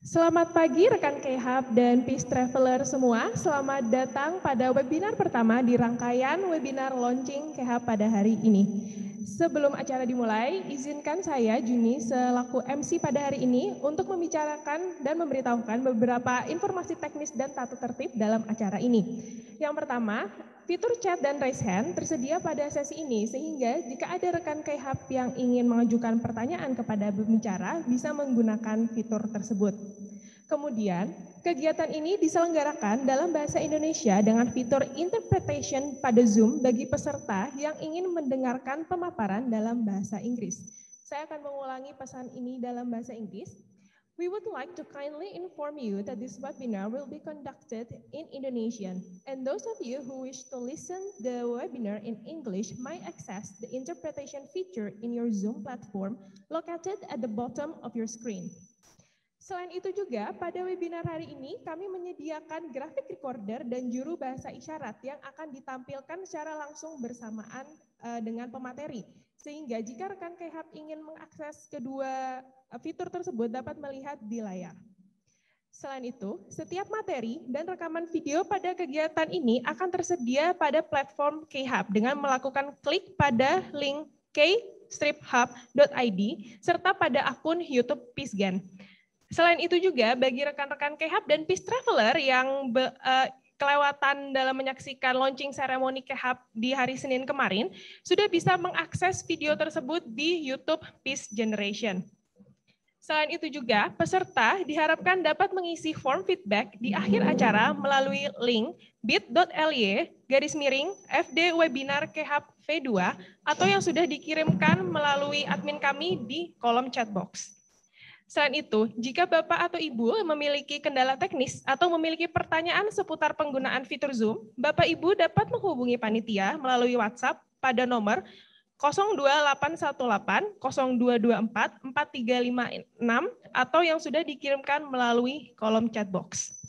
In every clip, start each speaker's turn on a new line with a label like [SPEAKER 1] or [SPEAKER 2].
[SPEAKER 1] Selamat pagi rekan KHAB dan
[SPEAKER 2] Peace Traveler semua. Selamat datang pada webinar pertama di rangkaian webinar launching KHAB pada hari ini. Sebelum acara dimulai, izinkan saya, Juni, selaku MC pada hari ini untuk membicarakan dan memberitahukan beberapa informasi teknis dan tata tertib dalam acara ini. Yang pertama, fitur chat dan raise hand tersedia pada sesi ini, sehingga jika ada rekan KHP yang ingin mengajukan pertanyaan kepada pembicara, bisa menggunakan fitur tersebut. Kemudian, Kegiatan ini diselenggarakan dalam bahasa Indonesia dengan fitur interpretation pada Zoom bagi peserta yang ingin mendengarkan pemaparan dalam bahasa Inggris. Saya akan mengulangi pesan ini dalam bahasa Inggris. We would like to kindly inform you that this webinar will be conducted in Indonesian, and those of you who wish to listen the webinar in English might access the interpretation feature in your Zoom platform located at the bottom of your screen. Selain itu juga, pada webinar hari ini kami menyediakan grafik recorder dan juru bahasa isyarat yang akan ditampilkan secara langsung bersamaan eh, dengan pemateri. Sehingga jika rekan KHAP ingin mengakses kedua eh, fitur tersebut dapat melihat di layar. Selain itu, setiap materi dan rekaman video pada kegiatan ini akan tersedia pada platform KHub dengan melakukan klik pada link k-hub.id serta pada akun YouTube Pisgen. Selain itu juga bagi rekan-rekan Kehab dan Peace Traveler yang be, uh, kelewatan dalam menyaksikan launching seremoni Kehab di hari Senin kemarin, sudah bisa mengakses video tersebut di YouTube Peace Generation. Selain itu juga, peserta diharapkan dapat mengisi form feedback di akhir acara melalui link bit.ly garis miring FD Webinar Kehab V2 atau yang sudah dikirimkan melalui admin kami di kolom chatbox. Selain itu, jika Bapak atau Ibu memiliki kendala teknis atau memiliki pertanyaan seputar penggunaan fitur Zoom, Bapak Ibu dapat menghubungi panitia melalui WhatsApp pada nomor 02818 0224 4356 atau yang sudah dikirimkan melalui kolom chat box.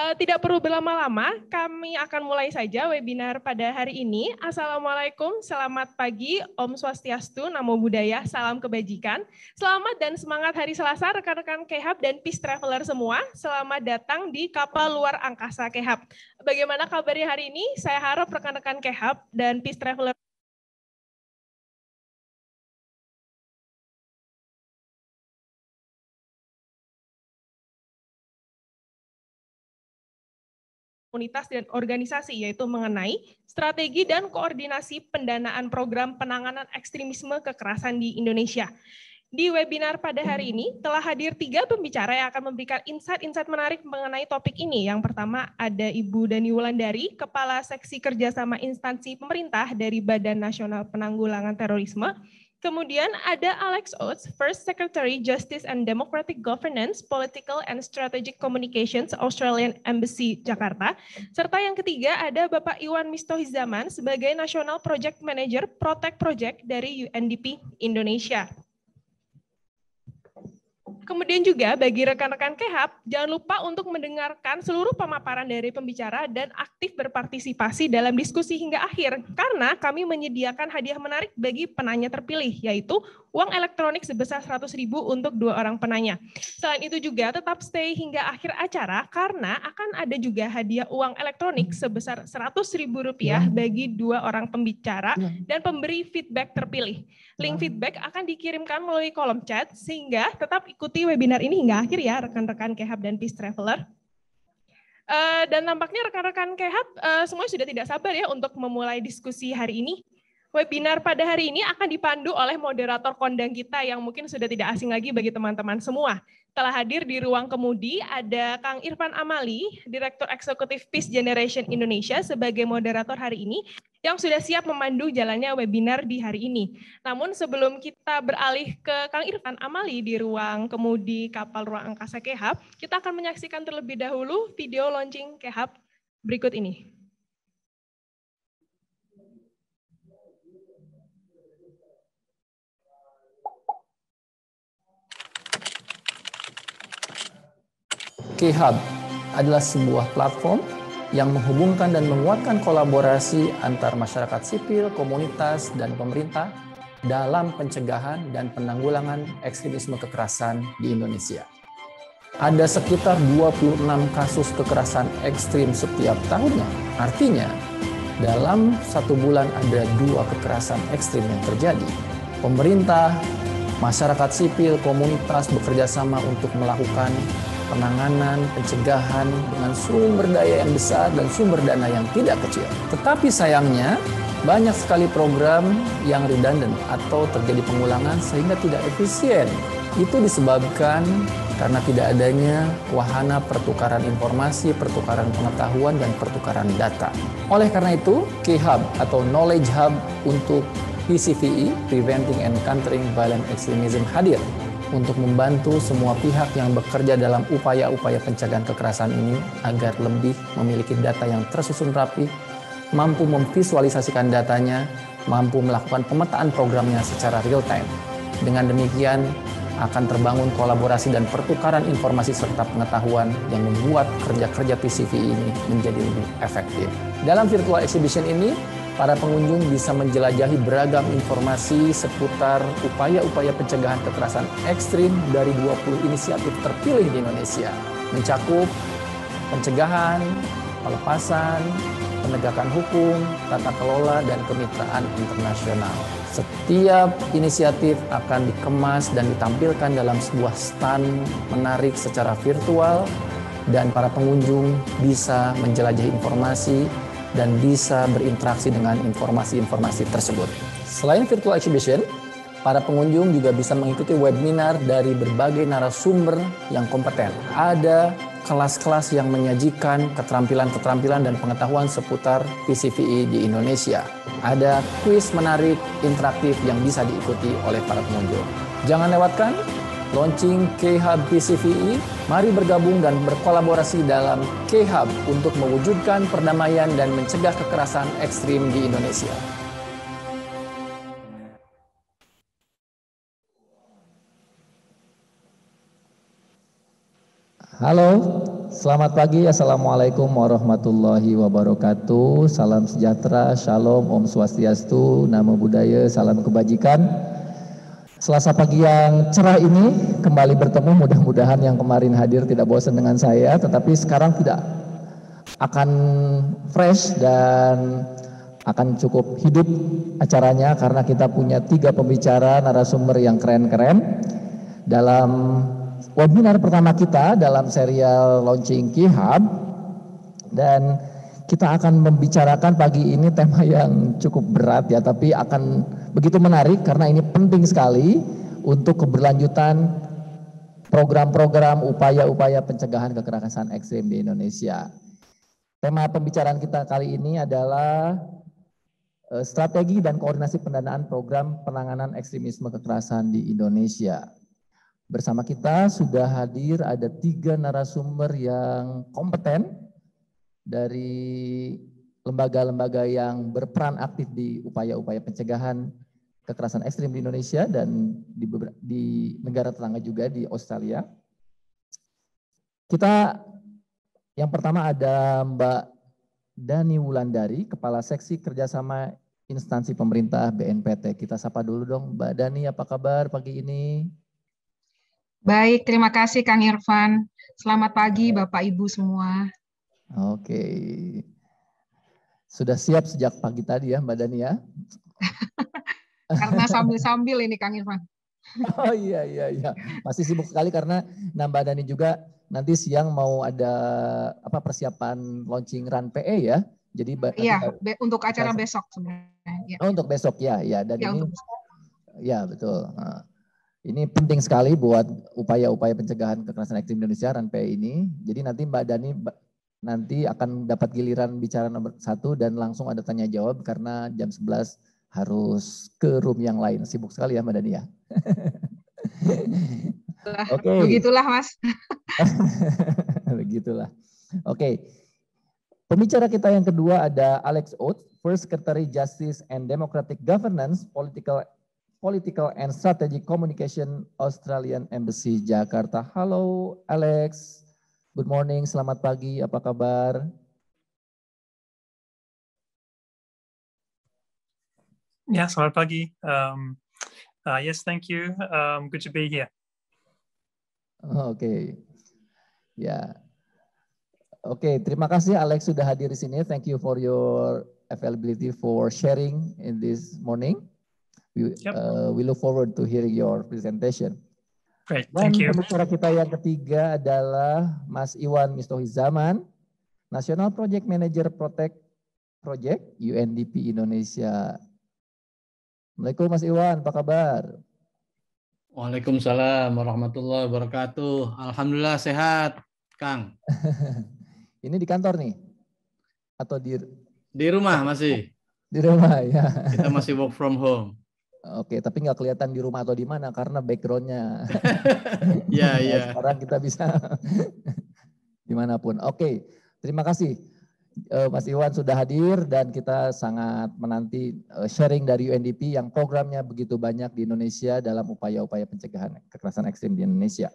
[SPEAKER 2] Uh, tidak perlu berlama-lama, kami akan mulai saja webinar pada hari ini. Assalamualaikum, selamat pagi, Om Swastiastu, Namo Buddhaya, salam kebajikan. Selamat dan semangat hari Selasa, rekan-rekan Kehab dan Peace Traveler semua. Selamat datang di kapal luar angkasa Kehab. Bagaimana kabarnya
[SPEAKER 1] hari ini? Saya harap rekan-rekan Kehab dan Peace Traveler komunitas dan organisasi
[SPEAKER 2] yaitu mengenai strategi dan koordinasi pendanaan program penanganan ekstremisme kekerasan di Indonesia. Di webinar pada hari ini telah hadir tiga pembicara yang akan memberikan insight-insight menarik mengenai topik ini. Yang pertama ada Ibu Dani Wulandari, Kepala Seksi Kerjasama Instansi Pemerintah dari Badan Nasional Penanggulangan Terorisme. Kemudian ada Alex Oates, First Secretary Justice and Democratic Governance, Political and Strategic Communications, Australian Embassy Jakarta. Serta yang ketiga ada Bapak Iwan Mistohizaman sebagai National Project Manager Protect Project dari UNDP Indonesia. Kemudian juga bagi rekan-rekan KEHAP, jangan lupa untuk mendengarkan seluruh pemaparan dari pembicara dan aktif berpartisipasi dalam diskusi hingga akhir, karena kami menyediakan hadiah menarik bagi penanya terpilih, yaitu uang elektronik sebesar 100 ribu untuk dua orang penanya. Selain itu juga tetap stay hingga akhir acara karena akan ada juga hadiah uang elektronik sebesar 100 ribu rupiah ya. bagi dua orang pembicara ya. dan pemberi feedback terpilih. Link ya. feedback akan dikirimkan melalui kolom chat sehingga tetap ikuti webinar ini hingga akhir ya rekan-rekan Kehab dan Peace Traveler. Uh, dan tampaknya rekan-rekan Kehab uh, eh, semua sudah tidak sabar ya untuk memulai diskusi hari ini. Webinar pada hari ini akan dipandu oleh moderator kondang kita yang mungkin sudah tidak asing lagi bagi teman-teman semua. Telah hadir di ruang kemudi ada Kang Irfan Amali, Direktur Eksekutif Peace Generation Indonesia sebagai moderator hari ini yang sudah siap memandu jalannya webinar di hari ini. Namun sebelum kita beralih ke Kang Irfan Amali di ruang kemudi kapal ruang angkasa Kehab, kita akan menyaksikan terlebih dahulu video launching Kehab berikut ini.
[SPEAKER 3] KHub adalah sebuah platform yang menghubungkan dan menguatkan kolaborasi antar masyarakat sipil, komunitas, dan pemerintah dalam pencegahan dan penanggulangan ekstremisme kekerasan di Indonesia. Ada sekitar 26 kasus kekerasan ekstrim setiap tahunnya. Artinya, dalam satu bulan ada dua kekerasan ekstrim yang terjadi. Pemerintah, masyarakat sipil, komunitas bekerja sama untuk melakukan penanganan, pencegahan dengan sumber daya yang besar dan sumber dana yang tidak kecil. Tetapi sayangnya, banyak sekali program yang redundant atau terjadi pengulangan sehingga tidak efisien. Itu disebabkan karena tidak adanya wahana pertukaran informasi, pertukaran pengetahuan, dan pertukaran data. Oleh karena itu, K-Hub atau Knowledge Hub untuk PCVE Preventing and Countering Violent Extremism hadir untuk membantu semua pihak yang bekerja dalam upaya-upaya pencegahan kekerasan ini agar lebih memiliki data yang tersusun rapi, mampu memvisualisasikan datanya, mampu melakukan pemetaan programnya secara real time. Dengan demikian, akan terbangun kolaborasi dan pertukaran informasi serta pengetahuan yang membuat kerja-kerja PCV ini menjadi lebih efektif. Dalam virtual exhibition ini, para pengunjung bisa menjelajahi beragam informasi seputar upaya-upaya pencegahan kekerasan ekstrim dari 20 inisiatif terpilih di Indonesia, mencakup pencegahan, pelepasan, penegakan hukum, tata kelola, dan kemitraan internasional. Setiap inisiatif akan dikemas dan ditampilkan dalam sebuah stand menarik secara virtual dan para pengunjung bisa menjelajahi informasi dan bisa berinteraksi dengan informasi-informasi tersebut. Selain virtual exhibition, para pengunjung juga bisa mengikuti webinar dari berbagai narasumber yang kompeten. Ada kelas-kelas yang menyajikan keterampilan-keterampilan dan pengetahuan seputar PCVI e di Indonesia. Ada kuis menarik interaktif yang bisa diikuti oleh para pengunjung. Jangan lewatkan launching KHub BCVI, mari bergabung dan berkolaborasi dalam KHub untuk mewujudkan perdamaian dan mencegah kekerasan ekstrim di Indonesia. Halo, selamat pagi. Assalamualaikum warahmatullahi wabarakatuh. Salam sejahtera, shalom, om swastiastu, nama budaya, salam kebajikan. Selasa pagi yang cerah ini kembali bertemu mudah-mudahan yang kemarin hadir tidak bosan dengan saya tetapi sekarang tidak akan fresh dan akan cukup hidup acaranya karena kita punya tiga pembicara narasumber yang keren-keren dalam webinar pertama kita dalam serial launching Kihab dan kita akan membicarakan pagi ini tema yang cukup berat ya, tapi akan begitu menarik karena ini penting sekali untuk keberlanjutan program-program upaya-upaya pencegahan kekerasan ekstrim di Indonesia. Tema pembicaraan kita kali ini adalah eh, strategi dan koordinasi pendanaan program penanganan ekstremisme kekerasan di Indonesia. Bersama kita sudah hadir ada tiga narasumber yang kompeten, dari lembaga-lembaga yang berperan aktif di upaya-upaya pencegahan kekerasan ekstrim di Indonesia dan di, di negara tetangga juga di Australia. Kita yang pertama ada Mbak Dani Wulandari, Kepala Seksi Kerjasama Instansi Pemerintah BNPT. Kita sapa dulu dong Mbak Dani, apa kabar pagi ini?
[SPEAKER 4] Baik, terima kasih Kang Irfan. Selamat pagi iya. Bapak Ibu semua.
[SPEAKER 3] Oke. Sudah siap sejak pagi tadi ya Mbak Dania?
[SPEAKER 4] karena sambil-sambil ini Kang Irfan.
[SPEAKER 3] oh iya iya iya. Masih sibuk sekali karena nah Mbak Dani juga nanti siang mau ada apa persiapan launching run PE ya. Jadi
[SPEAKER 4] Iya, be, untuk acara besok sebenarnya. Ya. Oh, untuk
[SPEAKER 3] besok ya, ya. Dan ya, ini untuk... Ya, betul. Nah, ini penting sekali buat upaya-upaya pencegahan kekerasan ekstrim Indonesia RAN PE ini. Jadi nanti Mbak Dani nanti akan dapat giliran bicara nomor satu dan langsung ada tanya jawab karena jam 11 harus ke room yang lain. Sibuk sekali ya Mbak Dania.
[SPEAKER 4] Oke. Okay. Begitulah Mas.
[SPEAKER 3] Begitulah. Oke. Okay. Pembicara kita yang kedua ada Alex Oates, First Secretary Justice and Democratic Governance, Political Political and Strategic Communication Australian Embassy Jakarta. Halo Alex. Good morning, selamat pagi, apa kabar?
[SPEAKER 1] Ya, selamat pagi. Um, uh, yes, thank you. Um, good to be here.
[SPEAKER 3] Oke, okay. ya. Yeah. Oke, okay, terima kasih Alex sudah hadir di sini. Thank you for your availability for sharing in this morning. We, yep. uh, we look forward to hearing your presentation. Great, thank Dan pembicara kita yang ketiga adalah Mas Iwan Zaman, National Project Manager Protect Project UNDP Indonesia. Assalamualaikum Mas Iwan, apa kabar?
[SPEAKER 5] Waalaikumsalam warahmatullahi wabarakatuh. Alhamdulillah sehat, Kang.
[SPEAKER 3] Ini di kantor nih?
[SPEAKER 5] Atau di di rumah masih?
[SPEAKER 3] Di rumah ya.
[SPEAKER 5] Kita masih work from home. Oke,
[SPEAKER 3] tapi nggak kelihatan di rumah atau di mana karena backgroundnya. ya, nah, ya. Sekarang kita bisa dimanapun. Oke, terima kasih eh, Mas Iwan sudah hadir dan kita sangat menanti eh, sharing dari UNDP yang programnya begitu banyak di Indonesia dalam upaya-upaya pencegahan kekerasan ekstrim di Indonesia.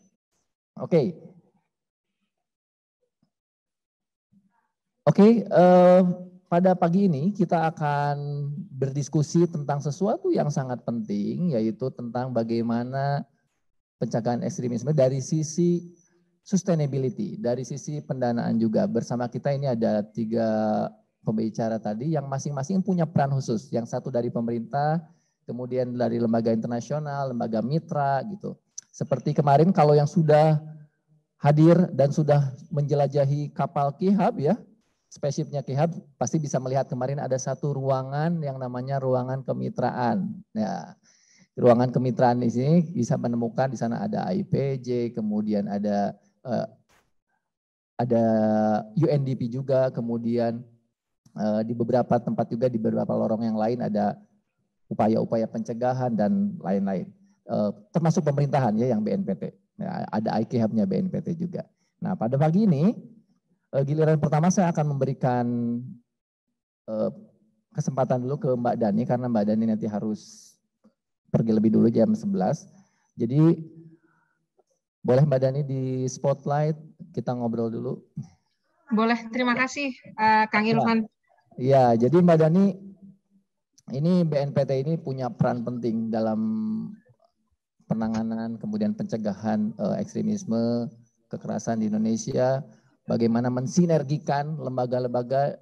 [SPEAKER 3] Oke. Oke, uh, pada pagi ini kita akan berdiskusi tentang sesuatu yang sangat penting yaitu tentang bagaimana pencegahan ekstremisme dari sisi sustainability, dari sisi pendanaan juga. Bersama kita ini ada tiga pembicara tadi yang masing-masing punya peran khusus. Yang satu dari pemerintah, kemudian dari lembaga internasional, lembaga mitra gitu. Seperti kemarin kalau yang sudah hadir dan sudah menjelajahi kapal Kihab ya, spaceshipnya Kihab pasti bisa melihat kemarin ada satu ruangan yang namanya ruangan kemitraan. Ya, ruangan kemitraan di sini bisa menemukan di sana ada IPJ, kemudian ada eh, ada UNDP juga, kemudian eh, di beberapa tempat juga di beberapa lorong yang lain ada upaya-upaya pencegahan dan lain-lain. Eh, termasuk pemerintahan ya yang BNPT. Ya, ada IKHAB-nya BNPT juga. Nah, pada pagi ini Eh, giliran pertama saya akan memberikan eh, kesempatan dulu ke Mbak Dani karena Mbak Dani nanti harus pergi lebih dulu jam 11. Jadi boleh Mbak Dani di spotlight kita ngobrol dulu.
[SPEAKER 4] Boleh, terima kasih uh, Kang Irfan.
[SPEAKER 3] Iya, jadi Mbak Dani ini BNPT ini punya peran penting dalam penanganan kemudian pencegahan uh, ekstremisme kekerasan di Indonesia Ya. bagaimana mensinergikan lembaga-lembaga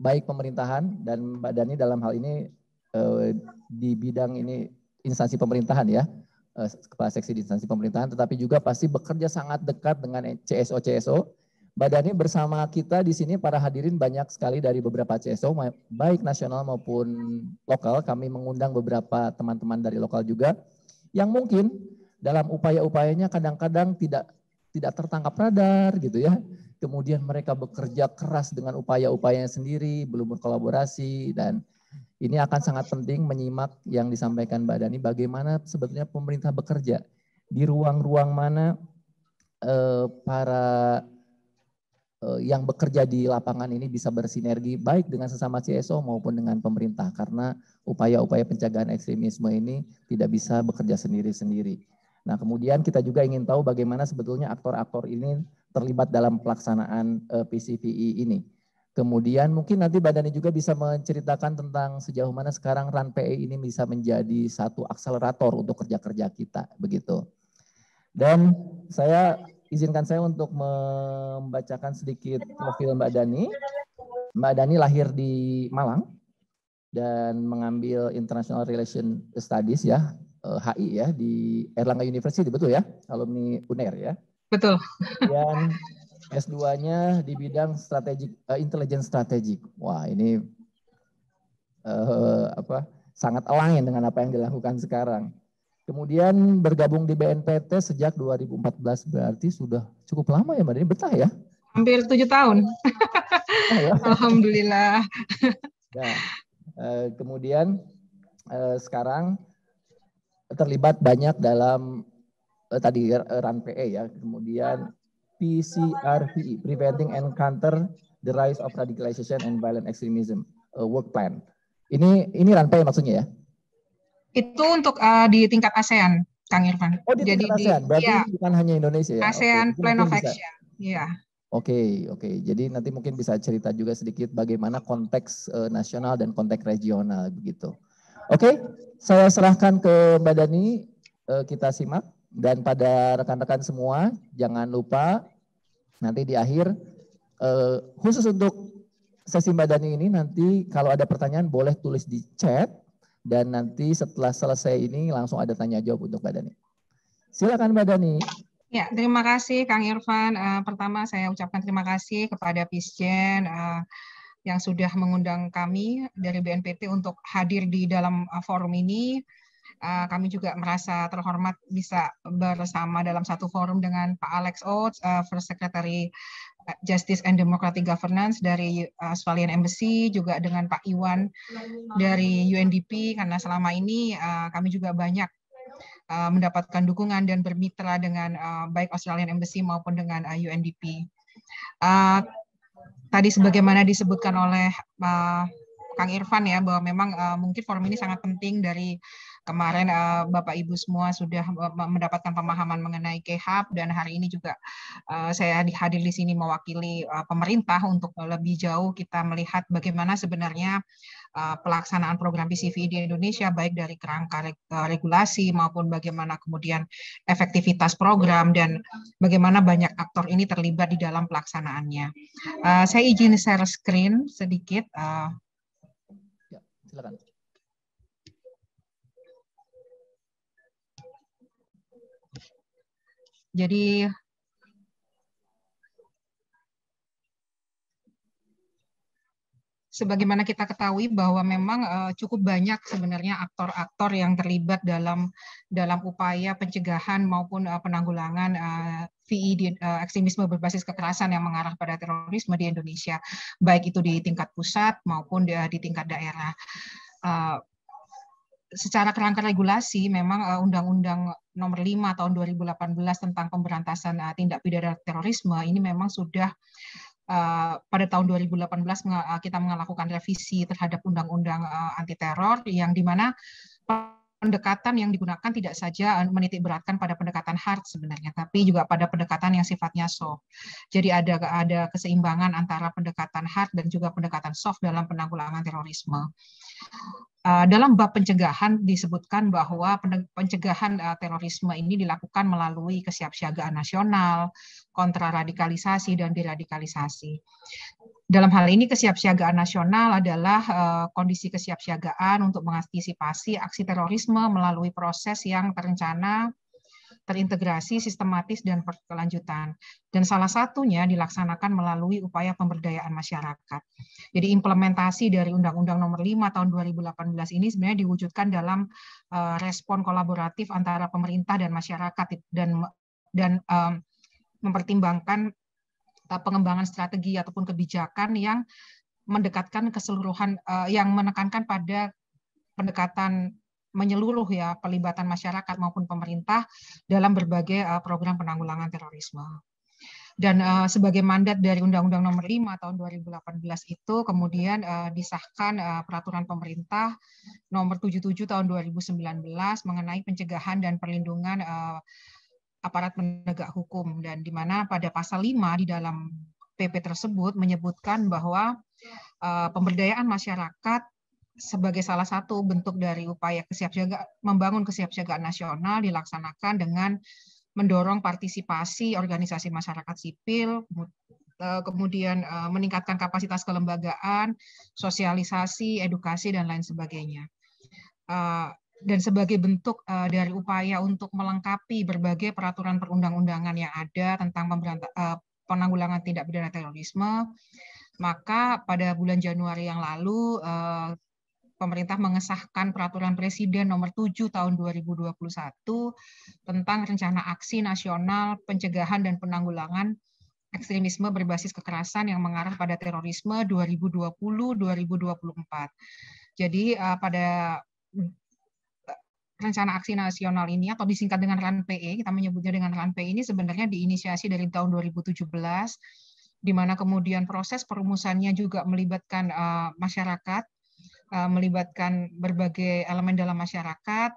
[SPEAKER 3] baik pemerintahan dan badannya dalam hal ini eh, di bidang ini instansi pemerintahan ya eh, kepala seksi di instansi pemerintahan tetapi juga pasti bekerja sangat dekat dengan CSO CSO badannya bersama kita di sini para hadirin banyak sekali dari beberapa CSO baik nasional maupun lokal kami mengundang beberapa teman-teman dari lokal juga yang mungkin dalam upaya-upayanya kadang-kadang tidak tidak tertangkap radar gitu ya. Kemudian mereka bekerja keras dengan upaya-upayanya sendiri, belum berkolaborasi dan ini akan sangat penting menyimak yang disampaikan Mbak Dani bagaimana sebetulnya pemerintah bekerja di ruang-ruang mana eh, para eh, yang bekerja di lapangan ini bisa bersinergi baik dengan sesama CSO maupun dengan pemerintah karena upaya-upaya pencegahan ekstremisme ini tidak bisa bekerja sendiri-sendiri. Nah, kemudian kita juga ingin tahu bagaimana sebetulnya aktor-aktor ini terlibat dalam pelaksanaan uh, ini. Kemudian mungkin nanti Badani juga bisa menceritakan tentang sejauh mana sekarang RAN PE ini bisa menjadi satu akselerator untuk kerja-kerja kita begitu. Dan saya izinkan saya untuk membacakan sedikit profil Mbak Dani. Mbak Dani lahir di Malang dan mengambil International Relation Studies ya HI eh, ya di Erlangga University betul ya alumni UNER ya betul dan S2-nya di bidang strategik uh, eh, intelijen strategik wah ini uh, apa sangat elangin dengan apa yang dilakukan sekarang kemudian bergabung di BNPT sejak 2014 berarti sudah cukup lama ya mbak ini betah ya
[SPEAKER 4] hampir tujuh tahun ya? alhamdulillah
[SPEAKER 3] nah, uh, kemudian uh, sekarang terlibat banyak dalam uh, tadi RAN eh, PE ya, kemudian PCRVE, Preventing and Counter the Rise of Radicalization and Violent Extremism uh, Work Plan. Ini ini RAN PE maksudnya ya?
[SPEAKER 4] Itu untuk uh, di tingkat ASEAN, Kang Irfan. Oh, di Jadi tingkat ASEAN, berarti iya.
[SPEAKER 3] bukan hanya Indonesia ya? ASEAN okay. Plan of Action, iya. Oke, okay, oke. Okay. Jadi nanti mungkin bisa cerita juga sedikit bagaimana konteks uh, nasional dan konteks regional begitu. Oke, okay, saya serahkan ke Mbak Dani, eh, kita simak. Dan pada rekan-rekan semua, jangan lupa nanti di akhir, eh, khusus untuk sesi Mbak Dani ini nanti kalau ada pertanyaan boleh tulis di chat. Dan nanti setelah selesai ini langsung ada tanya jawab untuk Mbak Dani. Silakan Mbak Dani.
[SPEAKER 4] Ya, terima kasih Kang Irfan. Uh, pertama saya ucapkan terima kasih kepada Pisjen, uh, yang sudah mengundang kami dari BNPT untuk hadir di dalam uh, forum ini. Uh, kami juga merasa terhormat bisa bersama dalam satu forum dengan Pak Alex Oates, uh, First Secretary Justice and Democratic Governance dari Australian Embassy, juga dengan Pak Iwan dari UNDP, karena selama ini kami juga banyak mendapatkan dukungan dan bermitra dengan baik Australian Embassy maupun dengan UNDP tadi nah. sebagaimana disebutkan oleh uh, Kang Irfan ya bahwa memang uh, mungkin forum ini sangat penting dari kemarin uh, Bapak Ibu semua sudah mendapatkan pemahaman mengenai KHAP dan hari ini juga uh, saya hadir di sini mewakili uh, pemerintah untuk lebih jauh kita melihat bagaimana sebenarnya uh, Eh, pelaksanaan program PCV di Indonesia baik dari kerangka eh, regulasi maupun bagaimana kemudian efektivitas program dan bagaimana banyak aktor ini terlibat di dalam pelaksanaannya. Eh, saya izin share screen sedikit. Ya, silakan. Jadi sebagaimana kita ketahui bahwa memang uh, cukup banyak sebenarnya aktor-aktor yang terlibat dalam dalam upaya pencegahan maupun uh, penanggulangan uh, eh, VI di uh, ekstremisme berbasis kekerasan yang mengarah pada terorisme di Indonesia, baik itu di tingkat pusat maupun di, di tingkat daerah. Uh, secara kerangka regulasi memang Undang-Undang Nomor 5 tahun 2018 tentang pemberantasan tindak pidana terorisme ini memang sudah Eh, pada tahun 2018 eh, kita melakukan revisi terhadap undang-undang eh, anti teror yang di mana pendekatan yang digunakan tidak saja menitik beratkan pada pendekatan hard sebenarnya, tapi juga pada pendekatan yang sifatnya soft. Jadi ada ada keseimbangan antara pendekatan hard dan juga pendekatan soft dalam penanggulangan terorisme. Eh, dalam bab pencegahan disebutkan bahwa pencegahan uh, terorisme ini dilakukan melalui kesiapsiagaan nasional, kontraradikalisasi dan deradikalisasi. Dalam hal ini kesiapsiagaan nasional adalah uh, kondisi kesiapsiagaan untuk mengantisipasi aksi terorisme melalui proses yang terencana, terintegrasi, sistematis, dan berkelanjutan. Dan salah satunya dilaksanakan melalui upaya pemberdayaan masyarakat. Jadi implementasi dari Undang-Undang Nomor 5 Tahun 2018 ini sebenarnya diwujudkan dalam uh, respon kolaboratif antara pemerintah dan masyarakat dan dan um, mempertimbangkan eh, pengembangan strategi ataupun kebijakan yang mendekatkan keseluruhan uh, yang menekankan pada pendekatan menyeluruh ya pelibatan masyarakat maupun pemerintah dalam berbagai eh, program penanggulangan terorisme. Dan uh, sebagai mandat dari Undang-Undang Nomor 5 tahun 2018 itu kemudian uh, disahkan uh, peraturan pemerintah Nomor 77 tahun 2019 mengenai pencegahan dan perlindungan uh, aparat penegak hukum dan di mana pada pasal 5 di dalam PP tersebut menyebutkan bahwa uh, pemberdayaan masyarakat sebagai salah satu bentuk dari upaya kesiapsiagaan membangun kesiapsiagaan nasional dilaksanakan dengan mendorong partisipasi organisasi masyarakat sipil eh, kemudian eh, meningkatkan kapasitas kelembagaan, sosialisasi, edukasi dan lain sebagainya. Eh, dan sebagai bentuk dari upaya untuk melengkapi berbagai peraturan perundang-undangan yang ada tentang penanggulangan tindak pidana terorisme, maka pada bulan Januari yang lalu pemerintah mengesahkan peraturan presiden nomor 7 tahun 2021 tentang rencana aksi nasional pencegahan dan penanggulangan ekstremisme berbasis kekerasan yang mengarah pada terorisme 2020-2024. Jadi eh, pada eh, rencana aksi nasional ini atau disingkat dengan RANPE, kita menyebutnya dengan RANPE ini sebenarnya diinisiasi dari tahun 2017 di mana kemudian proses perumusannya juga melibatkan eh, masyarakat Eh, melibatkan berbagai elemen dalam masyarakat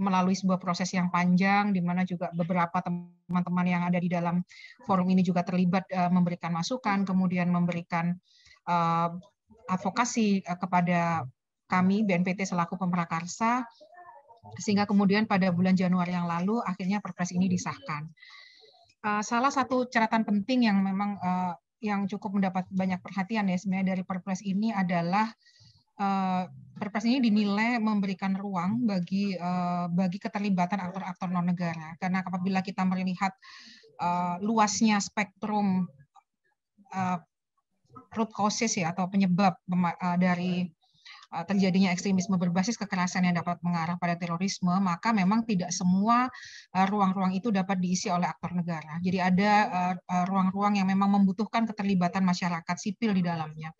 [SPEAKER 4] melalui sebuah proses yang panjang di mana juga beberapa teman-teman yang ada di dalam forum ini juga terlibat eh, memberikan masukan kemudian memberikan eh, advokasi kepada kami BNPT selaku pemerakarsa sehingga kemudian pada bulan Januari yang lalu akhirnya perpres ini disahkan. Salah satu catatan penting yang memang yang cukup mendapat banyak perhatian ya sebenarnya dari perpres ini adalah Perpres eh, ini dinilai memberikan ruang bagi eh, bagi keterlibatan aktor-aktor non negara karena apabila kita melihat eh, luasnya spektrum root causes ya atau penyebab dari terjadinya ekstremisme berbasis kekerasan yang dapat mengarah pada terorisme, maka memang tidak semua ruang-ruang itu dapat diisi oleh aktor negara. Jadi ada ruang-ruang yang memang membutuhkan keterlibatan masyarakat sipil di dalamnya.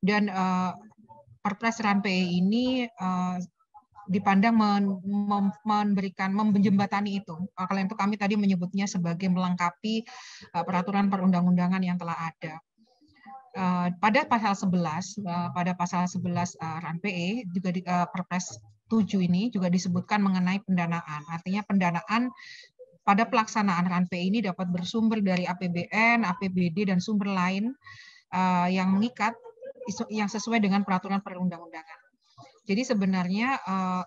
[SPEAKER 4] Dan Perpres RANPE ini eh, dipandang memberikan menjembatani itu. Eh, kalau itu kami tadi menyebutnya sebagai melengkapi eh, peraturan perundang-undangan yang telah ada. pada pasal 11 pada pasal 11 uh, juga di Perpres 7 ini juga disebutkan mengenai pendanaan. Artinya pendanaan pada pelaksanaan RAN ini dapat bersumber dari APBN, APBD dan sumber lain yang mengikat yang sesuai dengan peraturan perundang-undangan. Jadi sebenarnya eh,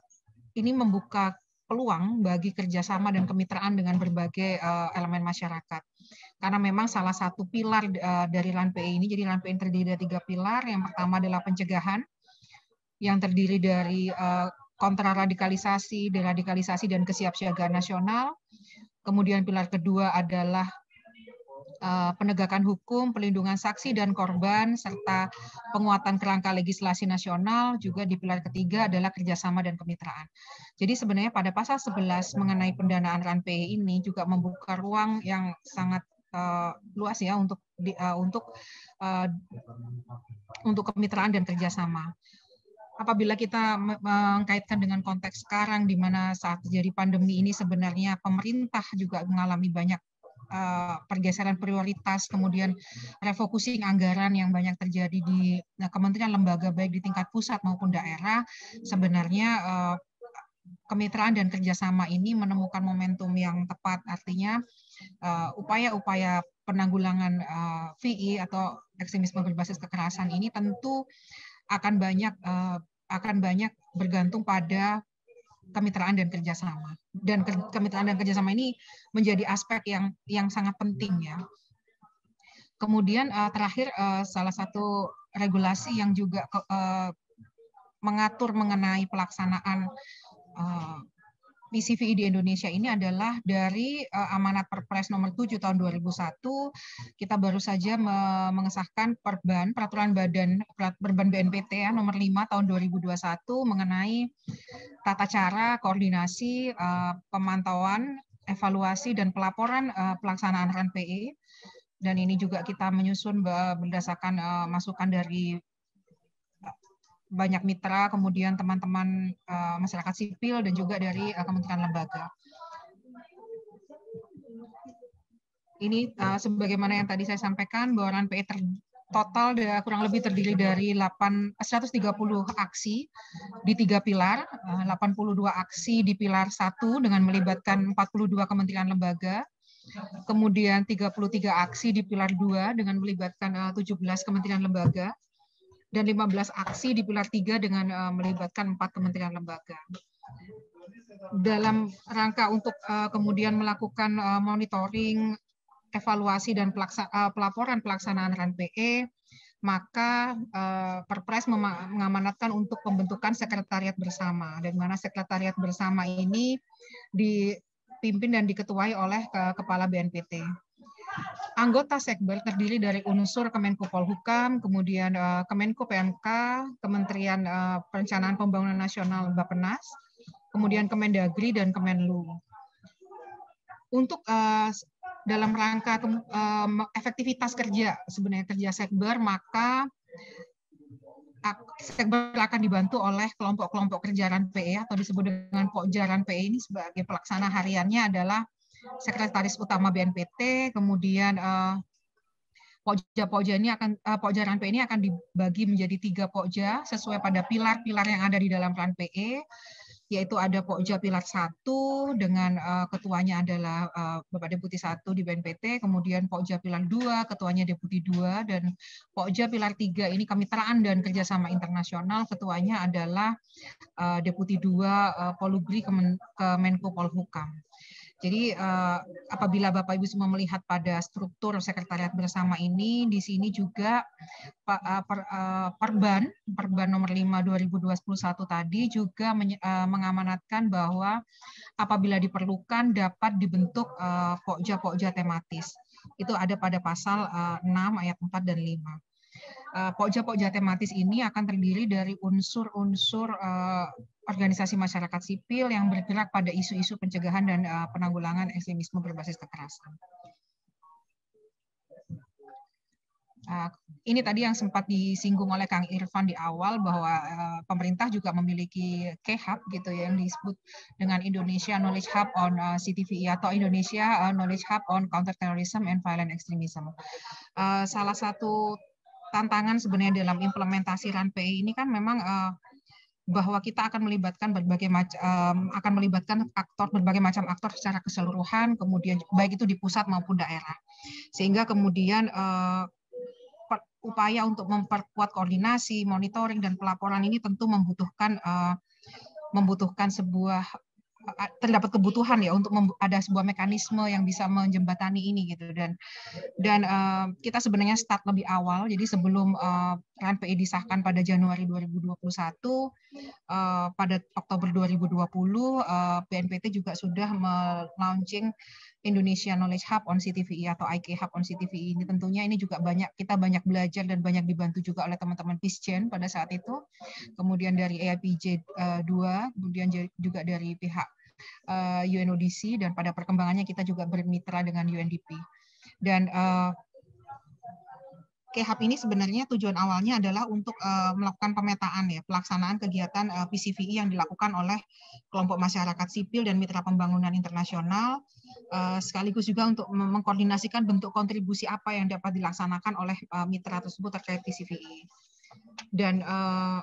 [SPEAKER 4] ini membuka peluang bagi kerjasama dan kemitraan dengan berbagai eh, elemen masyarakat. Karena memang salah satu pilar eh, dari LANPE ini, jadi LANPE yang terdiri dari tiga pilar. Yang pertama adalah pencegahan, yang terdiri dari kontra radikalisasi, deradikalisasi, dan kesiapsiagaan nasional. Kemudian pilar kedua adalah Eh, penegakan hukum, pelindungan saksi dan korban, serta penguatan kerangka legislasi nasional juga di pilar ketiga adalah kerjasama dan kemitraan. Jadi sebenarnya pada pasal 11 mengenai pendanaan RANPE ini juga membuka ruang yang sangat uh, luas ya untuk di, uh, untuk uh, untuk kemitraan dan kerjasama apabila kita mengkaitkan dengan konteks sekarang di mana saat terjadi pandemi ini sebenarnya pemerintah juga mengalami banyak Eh, pergeseran prioritas, kemudian refocusing anggaran yang banyak terjadi di eh, kementerian lembaga baik di tingkat pusat maupun daerah, sebenarnya eh, kemitraan dan kerjasama ini menemukan momentum yang tepat, artinya upaya-upaya penanggulangan VI atau ekstremisme berbasis kekerasan ini tentu akan banyak akan banyak bergantung pada kemitraan dan kerjasama dan kemitraan dan kerjasama ini menjadi aspek yang yang sangat penting ya. Kemudian uh, terakhir uh, salah satu regulasi yang juga uh, mengatur mengenai pelaksanaan uh, PCVI di Indonesia ini adalah dari uh, amanat Perpres nomor 7 tahun 2001. Kita baru saja me mengesahkan Perban Peraturan Badan Perban BNPT ya nomor 5 tahun 2021 mengenai tata cara koordinasi uh, pemantauan, evaluasi dan pelaporan uh, pelaksanaan RANPE dan ini juga kita menyusun berdasarkan uh, masukan dari banyak mitra, kemudian teman-teman eh, masyarakat sipil dan juga dari eh, kementerian lembaga. Ini eh, sebagaimana yang tadi saya sampaikan bahwa RAN PE ter total kurang lebih terdiri dari 8, 130 aksi di tiga pilar, 82 aksi di pilar satu dengan melibatkan 42 kementerian lembaga, kemudian 33 aksi di pilar dua dengan melibatkan 17 kementerian lembaga, dan 15 aksi di pilar 3 dengan uh, melibatkan empat kementerian lembaga. Dalam rangka untuk uh, kemudian melakukan uh, monitoring, evaluasi dan pelaksa, uh, pelaporan pelaksanaan RANPE, maka uh, Perpres mengamanatkan untuk pembentukan sekretariat bersama. Dan mana sekretariat bersama ini dipimpin dan diketuai oleh ke Kepala BNPT Anggota Sekber terdiri dari unsur Kemenko Polhukam, kemudian eh, Kemenko PMK, Kementerian eh, Perencanaan Pembangunan Nasional bappenas kemudian Kemendagri dan Kemenlu. Untuk eh, dalam rangka efektivitas kerja sebenarnya kerja Sekber maka Sekber akan dibantu oleh kelompok-kelompok kerjaan PE atau disebut dengan pokjaran PE ini sebagai pelaksana hariannya adalah sekretaris utama BNPT, kemudian uh, eh, pokja-pokja ini akan eh, pokja Ranpe ini akan dibagi menjadi tiga pokja sesuai pada pilar-pilar yang ada di dalam Ranpe, yaitu ada pokja pilar Satu dengan eh, ketuanya adalah Bapak Deputi Satu di BNPT, kemudian pokja pilar Dua ketuanya Deputi Dua dan pokja pilar Tiga ini kemitraan dan kerjasama internasional ketuanya adalah Deputi Dua Polubri Kemenko Polhukam. Jadi uh, apabila Bapak Ibu semua melihat pada struktur sekretariat bersama ini, di sini juga uh, per, uh, Perban, Perban nomor 5 2021 tadi juga men, uh, mengamanatkan bahwa apabila diperlukan dapat dibentuk pokja pokja-pokja tematis. Itu ada pada pasal uh, 6 ayat 4 dan 5. Eh, pokja-pokja tematis ini akan terdiri dari unsur-unsur eh, organisasi masyarakat sipil yang bergerak pada isu-isu pencegahan dan eh, penanggulangan ekstremisme berbasis kekerasan. ini tadi yang sempat disinggung oleh Kang Irfan di awal bahwa pemerintah juga memiliki K-Hub gitu ya, yang disebut dengan Indonesia Knowledge Hub on CTV e atau Indonesia Knowledge Hub on Counterterrorism and Violent Extremism. Salah satu tantangan sebenarnya dalam implementasi RANPI ini kan memang uh, bahwa kita akan melibatkan berbagai macam uh, akan melibatkan aktor berbagai macam aktor secara keseluruhan kemudian baik itu di pusat maupun daerah sehingga kemudian uh, upaya untuk memperkuat koordinasi monitoring dan pelaporan ini tentu membutuhkan uh, membutuhkan sebuah terdapat kebutuhan ya untuk ada sebuah mekanisme yang bisa menjembatani ini gitu dan dan uh, kita sebenarnya start lebih awal jadi sebelum uh, RANPE disahkan pada Januari 2021 uh, pada Oktober 2020 uh, BNPT juga sudah melaunching Indonesia Knowledge Hub on CTVI e atau IK Hub on CTVI e ini tentunya ini juga banyak kita banyak belajar dan banyak dibantu juga oleh teman-teman PISCEN pada saat itu kemudian dari AIPJ uh, 2 kemudian juga dari pihak uh, eh, UNODC dan pada perkembangannya kita juga bermitra dengan UNDP. Dan uh, eh, KHAP ini sebenarnya tujuan awalnya adalah untuk uh, melakukan pemetaan ya pelaksanaan kegiatan uh, PCVI yang dilakukan oleh kelompok masyarakat sipil dan mitra pembangunan internasional uh, sekaligus juga untuk mengkoordinasikan bentuk kontribusi apa yang dapat dilaksanakan oleh uh, mitra tersebut terkait PCVI. Dan uh,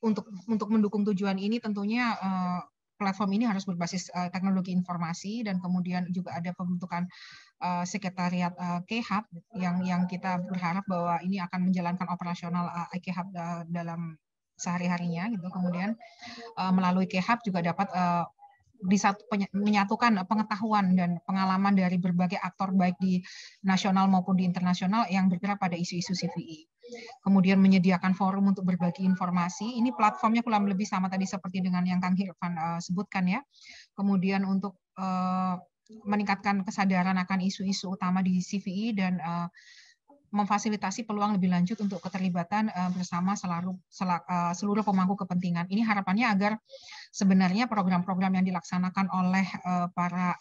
[SPEAKER 4] untuk untuk mendukung tujuan ini tentunya uh, platform ini harus berbasis uh, teknologi informasi dan kemudian juga ada pembentukan uh, sekretariat uh, eh, KHAB yang yang kita berharap bahwa ini akan menjalankan operasional uh, KHAB uh, dalam sehari-harinya gitu. Kemudian uh, melalui KHAB juga dapat uh, disatu, menyatukan pengetahuan dan pengalaman dari berbagai aktor baik di nasional maupun di internasional yang bergerak pada isu-isu CVI. E kemudian menyediakan forum untuk berbagi informasi. Ini platformnya kurang lebih sama tadi seperti dengan yang Kang Hirvan uh, eh, sebutkan ya. Kemudian untuk uh, meningkatkan kesadaran akan isu-isu utama di CVI e dan uh, memfasilitasi peluang lebih lanjut untuk keterlibatan bersama seluruh pemangku kepentingan. Ini harapannya agar sebenarnya program-program yang dilaksanakan oleh para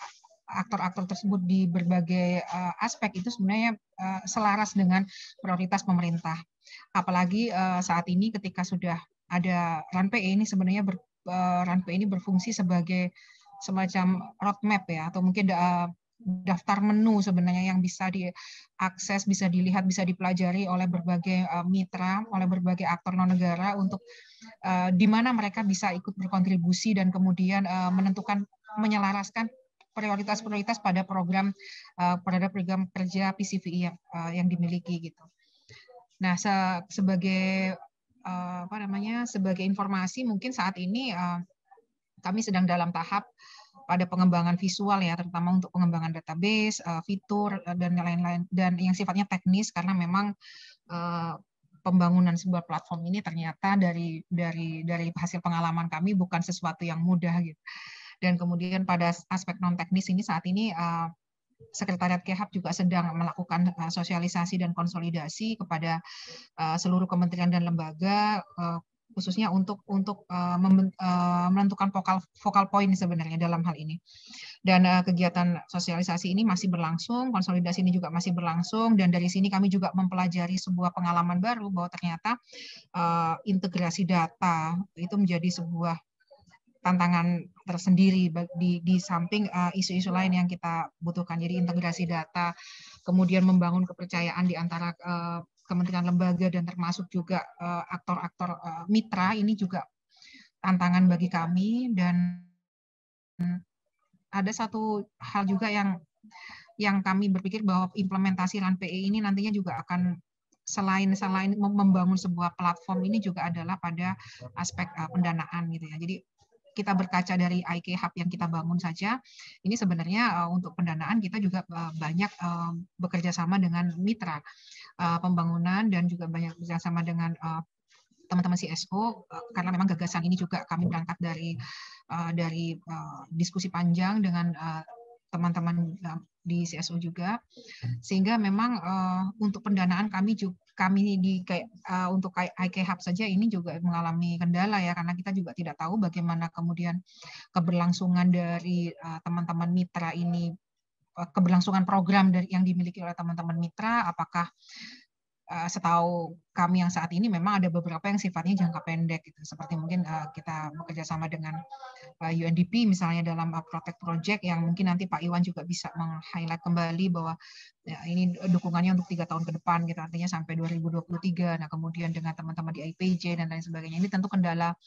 [SPEAKER 4] aktor-aktor tersebut di berbagai uh, aspek itu sebenarnya uh, selaras dengan prioritas pemerintah. Apalagi uh, saat ini ketika sudah ada RANPE ini sebenarnya ber, uh, RANPE ini berfungsi sebagai semacam roadmap ya atau mungkin da, daftar menu sebenarnya yang bisa diakses, bisa dilihat, bisa dipelajari oleh berbagai uh, mitra, oleh berbagai aktor non negara untuk uh, di mana mereka bisa ikut berkontribusi dan kemudian uh, menentukan menyelaraskan prioritas-prioritas pada program eh, pada program kerja PCV e yang, eh, yang dimiliki gitu. Nah, se sebagai eh, apa namanya? sebagai informasi mungkin saat ini kami sedang dalam tahap pada pengembangan visual ya, terutama untuk pengembangan database, fitur dan lain-lain dan yang sifatnya teknis karena memang pembangunan sebuah platform ini ternyata dari dari dari hasil pengalaman kami bukan sesuatu yang mudah gitu. Dan kemudian pada aspek non teknis ini saat ini eh, Sekretariat Kehab juga sedang melakukan eh, sosialisasi dan konsolidasi kepada eh, seluruh kementerian dan lembaga khususnya untuk untuk menentukan vokal vokal poin sebenarnya dalam hal ini dan kegiatan sosialisasi ini masih berlangsung konsolidasi ini juga masih berlangsung dan dari sini kami juga mempelajari sebuah pengalaman baru bahwa ternyata integrasi data itu menjadi sebuah tantangan tersendiri di, di samping eh, isu-isu uh, lain yang kita butuhkan. Jadi integrasi data, kemudian membangun kepercayaan di antara uh, kementerian lembaga dan termasuk juga eh, aktor-aktor uh, uh, mitra ini juga tantangan bagi kami dan ada satu hal juga yang yang kami berpikir bahwa implementasi PE ini nantinya juga akan selain selain membangun sebuah platform ini juga adalah pada aspek uh, pendanaan gitu ya. Jadi kita berkaca dari IK Hub yang kita bangun saja, ini sebenarnya uh, untuk pendanaan kita juga uh, banyak uh, bekerja sama dengan mitra uh, pembangunan dan juga banyak bekerja sama dengan uh, teman-teman CSO karena memang gagasan ini juga kami berangkat dari dari diskusi panjang dengan teman-teman ya, di CSO juga hmm. sehingga memang uh, untuk pendanaan kami juga kami di uh, untuk IK Hub saja ini juga mengalami kendala ya karena kita juga tidak tahu bagaimana kemudian keberlangsungan dari teman eh, teman-teman mitra ini keberlangsungan program dari yang dimiliki oleh teman-teman mitra apakah Eh, setahu kami yang saat ini memang ada beberapa yang sifatnya jangka pendek gitu seperti mungkin uh, kita bekerja sama dengan uh, eh, UNDP misalnya dalam uh, Protect Project yang mungkin nanti Pak Iwan juga bisa meng-highlight kembali bahwa ya, ini dukungannya untuk tiga tahun ke depan gitu artinya sampai 2023 nah kemudian dengan teman-teman di IPJ dan lain sebagainya ini tentu kendala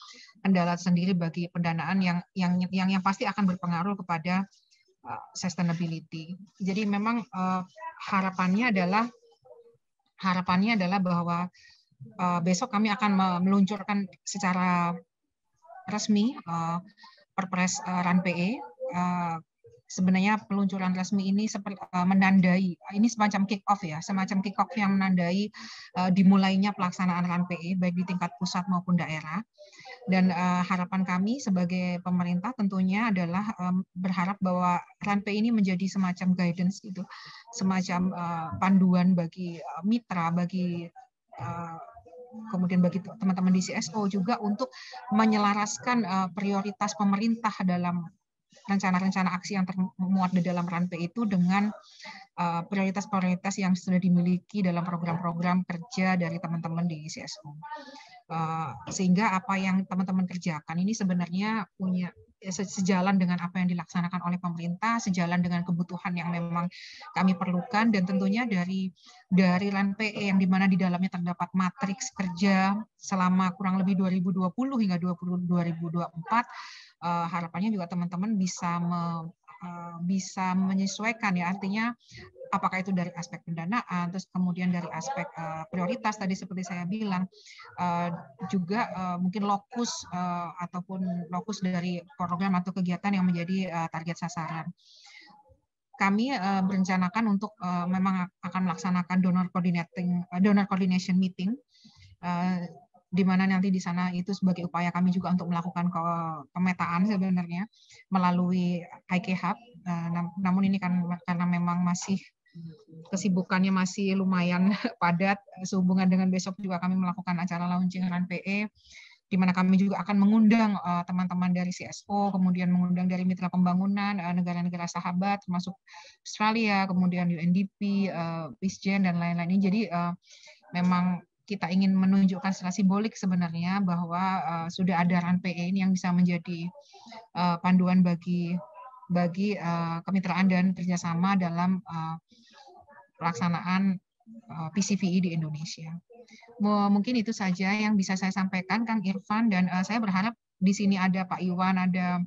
[SPEAKER 4] kendala sendiri bagi pendanaan yang yang yang yang pasti akan berpengaruh kepada uh, sustainability jadi memang uh, harapannya adalah harapannya adalah bahwa eh, besok kami akan meluncurkan secara resmi eh, Perpres uh, eh, RAN PE. sebenarnya peluncuran resmi ini seperti, menandai ini semacam kick off ya, semacam kick off yang menandai dimulainya pelaksanaan RAN PE baik di tingkat pusat maupun daerah. Dan uh, harapan kami sebagai pemerintah tentunya adalah um, berharap bahwa ranpe ini menjadi semacam guidance gitu, semacam uh, panduan bagi uh, mitra, bagi uh, kemudian bagi teman-teman di CSO juga untuk menyelaraskan uh, prioritas pemerintah dalam rencana-rencana aksi yang termuat di dalam ranpe itu dengan prioritas-prioritas uh, yang sudah dimiliki dalam program-program kerja dari teman-teman di CSO. Eh, sehingga apa yang teman-teman kerjakan ini sebenarnya punya ya, sejalan dengan apa yang dilaksanakan oleh pemerintah, sejalan dengan kebutuhan yang memang kami perlukan dan tentunya dari dari LANPE e yang di mana di dalamnya terdapat matriks kerja selama kurang lebih 2020 hingga 2024 uh, eh, harapannya juga teman-teman bisa Eh, bisa menyesuaikan ya artinya apakah itu dari aspek pendanaan, terus kemudian dari aspek uh, prioritas tadi seperti saya bilang, uh, juga uh, mungkin lokus uh, ataupun lokus dari program atau kegiatan yang menjadi uh, target sasaran. Kami uh, berencanakan untuk uh, memang akan melaksanakan donor coordinating uh, donor coordination meeting uh, di mana nanti di sana itu sebagai upaya kami juga untuk melakukan pemetaan sebenarnya melalui IK Hub. Eh, namun ini kan karena memang masih kesibukannya masih lumayan padat sehubungan dengan besok juga kami melakukan acara launching pe di mana kami juga akan mengundang eh, teman-teman uh, dari CSO, kemudian mengundang dari mitra pembangunan, eh, negara-negara uh, sahabat, termasuk Australia, kemudian UNDP, uh, dan lain-lain. Jadi uh, memang kita ingin menunjukkan secara simbolik sebenarnya bahwa uh, sudah ada RAN-PE ini yang bisa menjadi uh, panduan bagi bagi uh, kemitraan dan kerjasama dalam uh, pelaksanaan uh, PCVI e di Indonesia. Mungkin itu saja yang bisa saya sampaikan, Kang Irfan, dan uh, saya berharap di sini ada Pak Iwan, ada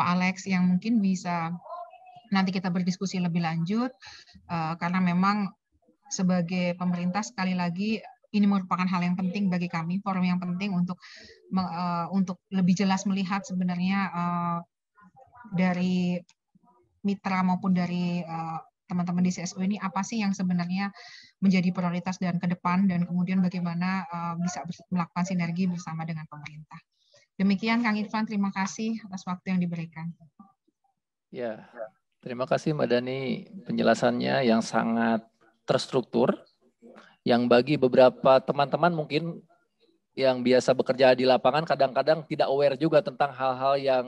[SPEAKER 4] Pak Alex yang mungkin bisa nanti kita berdiskusi lebih lanjut, uh, karena memang sebagai pemerintah sekali lagi ini merupakan hal yang penting bagi kami, forum yang penting untuk uh, untuk lebih jelas melihat sebenarnya uh, dari mitra maupun dari eh, teman-teman uh, di CSU ini apa sih yang sebenarnya menjadi prioritas dan ke depan dan kemudian bagaimana uh, bisa melakukan sinergi bersama dengan pemerintah. Demikian Kang Irfan, terima kasih atas waktu yang diberikan.
[SPEAKER 3] Ya, terima kasih Mbak Dani penjelasannya yang sangat terstruktur yang bagi beberapa teman-teman mungkin yang biasa bekerja di lapangan kadang-kadang tidak aware juga tentang hal-hal yang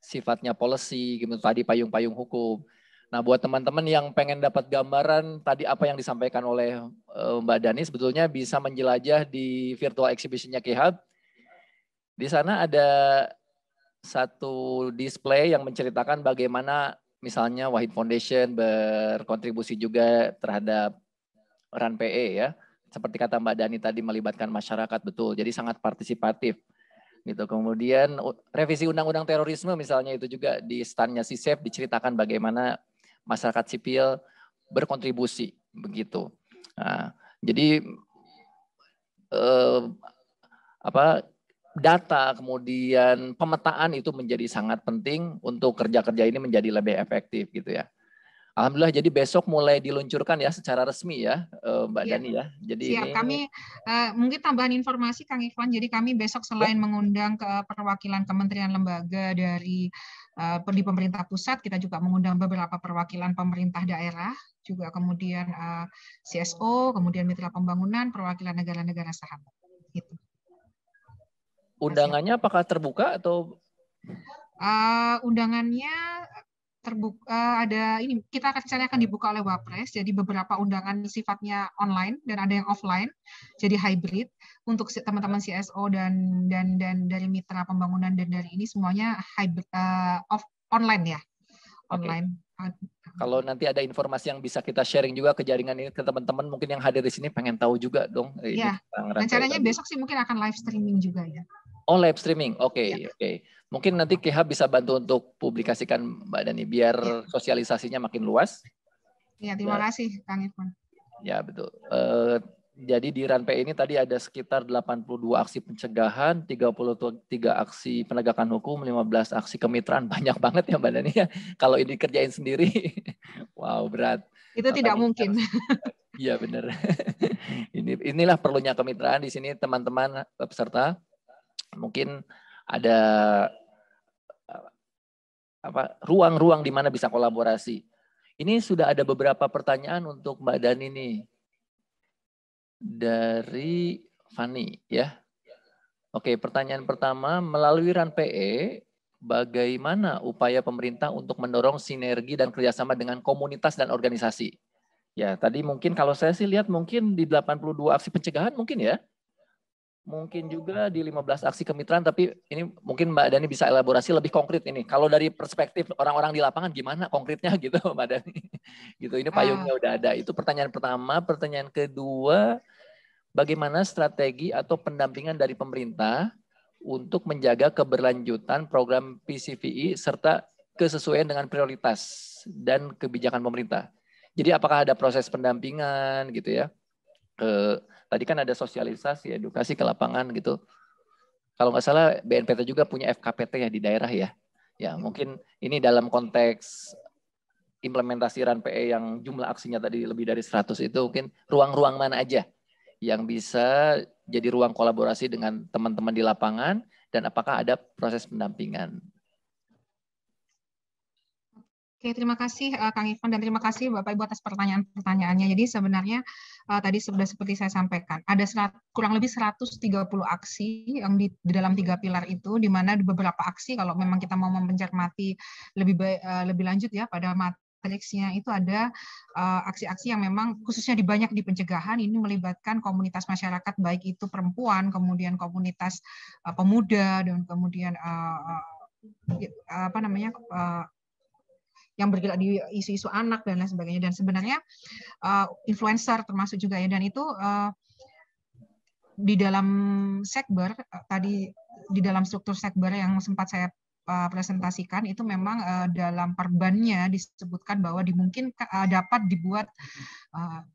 [SPEAKER 3] sifatnya policy gitu tadi payung-payung hukum. Nah, buat teman-teman yang pengen dapat gambaran tadi apa yang disampaikan oleh eh, Mbak Dani sebetulnya bisa menjelajah di virtual exhibition-nya Di sana ada satu display yang menceritakan bagaimana misalnya Wahid Foundation berkontribusi juga terhadap Run PE ya. Seperti kata Mbak Dani tadi melibatkan masyarakat betul. Jadi sangat partisipatif. Gitu. Kemudian revisi undang-undang terorisme misalnya itu juga di standnya SISEF diceritakan bagaimana masyarakat sipil berkontribusi begitu. Nah, jadi eh, apa data kemudian pemetaan itu menjadi sangat penting untuk kerja-kerja ini menjadi lebih efektif gitu ya. Alhamdulillah jadi besok mulai diluncurkan ya secara resmi ya eh, Mbak iya. Dani ya. Jadi Siap, ini... kami
[SPEAKER 4] uh, mungkin tambahan informasi Kang Ikhwan. Jadi kami besok ya. selain ya. mengundang ke perwakilan kementerian lembaga dari uh, di pemerintah pusat, kita juga mengundang beberapa perwakilan pemerintah daerah, juga kemudian uh, CSO, kemudian mitra pembangunan, perwakilan negara-negara sahabat. Gitu.
[SPEAKER 3] Undangannya apakah terbuka atau
[SPEAKER 4] Uh, undangannya terbuka eh, ada ini kita akan rencananya akan dibuka oleh Wapres jadi beberapa undangan sifatnya online dan ada yang offline jadi hybrid untuk teman-teman CSO dan dan dan dari mitra pembangunan dan dari ini semuanya hybrid uh, off online ya online okay.
[SPEAKER 3] kalau nanti ada informasi yang bisa kita sharing juga ke jaringan ini ke teman-teman mungkin yang hadir di sini pengen tahu juga dong ya rencananya besok
[SPEAKER 4] sih mungkin akan live streaming juga ya
[SPEAKER 3] Oh live streaming, oke okay, ya. oke. Okay. Mungkin nanti KH bisa bantu untuk publikasikan Mbak Dani biar ya. sosialisasinya makin luas.
[SPEAKER 4] Iya terima ya. kasih Kang Irfan.
[SPEAKER 3] Ya betul. Uh, jadi di RANPE ini tadi ada sekitar 82 aksi pencegahan, 33 aksi penegakan hukum, 15 aksi kemitraan. Banyak banget ya Mbak Dani ya. Kalau ini kerjain sendiri, wow berat.
[SPEAKER 4] Itu Apa tidak mungkin.
[SPEAKER 3] Iya benar. ini inilah perlunya kemitraan di sini teman-teman eh, peserta. -teman mungkin ada eh, apa ruang-ruang di mana bisa kolaborasi. Ini sudah ada beberapa pertanyaan untuk Mbak Dani nih dari Fani ya. Oke, pertanyaan pertama, melalui Ran PE, bagaimana upaya pemerintah untuk mendorong sinergi dan kerjasama dengan komunitas dan organisasi? Ya, tadi mungkin kalau saya sih lihat mungkin di 82 aksi pencegahan mungkin ya, mungkin juga di 15 aksi kemitraan tapi ini mungkin Mbak Dani bisa elaborasi lebih konkret ini. Kalau dari perspektif orang-orang di lapangan gimana konkretnya gitu Mbak Dani. Gitu. Ini payungnya ah. udah ada. Itu pertanyaan pertama, pertanyaan kedua bagaimana strategi atau pendampingan dari pemerintah untuk menjaga keberlanjutan program PCVI serta kesesuaian dengan prioritas dan kebijakan pemerintah. Jadi apakah ada proses pendampingan gitu ya? Ke Tadi kan ada sosialisasi, edukasi ke lapangan gitu. Kalau nggak salah BNPT juga punya FKPT ya di daerah ya. Ya mungkin ini dalam konteks implementasi RANPE yang jumlah aksinya tadi lebih dari 100 itu mungkin ruang-ruang mana aja yang bisa jadi ruang kolaborasi dengan teman-teman di lapangan dan apakah ada proses pendampingan
[SPEAKER 4] Oke, terima kasih uh, Kang Ivan dan terima kasih Bapak Ibu atas pertanyaan-pertanyaannya. Jadi sebenarnya uh, tadi sudah seperti saya sampaikan, ada serat, kurang lebih 130 aksi yang di, di dalam tiga pilar itu, di mana beberapa aksi kalau memang kita mau mencermati lebih baik, uh, lebih lanjut ya pada mat Koleksinya itu ada aksi-aksi uh, yang memang khususnya di banyak di pencegahan ini melibatkan komunitas masyarakat baik itu perempuan kemudian komunitas uh, pemuda dan kemudian uh, apa namanya uh, yang bergerak di isu-isu anak dan lain sebagainya dan sebenarnya uh, influencer termasuk juga ya dan itu uh, di dalam sekber uh, tadi di dalam struktur sekber yang sempat saya presentasikan itu memang uh, dalam perbannya disebutkan bahwa dimungkinkan uh, dapat dibuat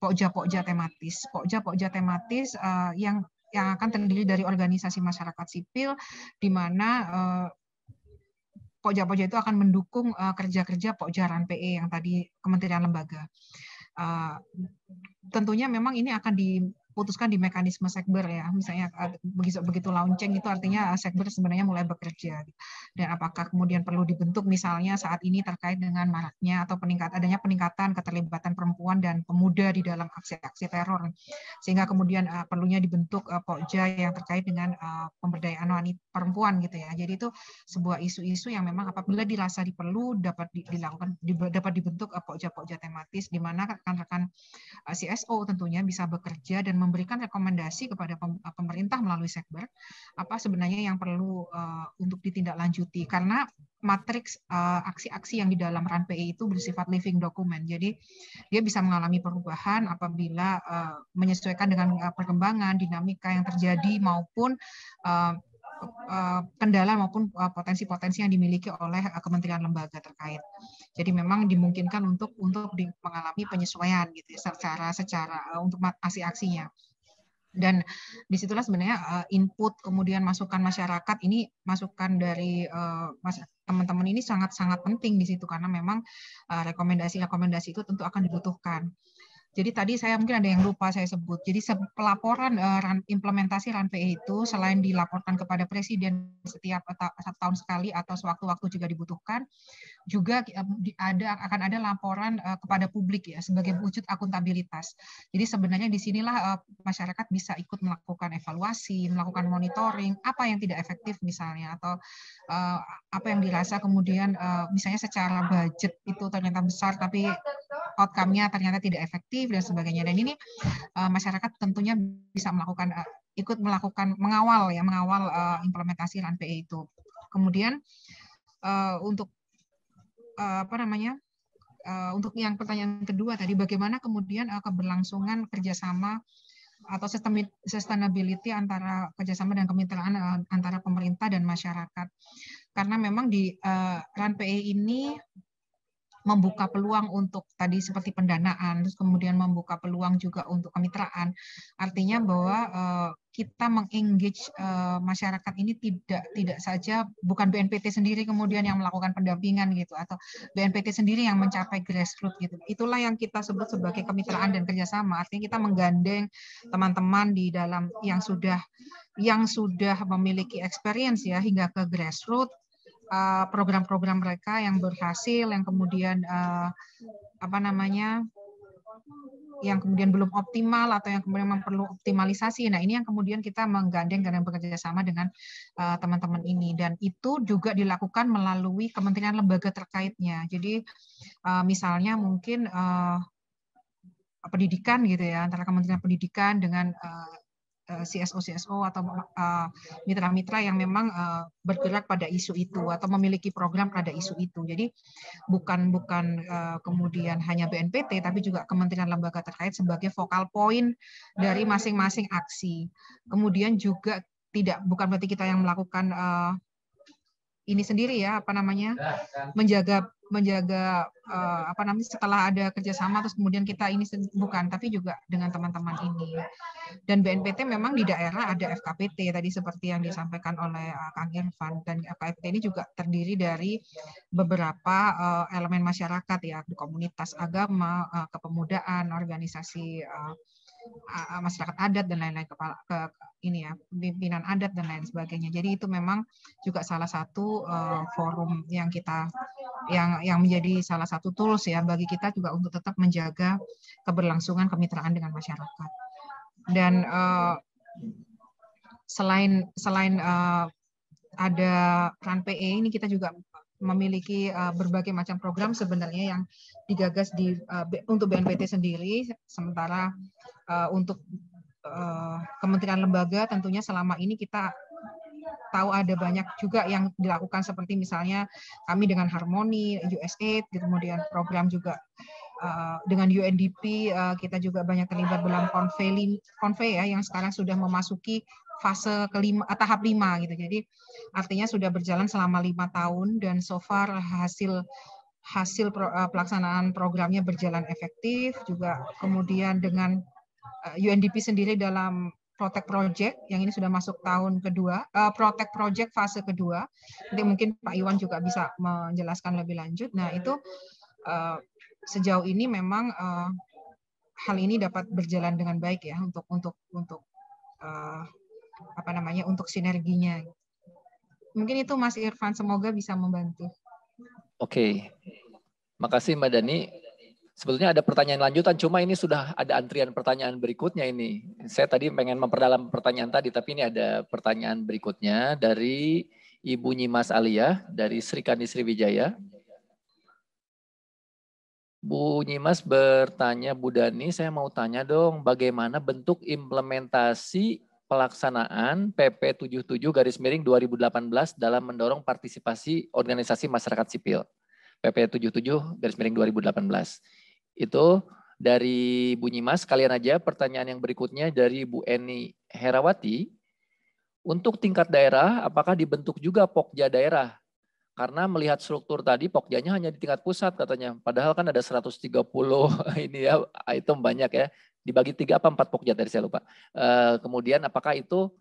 [SPEAKER 4] pokja-pokja tematis, pokja-pokja tematis yang yang akan terdiri dari organisasi masyarakat sipil, di mana pokja-pokja itu akan mendukung eh, kerja-kerja pokjaran PE yang tadi kementerian lembaga. Uh, tentunya memang ini akan di, putuskan di mekanisme sekber ya misalnya begitu begitu launching itu artinya eh, sekber sebenarnya mulai bekerja dan apakah kemudian perlu dibentuk misalnya saat ini terkait dengan maraknya atau peningkat adanya peningkatan keterlibatan perempuan dan pemuda di dalam aksi-aksi teror sehingga kemudian uh, perlunya dibentuk uh, eh, pokja yang terkait dengan uh, pemberdayaan wanita perempuan gitu ya jadi itu sebuah isu-isu yang memang apabila dirasa diperlu dapat dilakukan dapat dibentuk uh, pokja-pokja tematis di mana rekan-rekan uh, CSO tentunya bisa bekerja dan memberikan rekomendasi kepada eh, pemerintah melalui sekber apa sebenarnya yang perlu uh, untuk ditindaklanjuti karena matriks uh, aksi-aksi yang di dalam RAN PE itu bersifat living document. Jadi dia bisa mengalami perubahan apabila uh, menyesuaikan dengan perkembangan dinamika yang terjadi maupun uh, Eh, kendala maupun eh, potensi-potensi yang dimiliki oleh eh, kementerian lembaga terkait. Jadi memang dimungkinkan untuk untuk mengalami penyesuaian gitu ya, secara secara untuk aksi-aksinya dan disitulah sebenarnya input kemudian masukan masyarakat ini masukan dari teman-teman ini sangat sangat penting di situ karena memang rekomendasi-rekomendasi itu tentu akan dibutuhkan. Jadi tadi saya mungkin ada yang lupa saya sebut. Jadi pelaporan uh, eh, run, implementasi RANPE itu selain dilaporkan kepada presiden setiap satu tahun sekali atau sewaktu-waktu juga dibutuhkan, juga eh, ada akan ada laporan eh, kepada publik ya sebagai wujud akuntabilitas. Jadi sebenarnya disinilah uh, masyarakat bisa ikut melakukan evaluasi, melakukan monitoring apa yang tidak efektif misalnya atau apa yang dirasa kemudian misalnya secara budget itu ternyata besar tapi outcome-nya ternyata tidak efektif dan sebagainya. Dan ini eh, masyarakat tentunya bisa melakukan eh, ikut melakukan mengawal ya mengawal eh, implementasi RANPE itu. Kemudian untuk apa namanya? untuk yang pertanyaan kedua tadi, bagaimana kemudian keberlangsungan kerjasama atau sistem sustainability antara kerjasama dan kemitraan antara pemerintah dan masyarakat? Karena memang di uh, RANPE ini membuka peluang untuk tadi seperti pendanaan, terus kemudian membuka peluang juga untuk kemitraan. Artinya bahwa uh, kita mengengage uh, masyarakat ini tidak tidak saja bukan BNPT sendiri kemudian yang melakukan pendampingan gitu atau BNPT sendiri yang mencapai grassroots gitu. Itulah yang kita sebut sebagai kemitraan dan kerjasama. Artinya kita menggandeng teman-teman di dalam yang sudah yang sudah memiliki experience ya hingga ke grassroots Eh, program-program mereka yang berhasil, yang kemudian uh, apa namanya, yang kemudian belum optimal atau yang kemudian perlu optimalisasi. Nah ini yang kemudian kita menggandeng dan bekerja sama dengan eh, teman-teman uh, ini dan itu juga dilakukan melalui kementerian lembaga terkaitnya. Jadi uh, misalnya mungkin uh, pendidikan gitu ya antara kementerian pendidikan dengan uh, Eh, CSO-CSO atau eh, mitra-mitra yang memang eh, bergerak pada isu itu atau memiliki program pada isu itu. Jadi bukan bukan kemudian hanya BNPT tapi juga kementerian lembaga terkait sebagai vokal point dari masing-masing aksi. Kemudian juga tidak bukan berarti kita yang melakukan ini sendiri ya apa namanya nah, kan. menjaga menjaga uh, apa namanya setelah ada kerjasama terus kemudian kita ini bukan tapi juga dengan teman-teman ini dan BNPT memang di daerah ada FKPT tadi seperti yang disampaikan oleh uh, Kang Irfan dan FKPT ini juga terdiri dari beberapa uh, elemen masyarakat ya komunitas agama uh, kepemudaan organisasi uh, masyarakat adat dan lain-lain kepala ke, ini ya pimpinan adat dan lain sebagainya. Jadi itu memang juga salah satu uh, forum yang kita yang yang menjadi salah satu tools ya bagi kita juga untuk tetap menjaga keberlangsungan kemitraan dengan masyarakat. Dan uh, selain selain uh, ada peran PE ini kita juga memiliki uh, berbagai macam program sebenarnya yang digagas di uh, untuk BNPT sendiri sementara uh, untuk uh, kementerian lembaga tentunya selama ini kita tahu ada banyak juga yang dilakukan seperti misalnya kami dengan Harmoni, USAID, kemudian program juga Uh, dengan UNDP uh, kita juga banyak terlibat dalam konvei konvei ya yang sekarang sudah memasuki fase kelima tahap lima gitu jadi artinya sudah berjalan selama lima tahun dan so far hasil hasil pro, uh, pelaksanaan programnya berjalan efektif juga kemudian dengan Eh, UNDP sendiri dalam Protect Project yang ini sudah masuk tahun kedua, uh, Protect Project fase kedua. Nanti mungkin Pak Iwan juga bisa menjelaskan lebih lanjut. Nah itu uh, sejauh ini memang uh, hal ini dapat berjalan dengan baik ya untuk untuk untuk uh, apa namanya untuk sinerginya. Mungkin itu Mas Irfan semoga bisa membantu.
[SPEAKER 3] Oke, okay. makasih Mbak Dani. Sebetulnya ada pertanyaan lanjutan, cuma ini sudah ada antrian pertanyaan berikutnya ini. Saya tadi pengen memperdalam pertanyaan tadi, tapi ini ada pertanyaan berikutnya dari Ibu Nyimas Alia dari Sri Kandi Sriwijaya. Bu Nyimas bertanya, Bu Dani, saya mau tanya dong, bagaimana bentuk implementasi pelaksanaan PP 77 garis miring 2018 dalam mendorong partisipasi organisasi masyarakat sipil. PP 77 garis miring 2018 itu dari Bunyi Mas. Kalian aja pertanyaan yang berikutnya dari Bu Eni Herawati. Untuk tingkat daerah, apakah dibentuk juga pokja daerah? Karena melihat struktur tadi, pokjanya hanya di tingkat pusat katanya. Padahal kan ada 130 ini ya, item banyak ya. Dibagi tiga apa empat pokja dari saya lupa. Eh, kemudian apakah itu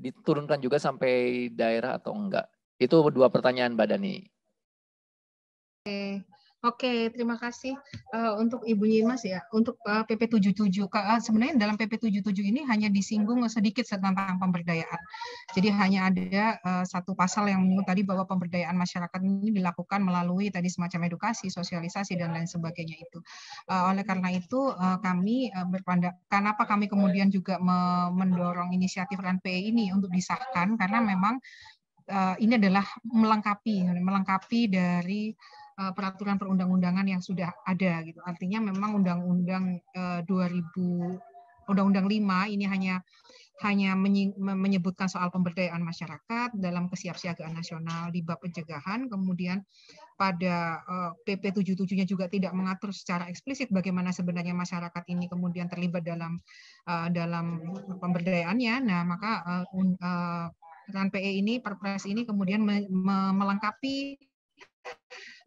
[SPEAKER 3] diturunkan juga sampai daerah atau enggak? Itu dua pertanyaan Mbak Dani.
[SPEAKER 4] Oke, terima kasih uh, untuk Ibu Nyimas ya. Untuk uh, PP 77, uh, sebenarnya dalam PP 77 ini hanya disinggung sedikit tentang pemberdayaan. Jadi hanya ada uh, satu pasal yang tadi bahwa pemberdayaan masyarakat ini dilakukan melalui tadi semacam edukasi, sosialisasi dan lain sebagainya itu. Uh, oleh karena itu uh, kami uh, berpandang, kenapa kami kemudian juga me mendorong inisiatif RANPE ini untuk disahkan karena memang uh, ini adalah melengkapi, melengkapi dari Eh, peraturan perundang-undangan yang sudah ada gitu. Artinya memang undang-undang 2000 eh, undang-undang 5 ini hanya hanya menyebutkan soal pemberdayaan masyarakat dalam kesiapsiagaan nasional di bab pencegahan kemudian pada PP eh, 77-nya juga tidak mengatur secara eksplisit bagaimana sebenarnya masyarakat ini kemudian terlibat dalam dalam pemberdayaannya nah maka RAN PE ini Perpres ini kemudian melengkapi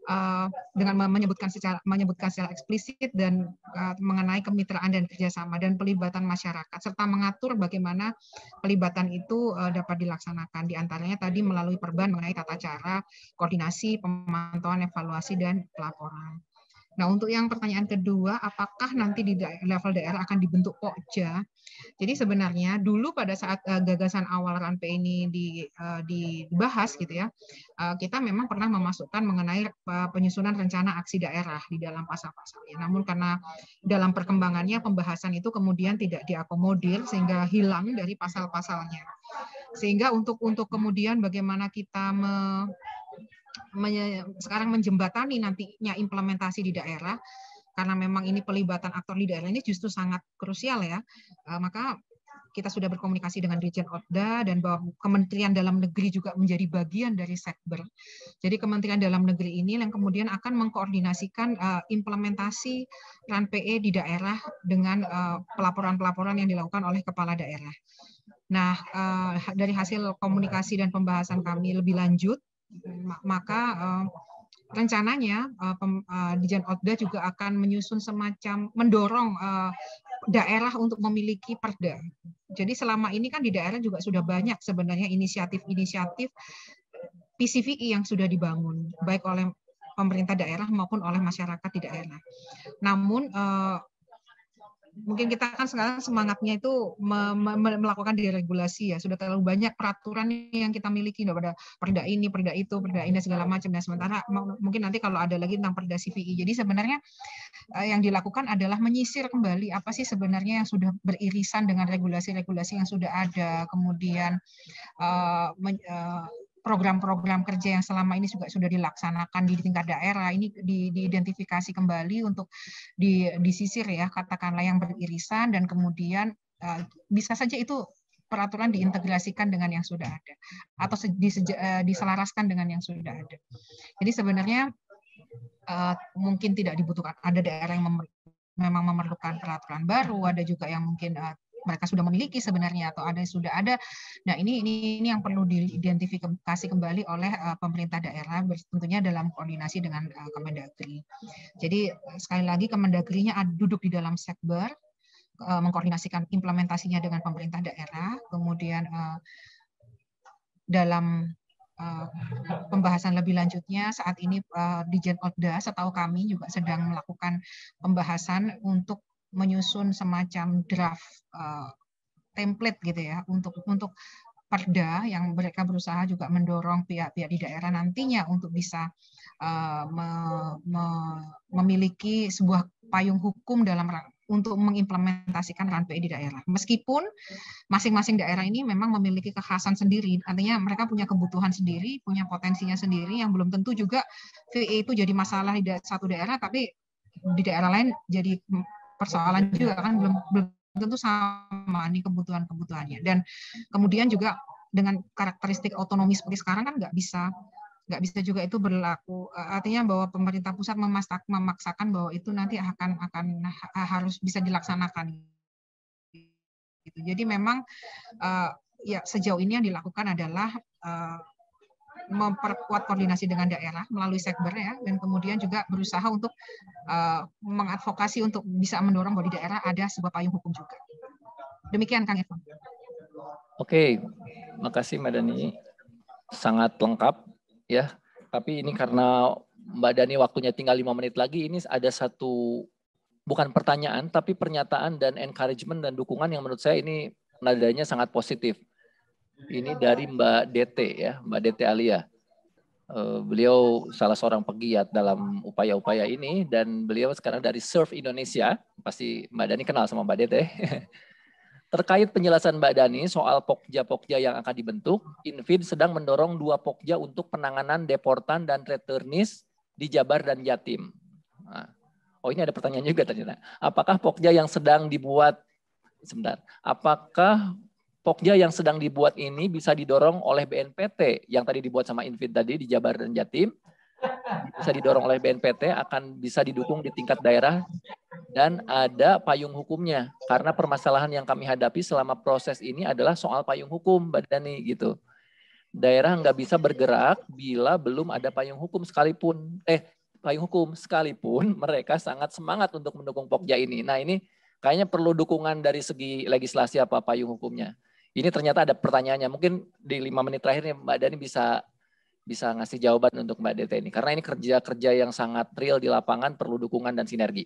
[SPEAKER 4] Eh, dengan menyebutkan secara menyebutkan secara eksplisit dan uh, mengenai kemitraan dan kerjasama dan pelibatan masyarakat serta mengatur bagaimana pelibatan itu uh, dapat dilaksanakan diantaranya tadi melalui perban mengenai tata cara koordinasi pemantauan evaluasi dan
[SPEAKER 1] pelaporan.
[SPEAKER 4] Nah, untuk yang pertanyaan kedua, apakah nanti di level daerah akan dibentuk pokja? Jadi sebenarnya dulu pada saat uh, gagasan awal RANPE ini di, uh, dibahas gitu ya, uh, kita memang pernah memasukkan mengenai uh, penyusunan rencana aksi daerah di dalam pasal-pasalnya. Namun karena dalam perkembangannya pembahasan itu kemudian tidak diakomodir sehingga hilang dari pasal-pasalnya. Sehingga untuk untuk kemudian bagaimana kita me, sekarang menjembatani nantinya implementasi di daerah karena memang ini pelibatan aktor di daerah ini justru sangat krusial ya. Eh, maka kita sudah berkomunikasi dengan Dirjen Orda dan bahwa Kementerian Dalam Negeri juga menjadi bagian dari Sekber. Jadi Kementerian Dalam Negeri ini yang kemudian akan mengkoordinasikan uh, implementasi RANPE di daerah dengan eh, pelaporan-pelaporan uh, yang dilakukan oleh kepala daerah. Nah, uh, dari hasil komunikasi dan pembahasan kami lebih lanjut, maka eh, rencananya eh, eh, Dijen Otda juga akan menyusun semacam mendorong daerah untuk memiliki perda. Jadi selama ini kan di daerah juga sudah banyak sebenarnya inisiatif-inisiatif PCVI yang sudah dibangun baik oleh pemerintah daerah maupun oleh masyarakat di daerah. Namun mungkin kita kan sekarang semangatnya itu me me melakukan deregulasi ya sudah terlalu banyak peraturan yang kita miliki udah pada perda ini perda itu perda ini segala macam dan nah, sementara mungkin nanti kalau ada lagi tentang perda CVI jadi sebenarnya eh, yang dilakukan adalah menyisir kembali apa sih sebenarnya yang sudah beririsan dengan regulasi-regulasi yang sudah ada kemudian eh, eh, program-program kerja yang selama ini juga sudah dilaksanakan di tingkat daerah ini di, diidentifikasi kembali untuk di, disisir ya katakanlah yang beririsan dan kemudian uh, bisa saja itu peraturan diintegrasikan dengan yang sudah ada atau diseja, uh, eh, diselaraskan dengan yang sudah ada. Jadi sebenarnya uh, mungkin tidak dibutuhkan ada daerah yang memer memang memerlukan peraturan baru, ada juga yang mungkin uh, mereka sudah memiliki sebenarnya atau ada sudah ada. Nah ini ini ini yang perlu diidentifikasi kembali oleh eh, pemerintah daerah tentunya dalam koordinasi dengan uh, Kemendagri. Jadi eh, sekali lagi Kemendagri-nya duduk di dalam sekber mengkoordinasikan implementasinya dengan pemerintah daerah, kemudian dalam Uh, pembahasan lebih lanjutnya saat ini uh, Jenderal Otda setahu kami juga sedang melakukan pembahasan untuk menyusun semacam draft uh, template gitu ya untuk untuk perda yang mereka berusaha juga mendorong pihak-pihak di daerah nantinya untuk bisa uh, me, me, memiliki sebuah payung hukum dalam untuk mengimplementasikan RANPE di daerah. Meskipun masing-masing daerah ini memang memiliki kekhasan sendiri, artinya mereka punya kebutuhan sendiri, punya potensinya sendiri yang belum tentu juga VE itu jadi masalah di satu daerah, tapi di daerah lain jadi persoalan juga kan belum belum tentu sama nih kebutuhan-kebutuhannya dan kemudian juga dengan karakteristik otonomi seperti sekarang kan nggak bisa nggak bisa juga itu berlaku eh, artinya bahwa pemerintah pusat memastak memaksakan bahwa itu nanti akan akan harus bisa dilaksanakan gitu. jadi memang eh, ya sejauh ini yang dilakukan adalah eh, memperkuat koordinasi dengan daerah melalui sekber ya dan kemudian juga berusaha untuk uh, mengadvokasi untuk bisa mendorong bahwa di daerah ada sebuah payung hukum juga. Demikian Kang Evan.
[SPEAKER 3] Oke, makasih Mbak Dani. Sangat lengkap ya. Tapi ini karena Mbak Dani waktunya tinggal lima menit lagi, ini ada satu bukan pertanyaan tapi pernyataan dan encouragement dan dukungan yang menurut saya ini nadanya sangat positif ini dari Mbak DT ya, Mbak DT Alia. Eh, beliau salah seorang pegiat dalam upaya-upaya ini dan beliau sekarang dari Surf Indonesia. Pasti Mbak Dani kenal sama Mbak DT. Terkait penjelasan Mbak Dani soal pokja-pokja yang akan dibentuk, Invid sedang mendorong dua pokja untuk penanganan deportan dan returnis di Jabar dan Jatim. Nah, oh ini ada pertanyaan juga ternyata. Apakah pokja yang sedang dibuat sebentar? Apakah Pokja yang sedang dibuat ini bisa didorong oleh BNPT yang tadi dibuat sama Invit tadi di Jabar dan Jatim bisa didorong oleh BNPT akan bisa didukung di tingkat daerah dan ada payung hukumnya karena permasalahan yang kami hadapi selama proses ini adalah soal payung hukum Mbak Dani gitu daerah nggak bisa bergerak bila belum ada payung hukum sekalipun eh payung hukum sekalipun mereka sangat semangat untuk mendukung Pokja ini nah ini kayaknya perlu dukungan dari segi legislasi apa payung hukumnya ini ternyata ada pertanyaannya. Mungkin di lima menit terakhir nih Mbak Dani bisa bisa ngasih jawaban untuk Mbak Dete ini. Karena ini kerja-kerja yang sangat real di lapangan perlu dukungan dan sinergi.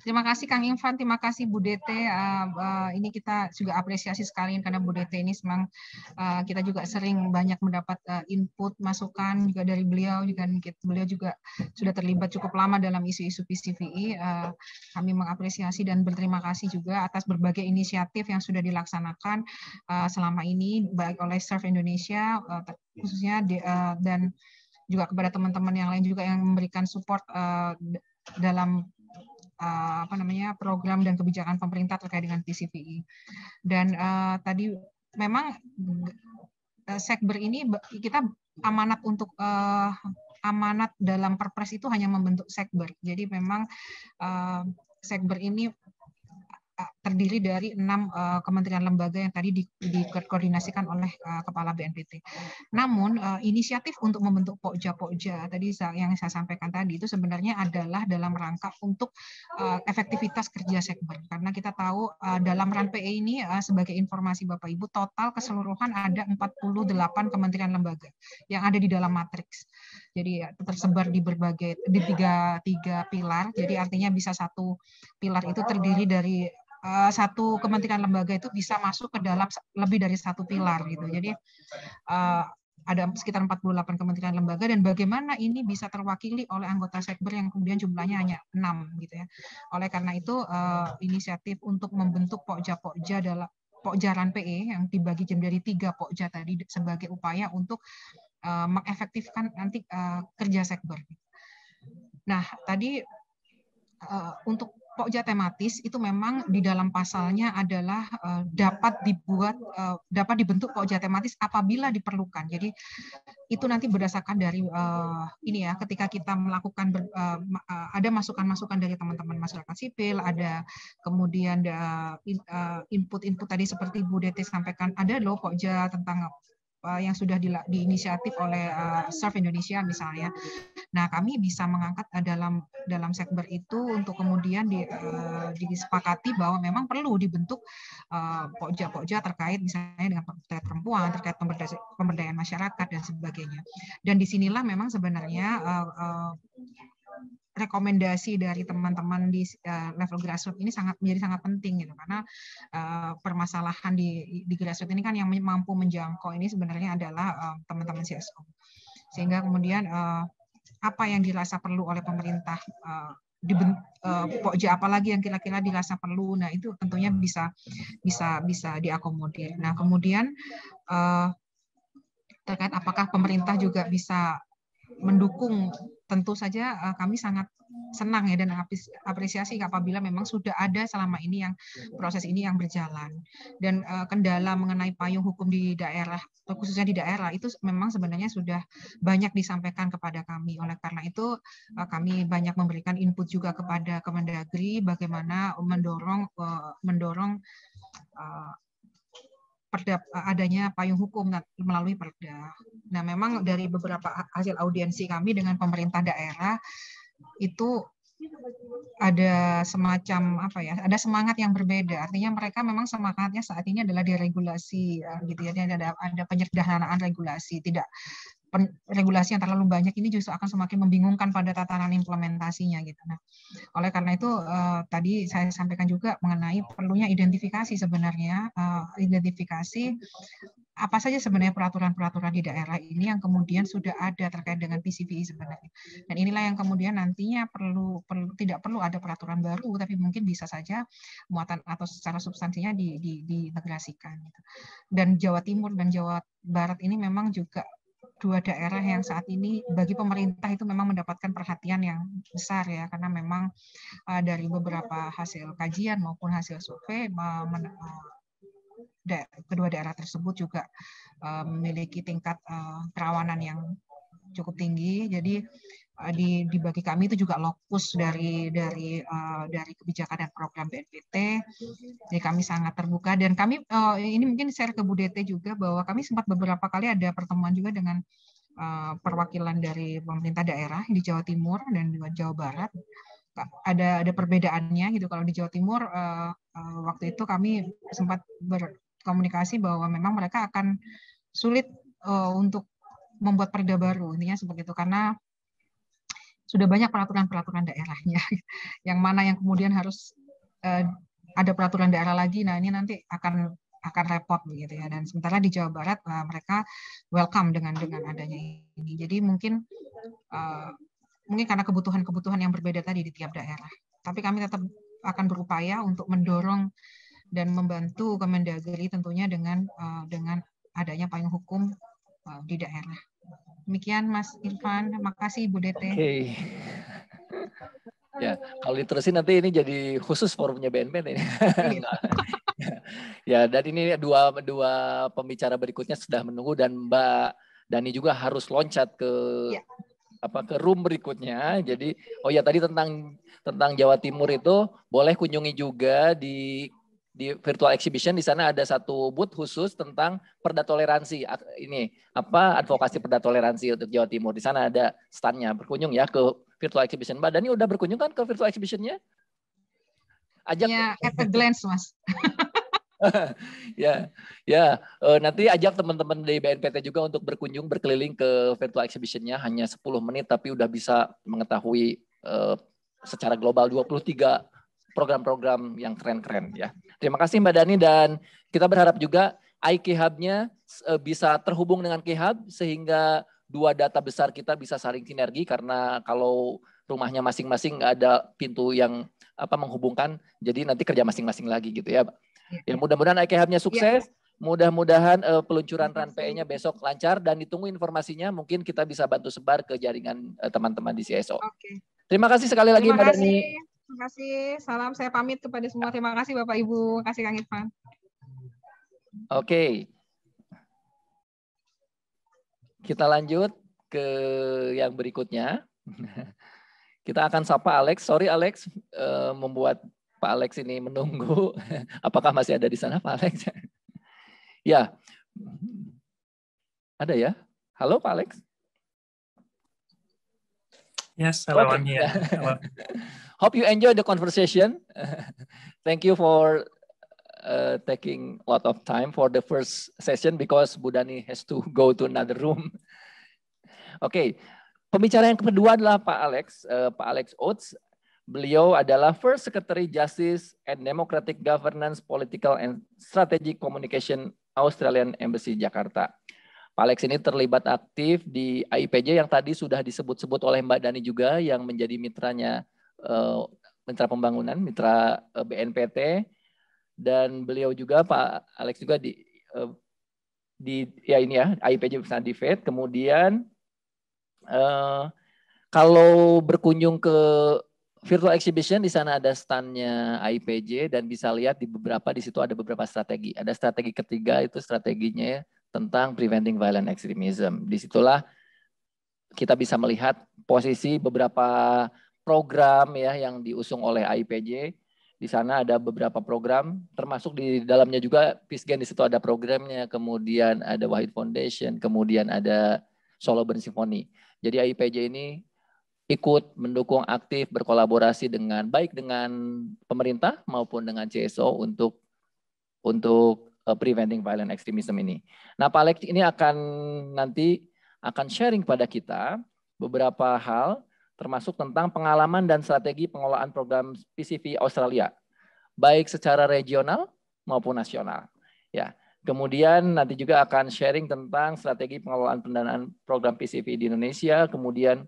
[SPEAKER 4] Terima kasih Kang Infan, terima kasih Bu Dete. Uh, uh, ini kita juga apresiasi sekali karena Bu Dete ini memang uh, ah, kita juga sering banyak mendapat uh, input, masukan juga dari beliau juga beliau juga sudah terlibat cukup lama dalam isu-isu PCVI. Uh, kami mengapresiasi dan berterima kasih juga atas berbagai inisiatif yang sudah dilaksanakan uh, selama ini baik oleh Serve Indonesia uh, khususnya di, uh, dan juga kepada teman-teman yang lain juga yang memberikan support uh, dalam Eh, apa namanya program dan kebijakan pemerintah terkait dengan PCVI. E. Dan uh, tadi memang uh, sekber ini kita amanat untuk uh, amanat dalam Perpres itu hanya membentuk sekber. Jadi memang uh, sekber ini terdiri dari enam uh, kementerian lembaga yang tadi di, dikoordinasikan oleh uh, kepala BNPT. Namun uh, inisiatif untuk membentuk pokja-pokja tadi yang saya sampaikan tadi itu sebenarnya adalah dalam rangka untuk uh, efektivitas kerja segmen karena kita tahu uh, dalam RAN PE ini uh, sebagai informasi Bapak Ibu total keseluruhan ada 48 kementerian lembaga yang ada di dalam matriks. Jadi ya, tersebar di berbagai di tiga tiga pilar. Jadi artinya bisa satu pilar itu terdiri dari Eh, satu kementerian lembaga itu bisa masuk ke dalam lebih dari satu pilar gitu. Jadi eh, ada sekitar 48 kementerian lembaga dan bagaimana ini bisa terwakili oleh anggota sekber yang kemudian jumlahnya hanya enam gitu ya. Oleh karena itu eh, inisiatif untuk membentuk pokja-pokja dalam pokjaran PE yang dibagi menjadi tiga pokja tadi sebagai upaya untuk mengefektifkan nanti kerja sekber. Nah, tadi untuk pokja tematis itu memang di dalam pasalnya adalah eh, dapat dibuat eh, dapat dibentuk pokja tematis apabila diperlukan. Jadi itu nanti berdasarkan dari eh, ini ya ketika kita melakukan ada masukan-masukan dari teman-teman masyarakat sipil, ada kemudian input-input tadi seperti Bu Dete sampaikan ada loh pokja tentang Eh, yang sudah di, diinisiatif oleh uh, Surf Indonesia misalnya. Nah, kami bisa mengangkat uh, dalam dalam sekber itu untuk kemudian di, uh, disepakati bahwa memang perlu dibentuk pokja-pokja uh, terkait misalnya dengan terkait perempuan, terkait pemberdayaan, pemberdayaan masyarakat dan sebagainya. Dan disinilah memang sebenarnya uh, uh, rekomendasi dari teman-teman di eh, level grassroots ini sangat menjadi sangat penting gitu karena uh, permasalahan di di grassroots ini kan yang mampu menjangkau ini sebenarnya adalah eh, teman-teman CSO sehingga kemudian uh, apa yang dirasa perlu oleh pemerintah uh, di uh, pokja apa lagi yang kira-kira dirasa perlu nah itu tentunya bisa bisa bisa diakomodir nah kemudian uh, terkait apakah pemerintah juga bisa mendukung tentu saja eh, kami sangat senang ya dan apresiasi apabila memang sudah ada selama ini yang proses ini yang berjalan dan eh, kendala mengenai payung hukum di daerah khususnya di daerah itu memang sebenarnya sudah banyak disampaikan kepada kami oleh karena itu eh, kami banyak memberikan input juga kepada Kemendagri bagaimana mendorong mendorong perda eh, adanya payung hukum melalui perda. Nah, memang dari beberapa hasil audiensi kami dengan pemerintah daerah itu ada semacam apa ya ada semangat yang berbeda artinya mereka memang semangatnya saat ini adalah diregulasi eh, gitu ya ada ada penyederhanaan regulasi tidak regulasi yang terlalu banyak ini justru akan semakin membingungkan pada tatanan implementasinya gitu. Nah, oleh karena itu uh, tadi saya sampaikan juga mengenai perlunya identifikasi sebenarnya uh, identifikasi apa saja sebenarnya peraturan-peraturan di daerah ini yang kemudian sudah ada terkait dengan PCPI e sebenarnya. Dan inilah yang kemudian nantinya perlu, perlu tidak perlu ada peraturan baru tapi mungkin bisa saja muatan atau secara substansinya di, di, diintegrasikan. Gitu. Dan Jawa Timur dan Jawa Barat ini memang juga dua daerah iya. yang saat ini bagi pemerintah itu memang mendapatkan perhatian yang besar ya karena memang eh, dari beberapa hasil kajian maupun hasil survei eh, kedua daerah tersebut juga eh, memiliki tingkat uh, kerawanan yang cukup tinggi jadi Eh, di, di bagi kami itu juga lokus dari dari uh, dari kebijakan dan program BNPT. Jadi kami sangat terbuka dan kami uh, ini mungkin share ke Bu DT juga bahwa kami sempat beberapa kali ada pertemuan juga dengan uh, perwakilan dari pemerintah daerah di Jawa Timur dan di Jawa Barat. Ada ada perbedaannya gitu kalau di Jawa Timur uh, uh, waktu itu kami sempat berkomunikasi bahwa memang mereka akan sulit uh, untuk membuat perda baru intinya seperti itu karena sudah banyak peraturan-peraturan daerahnya yang mana yang kemudian harus eh, ada peraturan daerah lagi nah ini nanti akan akan repot begitu ya dan sementara di Jawa Barat uh, mereka welcome dengan dengan adanya ini jadi mungkin uh, mungkin karena kebutuhan-kebutuhan yang berbeda tadi di tiap daerah tapi kami tetap akan berupaya untuk mendorong dan membantu Kemendagri tentunya dengan eh, dengan adanya payung hukum di daerah Demikian Mas Irfan. Terima kasih Ibu Dete. Oke. Okay.
[SPEAKER 3] ya, kalau literasi nanti ini jadi khusus forumnya BNP ini. Iya. ya, dan ini dua dua pembicara berikutnya sudah menunggu dan Mbak Dani juga harus loncat ke ya. apa ke room berikutnya. Jadi, oh ya tadi tentang tentang Jawa Timur itu boleh kunjungi juga di di virtual exhibition di sana ada satu booth khusus tentang perda toleransi ini apa advokasi perda toleransi untuk Jawa Timur di sana ada standnya berkunjung ya ke virtual exhibition mbak Dani udah berkunjung kan ke virtual exhibitionnya ajak ya at a glance
[SPEAKER 4] mas
[SPEAKER 3] ya ya eh, nanti ajak teman-teman dari BNPT juga untuk berkunjung berkeliling ke virtual exhibitionnya hanya 10 menit tapi udah bisa mengetahui eh, secara global 23 program-program yang keren-keren ya. Terima kasih Mbak Dani dan kita berharap juga IK Hub-nya eh, bisa terhubung dengan K Hub sehingga dua data besar kita bisa saling sinergi karena kalau rumahnya masing-masing ada pintu yang apa menghubungkan jadi nanti kerja masing-masing lagi gitu ya. Iya. Ya mudah-mudahan IK Hub-nya iya. sukses. Mudah-mudahan uh, peluncuran RAN nya besok lancar dan ditunggu informasinya mungkin kita bisa bantu sebar ke jaringan eh, teman-teman uh, di CSO. Oke. Terima kasih sekali lagi Mbak Dani.
[SPEAKER 4] Terima kasih. Salam saya pamit kepada semua. Terima kasih Bapak Ibu. Terima kasih Kang Irfan.
[SPEAKER 3] Oke. Kita lanjut ke yang berikutnya. Kita akan sapa Alex. Sorry Alex eh, membuat Pak Alex ini menunggu. Apakah masih ada di sana Pak Alex? ya. Ada ya? Halo Pak Alex?
[SPEAKER 1] Yes, halo okay.
[SPEAKER 3] Hope you enjoy the conversation. Thank you for uh, taking a lot of time for the first session because Budani has to go to another room. Oke, okay. pembicara yang kedua adalah Pak Alex, uh, Pak Alex Oates. Beliau adalah First Secretary Justice and Democratic Governance Political and Strategic Communication Australian Embassy Jakarta. Pak Alex ini terlibat aktif di AIPJ yang tadi sudah disebut-sebut oleh Mbak Dani juga yang menjadi mitranya Eh, mitra pembangunan, mitra eh, BNPT dan beliau juga Pak Alex juga di eh, di ya ini ya AIPJ Pesantren di Kemudian kalau berkunjung ke virtual exhibition di sana ada standnya AIPJ dan bisa lihat di beberapa di situ ada beberapa strategi. Ada strategi ketiga itu strateginya tentang preventing violent extremism. Disitulah kita bisa melihat posisi beberapa program ya yang diusung oleh AIPJ. Di sana ada beberapa program, termasuk di dalamnya juga Pisgen di situ ada programnya, kemudian ada Wahid Foundation, kemudian ada Solo Band Symphony. Jadi AIPJ ini ikut mendukung aktif berkolaborasi dengan baik dengan pemerintah maupun dengan CSO untuk untuk eh, preventing violent extremism ini. Nah, Pak Alex ini akan nanti akan sharing pada kita beberapa hal termasuk tentang pengalaman dan strategi pengelolaan program PCV Australia, baik secara regional maupun nasional. Ya, kemudian nanti juga akan sharing tentang strategi pengelolaan pendanaan program PCV di Indonesia, kemudian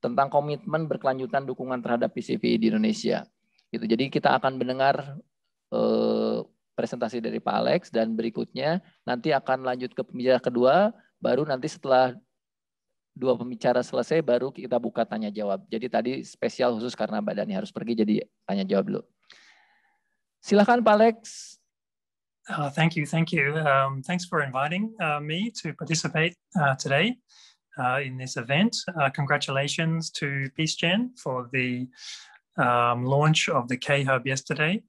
[SPEAKER 3] tentang komitmen berkelanjutan dukungan terhadap PCV di Indonesia. Gitu. Jadi kita akan mendengar eh, presentasi dari Pak Alex dan berikutnya nanti akan lanjut ke pembicara kedua, baru nanti setelah dua pembicara selesai baru kita buka tanya jawab. Jadi tadi spesial khusus karena Mbak Dani harus pergi jadi tanya jawab dulu. Silakan Pak
[SPEAKER 1] Alex. Uh, thank you, thank you. Um, thanks for inviting uh, me to participate uh, today uh, in this event. Uh, congratulations to PeaceGen for the um, launch of the K-Hub yesterday.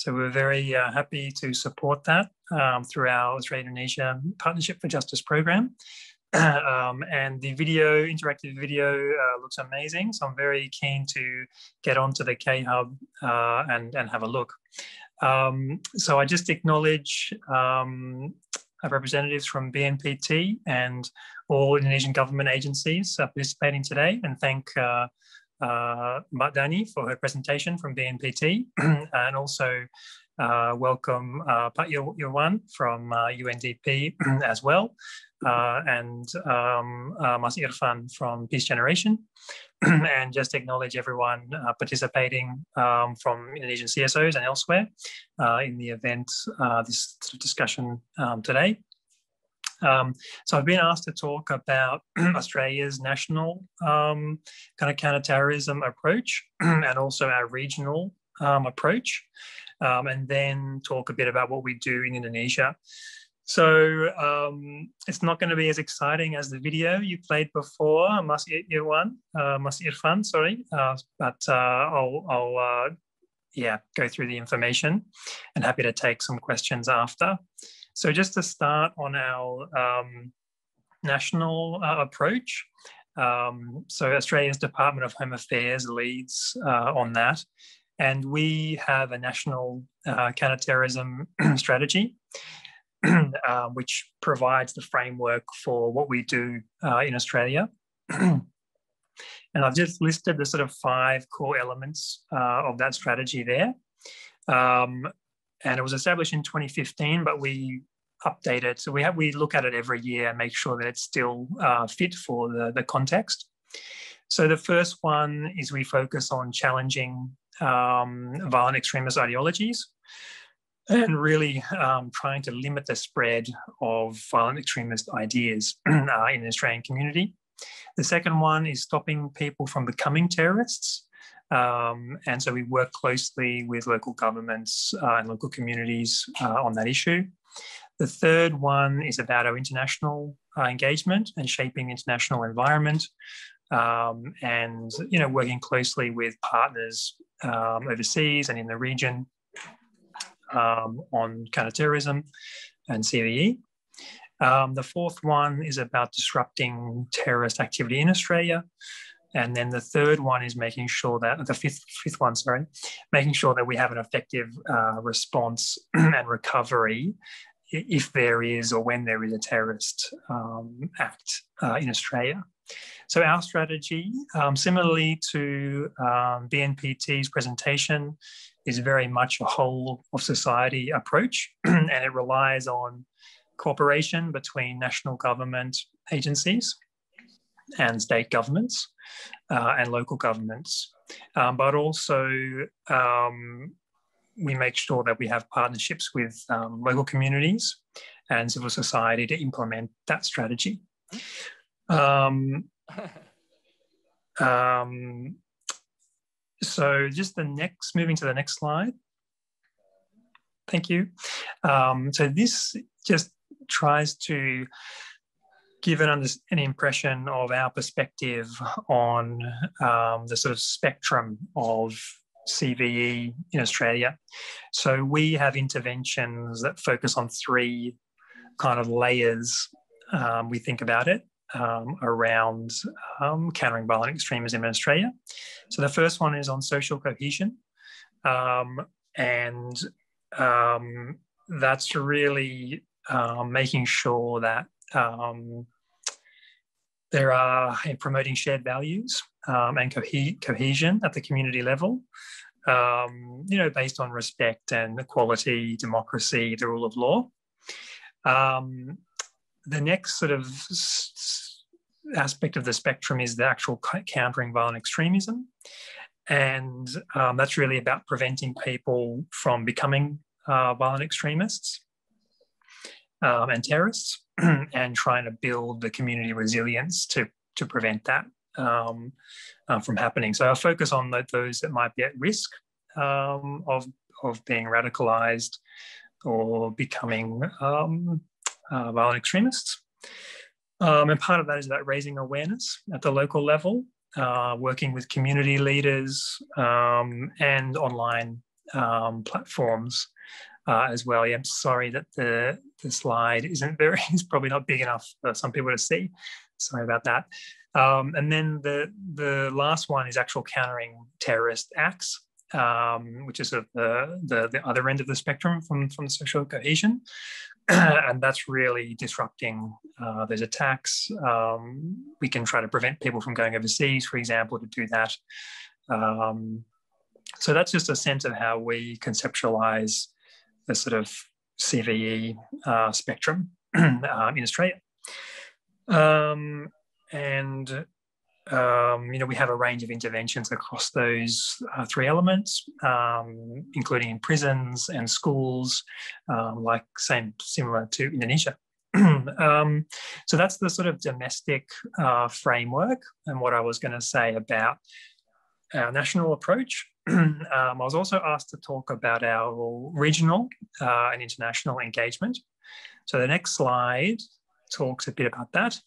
[SPEAKER 1] So we're very uh, happy to support that um, through our Australia-Indonesia Partnership for Justice program. um, and the video, interactive video, uh, looks amazing. So I'm very keen to get onto the K Hub uh, and and have a look. Um, so I just acknowledge um, representatives from BNPT and all Indonesian government agencies participating today, and thank. Uh, uh, Madani for her presentation from BNPT, and also uh, welcome uh, Pat from uh, UNDP as well uh, and um, uh, Mas Irfan from Peace Generation, and just acknowledge everyone uh, participating um, from Indonesian CSOs and elsewhere uh, in the event, uh, this discussion um, today. Um, so I've been asked to talk about Australia's national um, kind of counterterrorism approach and also our regional um, approach, um, and then talk a bit about what we do in Indonesia. So um, it's not going to be as exciting as the video you played before, Mas Irwan, uh, Mas Irfan, sorry. Uh, but uh, I'll, I'll uh, yeah, go through the information and happy to take some questions after. So just to start on our um, national uh, approach, um, so Australia's Department of Home Affairs leads uh, on that. And we have a national counterterrorism strategy. Uh, which provides the framework for what we do uh, in Australia. and I've just listed the sort of five core elements uh, of that strategy there. Um, and it was established in 2015, but we update it. So we have we look at it every year and make sure that it's still uh, fit for the, the context. So the first one is we focus on challenging um, violent extremist ideologies and really um, trying to limit the spread of violent extremist ideas uh, in the Australian community. The second one is stopping people from becoming terrorists. Um, and so we work closely with local governments uh, and local communities uh, on that issue. The third one is about our international uh, engagement and shaping international environment. Um, and you know, working closely with partners um, overseas and in the region um, on counterterrorism and CVE. Um, the fourth one is about disrupting terrorist activity in Australia. And then the third one is making sure that the fifth fifth one, sorry, making sure that we have an effective uh, response and recovery if there is or when there is a terrorist um, act uh, in Australia. So our strategy, um, similarly to um, BNPT's presentation, is very much a whole of society approach, and it relies on cooperation between national government agencies and state governments uh, and local governments. Um, but also, um, we make sure that we have partnerships with um, local communities and civil society to implement that strategy. Hmm. Um, um, so just the next, moving to the next slide. Thank you. Um, so this just tries to give an, an impression of our perspective on um, the sort of spectrum of CVE in Australia. So we have interventions that focus on three kind of layers um, we think about it um, around um, countering violent extremism in Australia. So the first one is on social cohesion. Um, and um, that's really uh, making sure that there are promoting shared values and cohe cohesion at the community level. Um, you know, based on respect and equality, democracy, the rule of law. Um, the next sort of aspect of the spectrum is the actual countering violent extremism. And um, that's really about preventing people from becoming uh, violent extremists um, and terrorists and trying to build the community resilience to, to prevent that um, uh, from happening. So I'll focus on those that might be at risk um, of, of being radicalized or becoming um, uh, violent extremists. Um, and part of that is about raising awareness at the local level, uh, working with community leaders um, and online um, platforms uh, as well. Yeah, I'm sorry that the, the slide isn't very, it's probably not big enough for some people to see. Sorry about that. Um, and then the, the last one is actual countering terrorist acts. Um, which is sort of the, the, the, other end of the spectrum from, from social cohesion. and that's really disrupting uh, those attacks. Um, we can try to prevent people from going overseas, for example, to do that. Um, so that's just a sense of how we conceptualize the sort of CVE uh, spectrum um, in Australia. Um, and um, you know, we have a range of interventions across those uh, three elements, um, including in prisons and schools, um, like same similar to Indonesia. Um, so that's the sort of domestic uh, framework and what I was going to say about our national approach. Um, I was also asked to talk about our regional uh, and international engagement. So the next slide talks a bit about that.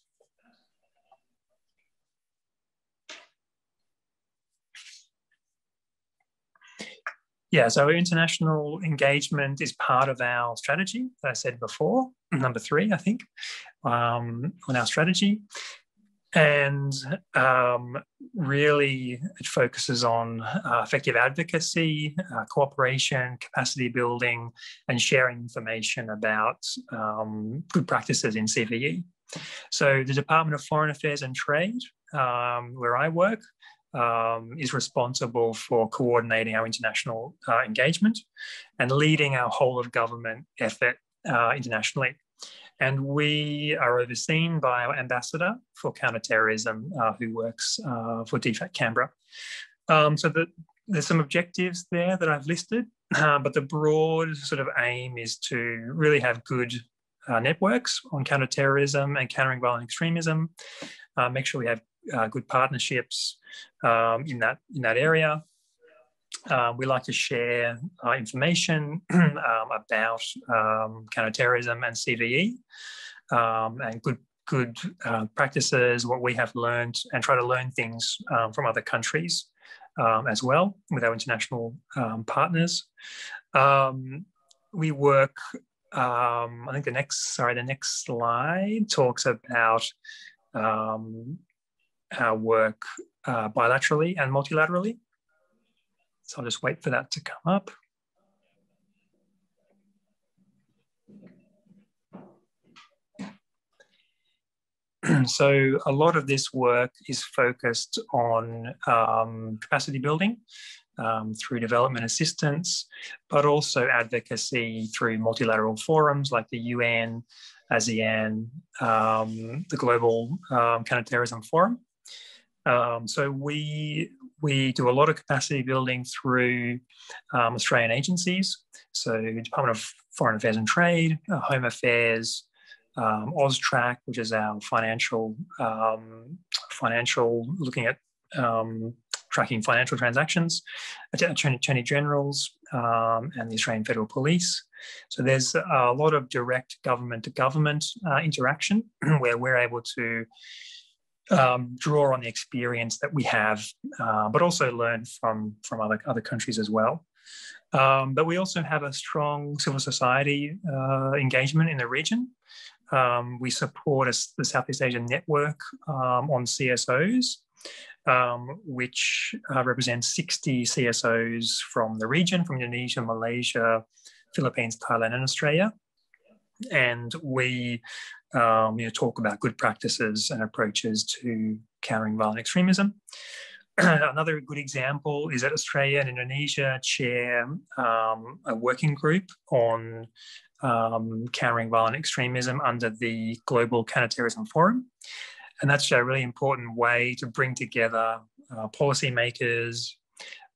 [SPEAKER 1] Yeah, so international engagement is part of our strategy, as I said before, number three, I think, um, on our strategy. And um, really, it focuses on uh, effective advocacy, uh, cooperation, capacity building, and sharing information about um, good practices in CVE. So, the Department of Foreign Affairs and Trade, um, where I work, um, is responsible for coordinating our international uh, engagement and leading our whole of government effort uh, internationally. And we are overseen by our ambassador for counterterrorism, uh, who works uh, for DFAT Canberra. Um, so the, there's some objectives there that I've listed, uh, but the broad sort of aim is to really have good uh, networks on counterterrorism and countering violent extremism, uh, make sure we have uh, good partnerships um, in that in that area. Uh, we like to share uh, information um, about um, counterterrorism and CVE um, and good good uh, practices, what we have learned, and try to learn things um, from other countries as well with our international partners. we work. I think the next, sorry, the next slide talks about um, our work uh, bilaterally and multilaterally. So I'll just wait for that to come up. so a lot of this work is focused on um, capacity building um, through development assistance, but also advocacy through multilateral forums like the UN, ASEAN, um, the Global um, Counterterrorism Forum. Um, so we we do a lot of capacity building through um, Australian agencies, so Department of Foreign Affairs and Trade, uh, Home Affairs, um, AusTrack, which is our financial um, financial looking at um, tracking financial transactions, Attorney, Generals, um, and the Australian Federal Police. So there's a lot of direct government to uh, government interaction where we're able to um, draw on the experience that we have, uh, but also learn from from other other countries as well. Um, but we also have a strong civil society uh, engagement in the region. Um, we support a, the Southeast Asian Network um, on CSOs, um, which uh, represents 60 CSOs from the region, from Indonesia, Malaysia, Philippines, Thailand, and Australia and we um, you know, talk about good practices and approaches to countering violent extremism. Another good example is that Australia and Indonesia chair um, a working group on um, countering violent extremism under the Global Counterterrorism Forum. And that's a really important way to bring together uh, policymakers,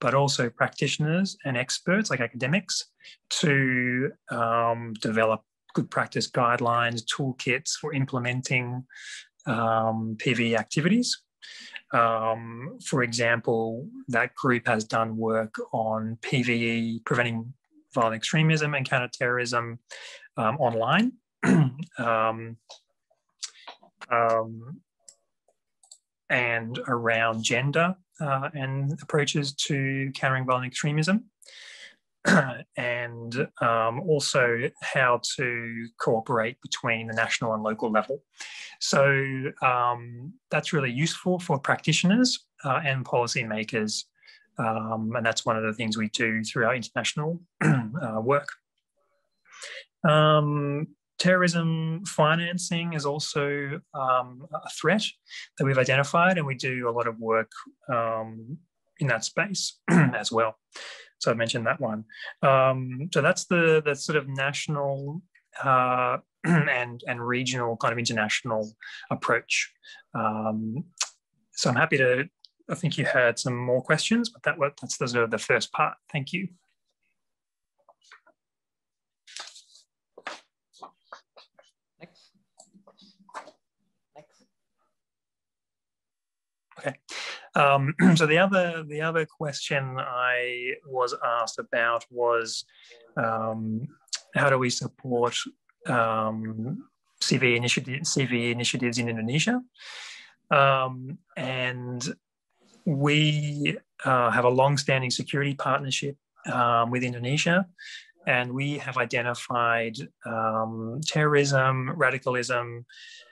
[SPEAKER 1] but also practitioners and experts like academics to um, develop good practice guidelines, toolkits for implementing um, PV activities. Um, for example, that group has done work on PVE, preventing violent extremism and counterterrorism um, online. Um, um, and around gender uh, and approaches to countering violent extremism. and um, also how to cooperate between the national and local level. So um, that's really useful for practitioners uh, and policymakers. Um, and that's one of the things we do through our international uh, work. Um, terrorism financing is also um, a threat that we've identified, and we do a lot of work um, in that space as well. So I mentioned that one. Um, so that's the the sort of national uh, and and regional kind of international approach. Um, so I'm happy to. I think you had some more questions, but that that's the are the first part. Thank you. Next. Next. Okay. Um, so the other the other question I was asked about was um, how do we support um, CV initiatives CV initiatives in Indonesia? Um, and we uh, have a long-standing security partnership um, with Indonesia, and we have identified um, terrorism, radicalism,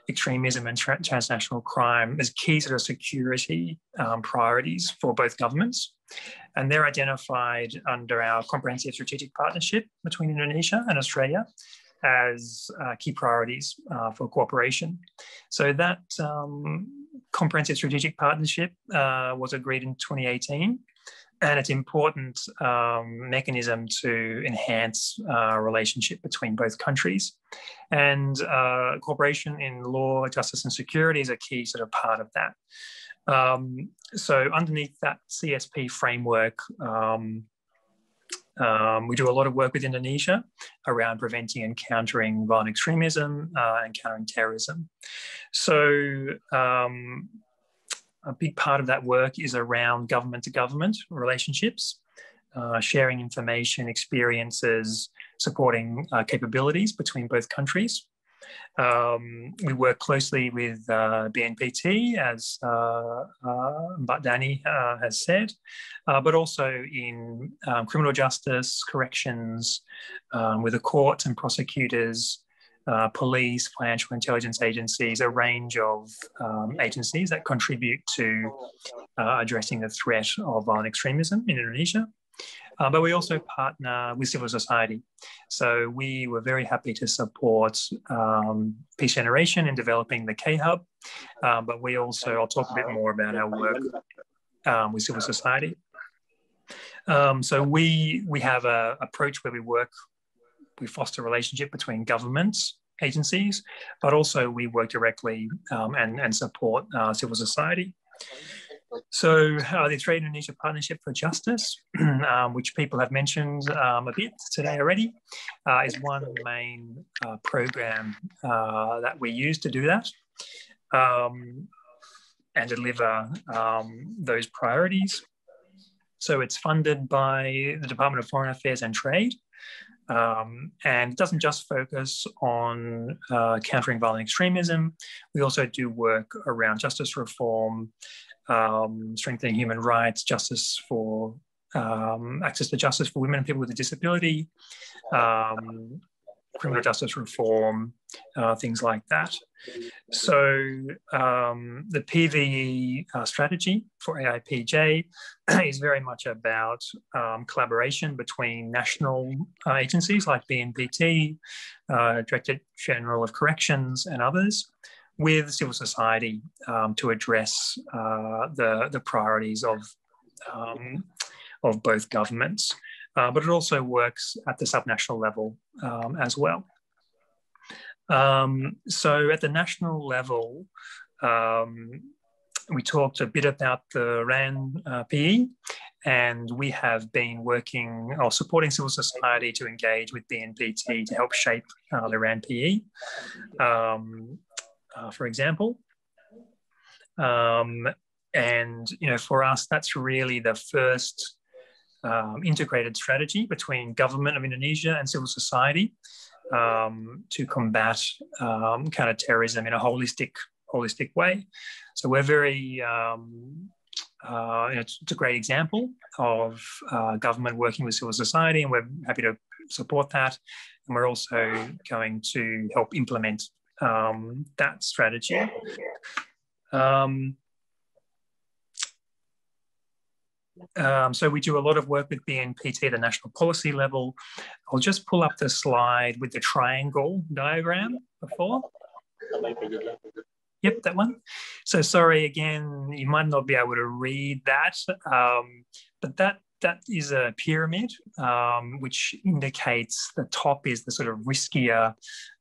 [SPEAKER 1] extremism, and tra- transnational crime as key sort of security um, priorities for both governments. And they're identified under our comprehensive strategic partnership between Indonesia and Australia as uh, key priorities uh, for cooperation. So that um, comprehensive strategic partnership uh, was agreed in 2018 and it's important um, mechanism to enhance uh, relationship between both countries. And uh, cooperation in law, justice, and security is a key sort of part of that. Um, so underneath that CSP framework, um, um, we do a lot of work with Indonesia around preventing and countering violent extremism uh, and countering terrorism. So um, a big part of that work is around government to government relationships, uh, sharing information, experiences, supporting uh, capabilities between both countries. Um, we work closely with uh, BNPT, as uh, uh Danny uh, has said, uh, but also in um, criminal justice, corrections, um, with the courts and prosecutors, uh, police, financial intelligence agencies, a range of um, agencies that contribute to uh, addressing the threat of violent extremism in Indonesia. Uh, but we also partner with civil society. So we were very happy to support um, Peace Generation in developing the K Hub. Um, uh, but we also, I'll talk a bit more about our work um, with civil society. Um, so we we have a approach where we work, we foster a relationship between governments agencies, but also we work directly um, and, and support uh, civil society. So uh, the Australian Indonesia Partnership for Justice, um, which people have mentioned um, a bit today already, uh, is one main uh, program uh, that we use to do that um, and deliver um, those priorities. So it's funded by the Department of Foreign Affairs and Trade um, and it doesn't just focus on uh, countering violent extremism. We also do work around justice reform, um, strengthening human rights, justice for um, access to justice for women and people with a disability, um, criminal justice reform, uh, things like that. So um, the PVE uh, strategy for AIPJ is very much about um, collaboration between national uh, agencies like BNPT, uh, Director General of Corrections, and others with civil society um, to address uh, the, the priorities of, um, of both governments. Uh, but it also works at the subnational level um, as well. Um, so at the national level, um, we talked a bit about the RAN uh, PE, and we have been working or supporting civil society to engage with BNPT to help shape uh, the RAN PE, um, uh, for example. Um, and you know, for us, that's really the first um, integrated strategy between government of Indonesia and civil society um, to combat um, counterterrorism in a holistic holistic way. So we're very um, uh, you know, it's, it's, a great example of uh, government working with civil society, and we're happy to support that. And we're also going to help implement um, that strategy. Um, Um, so we do a lot of work with BNPT, the national policy level. I'll just pull up the slide with the triangle diagram before. Yep, that one. So sorry again, you might not be able to read that, um, but that that is a pyramid, um, which indicates the top is the sort of riskier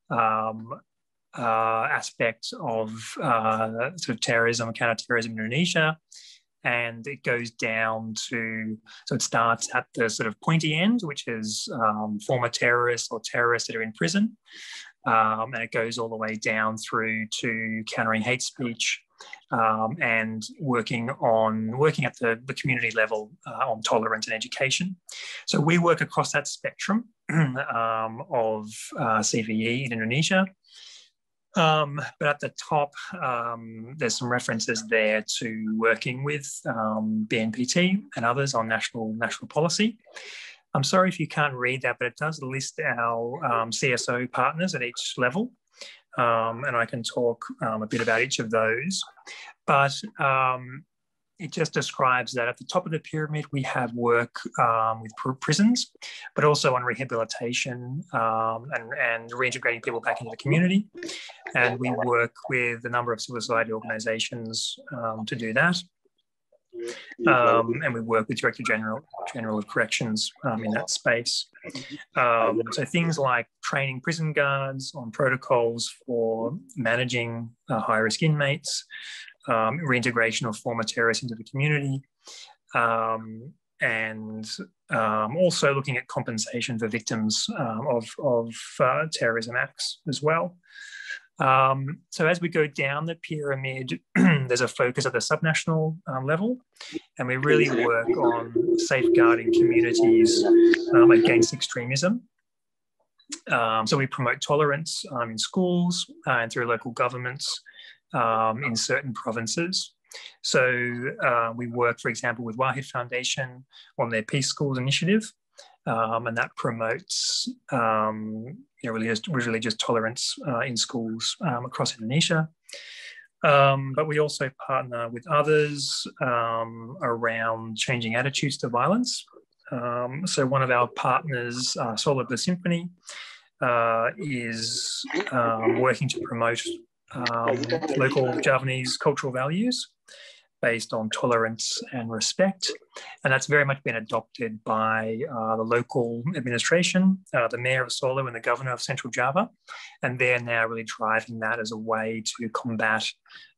[SPEAKER 1] um, uh, aspect of uh, sort of terrorism, counterterrorism in Indonesia and it goes down to so it starts at the sort of pointy end, which is um, former terrorists or terrorists that are in prison, um, and it goes all the way down through to countering hate speech um, and working on working at the, the community level uh, on tolerance and education. So we work across that spectrum um, of uh, CVE in Indonesia. Um, but at the top, um, there's some references there to working with um, BNPT and others on national national policy. I'm sorry if you can't read that, but it does list our um, CSO partners at each level. Um, and I can talk um, a bit about each of those. But it just describes that at the top of the pyramid, we have work um, with pr prisons, but also on rehabilitation um, and, and reintegrating people back into the community. And we work with a number of civil society organizations um, to do that. Um, and we work with Director General, General of Corrections um, in that space. Um, so things like training prison guards on protocols for managing uh, high risk inmates, um, reintegration of former terrorists into the community, um, and um, also looking at compensation for victims um, of, of uh, terrorism acts as well. Um, so as we go down the pyramid, there's a focus at the subnational uh, level, and we really work on safeguarding communities against extremism. Um, so we promote tolerance um, in schools uh, and through local governments um, in certain provinces. So uh, we work, for example, with Wahid Foundation on their Peace Schools initiative, um, and that promotes um, you know, religious, religious tolerance uh, in schools um, across Indonesia. Um, but we also partner with others um, around changing attitudes to violence. Um, so one of our partners, uh, Symphony, uh, is working to promote um, local Javanese cultural values based on tolerance and respect. And that's very much been adopted by uh, the local administration, uh, the mayor of Solo and the governor of Central Java. And they're now really driving that as a way to combat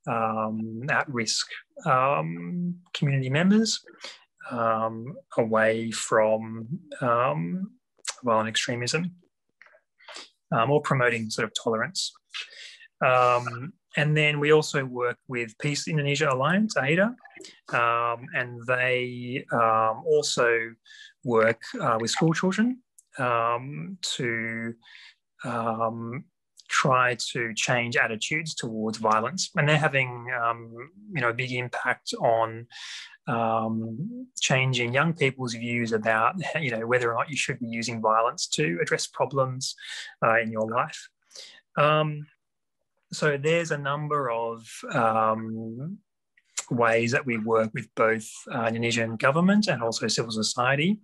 [SPEAKER 1] um, at risk um, community members um, away from violent um, extremism um, or promoting sort of tolerance. Um, and then we also work with Peace Indonesia Alliance, AIDA, um, and they um, also work uh, with school children um, to um, try to change attitudes towards violence. And they're having, um, you know, a big impact on um, changing young people's views about you know whether or not you should be using violence to address problems uh, in your life. Um, so there's a number of um, ways that we work with both uh, Indonesian government and also civil society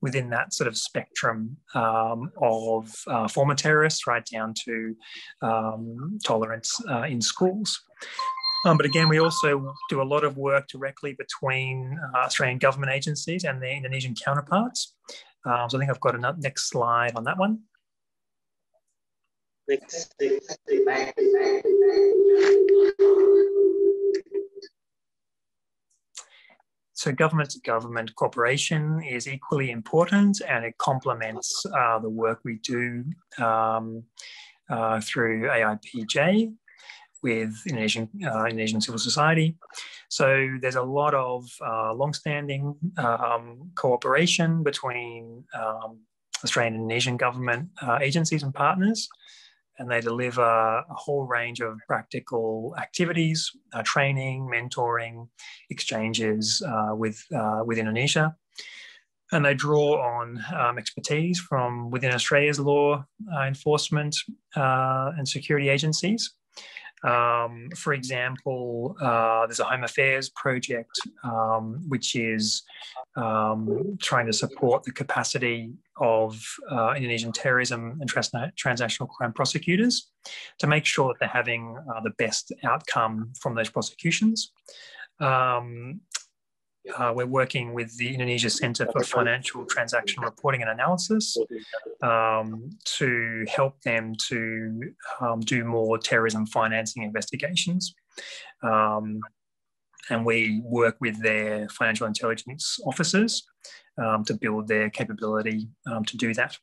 [SPEAKER 1] within that sort of spectrum um, of uh, former terrorists right down to um, tolerance uh, in schools. Um, but again, we also do a lot of work directly between uh, Australian government agencies and their Indonesian counterparts. Um, so I think I've got a next slide on that one. So government to government cooperation is equally important and it complements uh, the work we do um, uh, through AIPJ with Indonesian, uh, Indonesian civil society. So there's a lot of uh, long-standing um, cooperation between um, Australian and Indonesian government uh, agencies and partners and they deliver a whole range of practical activities, uh, training, mentoring, exchanges uh, with, uh, with Indonesia. And they draw on um, expertise from within Australia's law uh, enforcement uh, and security agencies um, for example, uh, there's a home affairs project um, which is um, trying to support the capacity of uh, Indonesian terrorism and trans- transnational crime prosecutors to make sure that they're having uh, the best outcome from those prosecutions. Um, uh, we're working with the Indonesia Center for Financial Transaction Reporting and Analysis um, to help them to um, do more terrorism financing investigations. Um, and we work with their financial intelligence officers um, to build their capability um, to do that.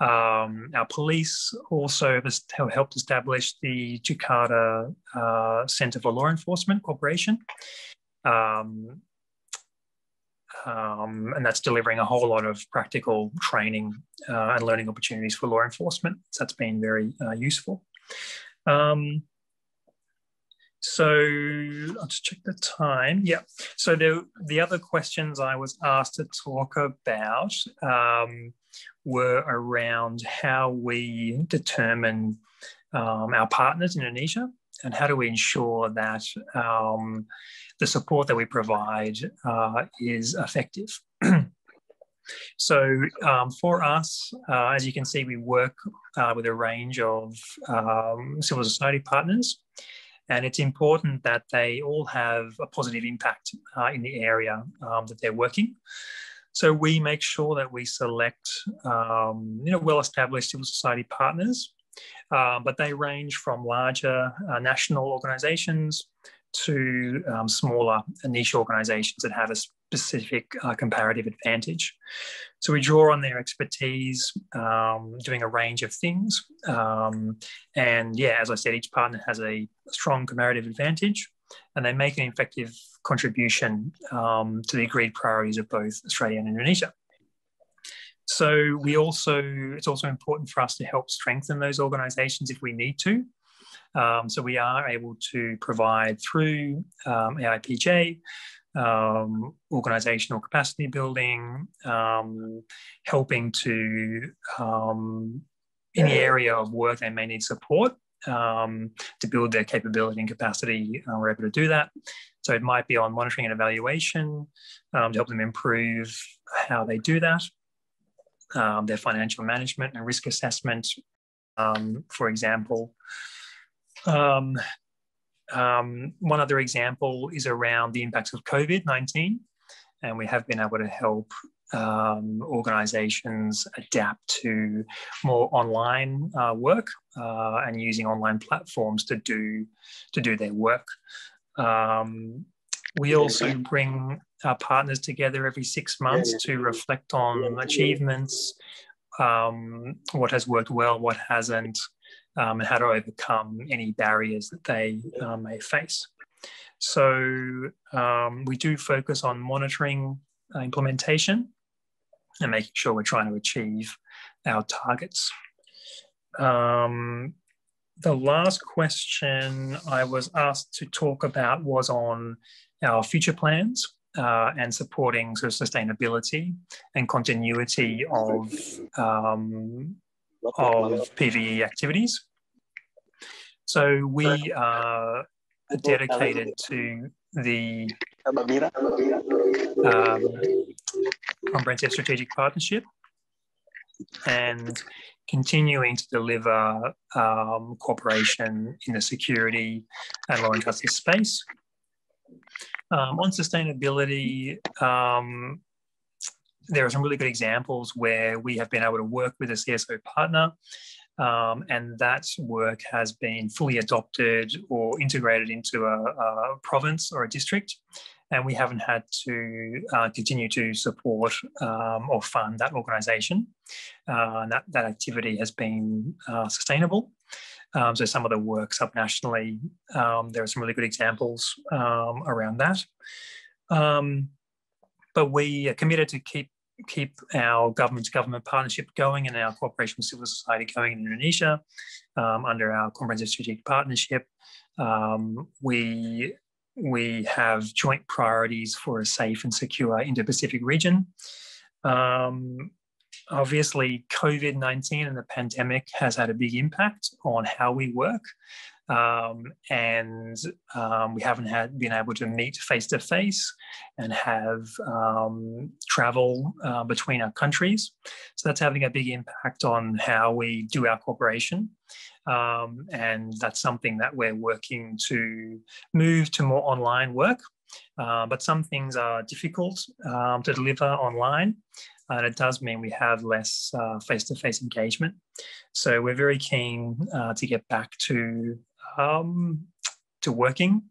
[SPEAKER 1] Um, our police also have helped establish the Jakarta uh, Centre for Law Enforcement Corporation. Um, um, and that's delivering a whole lot of practical training uh, and learning opportunities for law enforcement. So that's been very uh, useful. Um, so I'll just check the time. Yeah. So the, the other questions I was asked to talk about um, were around how we determine um, our partners in Indonesia and how do we ensure that um, the support that we provide uh, is effective. so um, for us, uh, as you can see, we work uh, with a range of um, civil society partners, and it's important that they all have a positive impact uh, in the area um, that they're working. So we make sure that we select, um, you know, well-established civil society partners, um, but they range from larger uh, national organisations to um, smaller niche organizations that have a specific uh, comparative advantage. So we draw on their expertise um, doing a range of things. Um, and yeah, as I said, each partner has a strong comparative advantage and they make an effective contribution um, to the agreed priorities of both Australia and Indonesia. So we also, it's also important for us to help strengthen those organizations if we need to. Um, so we are able to provide through um, AIPJ um, organizational capacity building, um, helping to um,
[SPEAKER 4] in the area
[SPEAKER 1] of work they may need support um, to build their capability and capacity. Uh, we're able to do that. So it might be on monitoring and evaluation um, to help them improve how they do that, um, their financial management and risk assessment, um, for example. Um, um, one other example is around the impacts of COVID 19, and we have been able to help um, organizations adapt to more online uh, work uh, and using online platforms to do to do their work. Um, we also bring our partners together every six months to reflect on achievements, um, what has worked well, what hasn't, um, and how to overcome any barriers that they uh, may face. So um, we do focus on monitoring uh, implementation and making sure we're trying to achieve our targets. Um, the last question I was asked to talk about was on our future plans uh, and supporting sort of sustainability and continuity of um, of PVE activities. So we are dedicated to the um, comprehensive strategic partnership and continuing to deliver um, cooperation in the security and law and justice space. Um, on sustainability, um, there are some really good examples where we have been able to work with a CSO partner, um, and that work has been fully adopted or integrated into a, a province or a district. And we haven't had to uh, continue to support um, or fund that organisation. Uh, that, that activity has been uh, sustainable. Um, so some of the work subnationally, nationally, um, there are some really good examples um, around that. Um, but we are committed to keep keep our government-to-government partnership going and our cooperation with civil society going in Indonesia um, under our comprehensive strategic partnership. Um, we we have joint priorities for a safe and secure Indo-Pacific region. Um, obviously, COVID-19 and the pandemic has had a big impact on how we work. Um, and um, we haven't had been able to meet face to face and have um, travel uh, between our countries. So that's having a big impact on how we do our cooperation. Um, and that's something that we're working to move to more online work. Uh, but some things are difficult um, to deliver online and it does mean we have less uh, face-to-face engagement. So we're very keen uh, to get back to um, to working,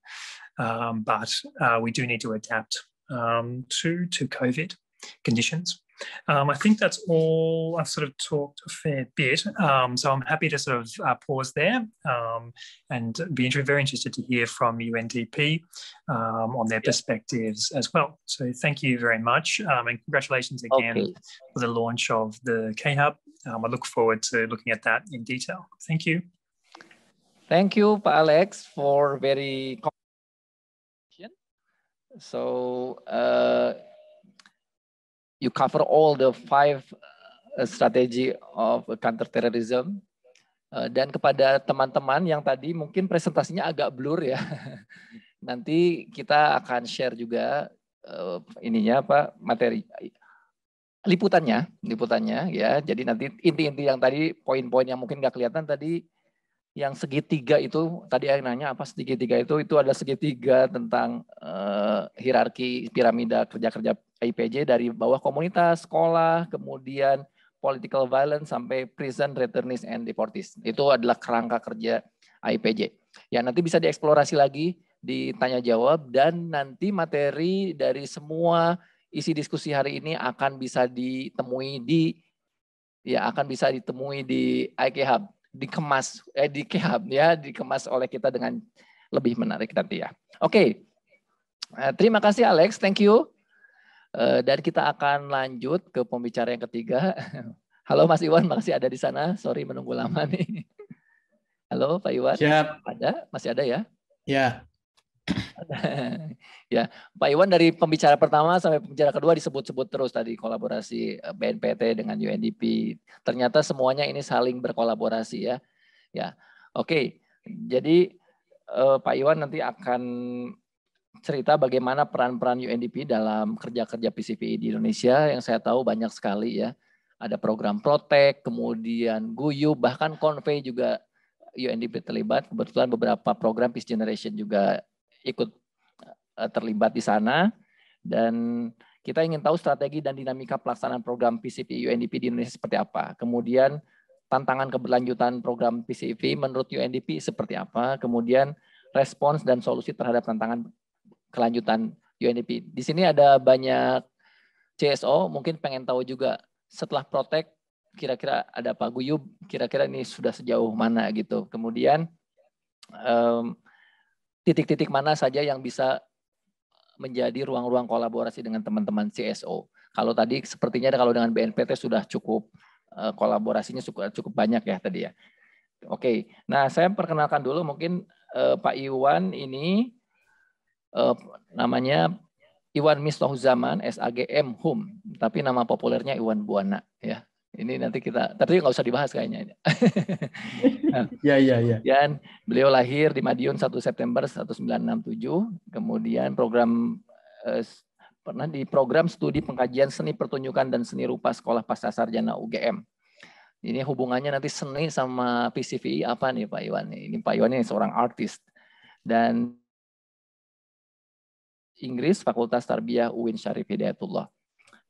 [SPEAKER 1] um, but uh, we do need to adapt um, to to COVID conditions. Um, I think that's all. I've sort of talked a fair bit, um, so I'm happy to sort of uh, pause there, um, and be very interested to hear from UNDP on their yeah. perspectives as well. So thank you very much, and congratulations again okay. for the launch of the K Hub. I look forward to looking at that in detail. Thank you.
[SPEAKER 3] Thank you, Pak Alex, for very So uh, you cover all the five uh, strategy of counterterrorism. Uh, dan kepada teman-teman yang tadi mungkin presentasinya agak blur ya. Nanti kita akan share juga uh, ininya apa materi liputannya, liputannya ya. Jadi nanti inti-inti yang tadi poin-poin yang mungkin nggak kelihatan tadi yang segitiga itu tadi saya nanya apa segitiga itu itu ada segitiga tentang uh, hierarki piramida kerja-kerja IPJ dari bawah komunitas, sekolah, kemudian political violence sampai prison, returnees and deportees. Itu adalah kerangka kerja IPJ. Ya nanti bisa dieksplorasi lagi ditanya jawab dan nanti materi dari semua isi diskusi hari ini akan bisa ditemui di ya akan bisa ditemui di IK Hub dikemas eh dikehab ya dikemas oleh kita dengan lebih menarik nanti ya. Oke. Okay. Eh, terima kasih Alex, thank you. Eh, dan kita akan lanjut ke pembicara yang ketiga. Halo Mas Iwan, makasih ada di sana. Sorry menunggu lama nih. Halo Pak Iwan. Siap. Ada? Masih ada ya? Ya. ya, Pak Iwan dari pembicara pertama sampai pembicara kedua disebut-sebut terus tadi kolaborasi eh, BNPT dengan UNDP. Ternyata semuanya ini saling berkolaborasi ya. Ya, oke. Jadi eh, Pak Iwan nanti akan cerita bagaimana peran-peran UNDP dalam kerja-kerja PCPI di Indonesia yang saya tahu banyak sekali ya. Ada program Protek, kemudian Guyu bahkan Convey juga UNDP terlibat. Kebetulan beberapa program Peace Generation juga ikut eh, terlibat di sana dan kita ingin tahu strategi dan dinamika pelaksanaan program PCP UNDP di Indonesia seperti apa. Kemudian tantangan keberlanjutan program PCP menurut UNDP seperti apa. Kemudian respons dan solusi terhadap tantangan kelanjutan UNDP. Di sini ada banyak CSO, mungkin pengen tahu juga setelah protek kira-kira ada Pak Guyub, kira-kira ini sudah sejauh mana gitu. Kemudian um, titik-titik mana saja yang bisa menjadi ruang-ruang kolaborasi dengan teman-teman CSO. Kalau tadi sepertinya kalau dengan BNPT sudah cukup eh, kolaborasinya cukup banyak ya tadi ya. Oke, nah saya perkenalkan dulu mungkin eh, Pak Iwan ini eh, namanya Iwan Mistohuzaman, SAGM HUM, tapi nama populernya Iwan Buana ya. Ini nanti kita, tapi nggak usah dibahas kayaknya.
[SPEAKER 5] nah, ya, ya, ya.
[SPEAKER 3] Kemudian beliau lahir di Madiun 1 September 1967. Kemudian program eh, pernah di program studi pengkajian seni pertunjukan dan seni rupa Sekolah Pasca Sarjana UGM. Ini hubungannya nanti seni sama PCVI apa nih Pak Iwan? Ini Pak Iwan ini seorang artis dan Inggris Fakultas Tarbiyah UIN Syarif Hidayatullah.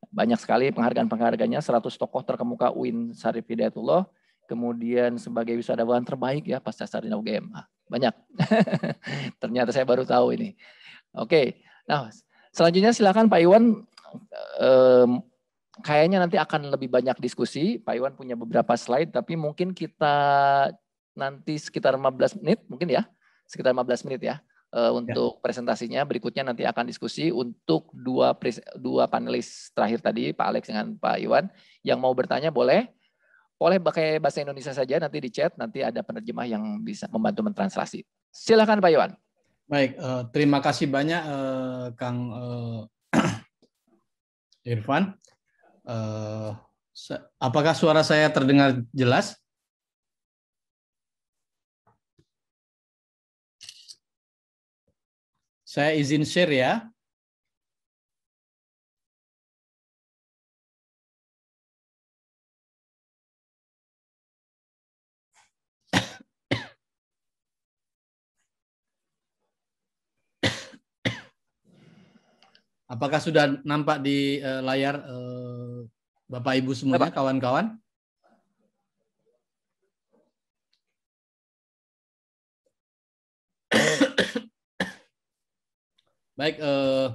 [SPEAKER 3] Banyak sekali penghargaan-penghargaannya, 100 tokoh terkemuka UIN Sarif Hidayatullah, kemudian sebagai wisudawan terbaik ya pasca sarjana UGM. Ah, banyak. Ternyata saya baru tahu ini. Oke. Nah, selanjutnya silakan Pak Iwan eh, kayaknya nanti akan lebih banyak diskusi. Pak Iwan punya beberapa slide tapi mungkin kita nanti sekitar 15 menit mungkin ya. Sekitar 15 menit ya uh, untuk ya. presentasinya. Berikutnya nanti akan diskusi untuk dua dua panelis terakhir tadi Pak Alex dengan Pak Iwan yang mau bertanya boleh boleh pakai bahasa Indonesia saja nanti di chat nanti ada penerjemah yang bisa membantu mentranslasi. Silakan Pak Iwan.
[SPEAKER 5] Baik, uh, terima kasih banyak uh, Kang uh, Irfan. Uh, apakah suara saya terdengar jelas?
[SPEAKER 1] Saya izin share ya.
[SPEAKER 5] Apakah sudah nampak di eh, layar eh, Bapak Ibu semuanya, kawan-kawan? Baik, eh,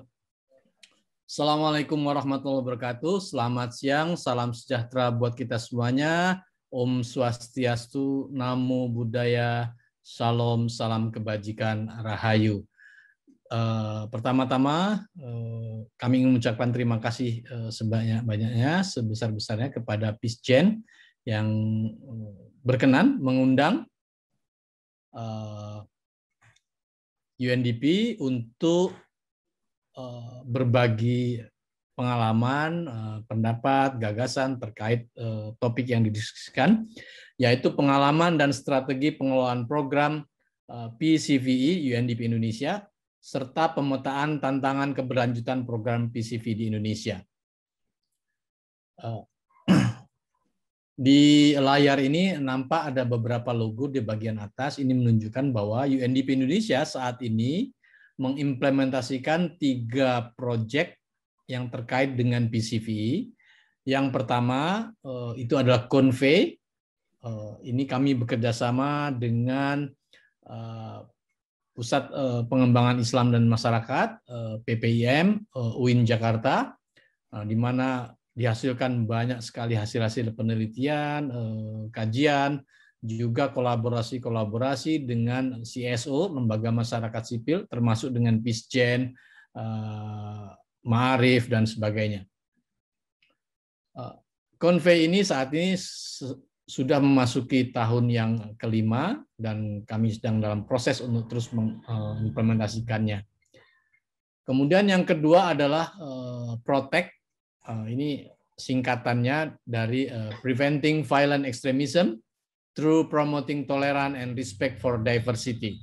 [SPEAKER 5] Assalamualaikum warahmatullahi wabarakatuh. Selamat siang, salam sejahtera buat kita semuanya. Om Swastiastu, Namo Buddhaya, salam salam kebajikan, Rahayu. Eh, Pertama-tama, eh, kami mengucapkan terima kasih eh, sebanyak-banyaknya, sebesar-besarnya kepada Pisjen yang eh, berkenan mengundang eh, UNDP untuk Eh, berbagi pengalaman, eh, pendapat, gagasan terkait eh, topik yang didiskusikan, yaitu pengalaman dan strategi pengelolaan program PCVI e, UNDP Indonesia, serta pemetaan tantangan keberlanjutan program PCV e di Indonesia. Di layar ini nampak ada beberapa logo di bagian atas, ini menunjukkan bahwa UNDP Indonesia saat ini mengimplementasikan tiga proyek yang terkait dengan PCV. Yang pertama eh, itu adalah Convey. Eh, ini kami bekerja sama dengan eh, Pusat Pengembangan Islam dan Masyarakat (PPIM) UIN Jakarta, di mana dihasilkan banyak sekali hasil-hasil penelitian, kajian, juga kolaborasi-kolaborasi dengan CSO, lembaga masyarakat sipil, termasuk dengan PISGEN, eh, Ma'arif, dan sebagainya. Eh, konvei ini saat ini sudah memasuki tahun yang kelima dan kami sedang dalam proses untuk terus mengimplementasikannya. Eh, Kemudian yang kedua adalah Protect. Ini singkatannya dari Preventing Violent Extremism through promoting tolerance and respect for diversity.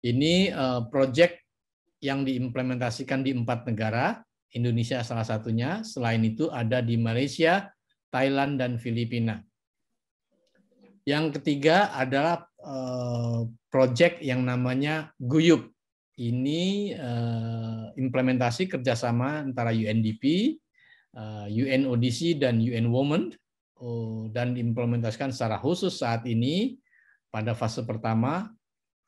[SPEAKER 5] Ini uh, project yang diimplementasikan di empat negara, Indonesia salah satunya, selain itu ada di Malaysia, Thailand, dan Filipina. Yang ketiga adalah uh, project yang namanya Guyup. Ini uh, implementasi kerjasama antara UNDP, uh, UNODC, dan UN Women Oh, dan diimplementasikan secara khusus saat ini pada fase pertama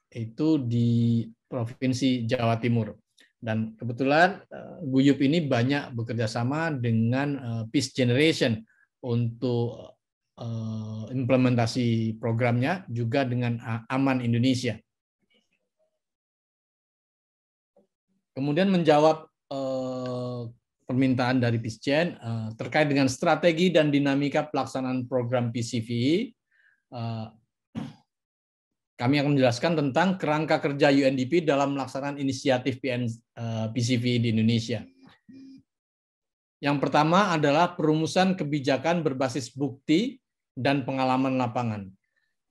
[SPEAKER 5] itu di Provinsi Jawa Timur. Dan kebetulan eh, Guyup ini banyak bekerja sama dengan eh, Peace Generation untuk eh, implementasi programnya juga dengan Aman Indonesia. Kemudian menjawab permintaan dari Pisjen uh, eh, terkait dengan strategi dan dinamika pelaksanaan program PCV. Eh, kami akan menjelaskan tentang kerangka kerja UNDP dalam melaksanakan inisiatif PCV eh, di Indonesia. Yang pertama adalah perumusan kebijakan berbasis bukti dan pengalaman lapangan.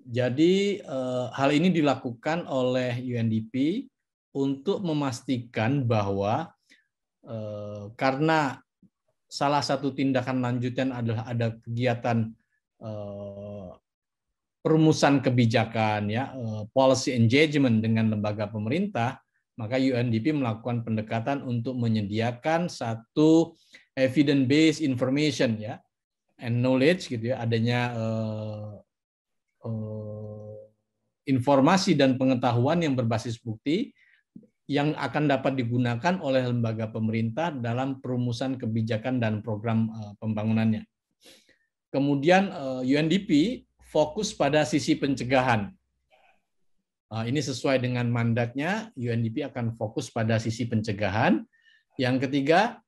[SPEAKER 5] Jadi hal ini dilakukan oleh UNDP untuk memastikan bahwa Eh, karena salah satu tindakan lanjutan adalah ada kegiatan eh, perumusan kebijakan ya eh, policy engagement dengan lembaga pemerintah maka UNDP melakukan pendekatan untuk menyediakan satu evidence based information ya and knowledge gitu ya adanya uh, uh, informasi dan pengetahuan yang berbasis bukti yang akan dapat digunakan oleh lembaga pemerintah dalam perumusan kebijakan dan program eh, pembangunannya. Kemudian eh, UNDP fokus pada sisi pencegahan. Eh, ini sesuai dengan mandatnya, UNDP akan fokus pada sisi pencegahan. Yang ketiga,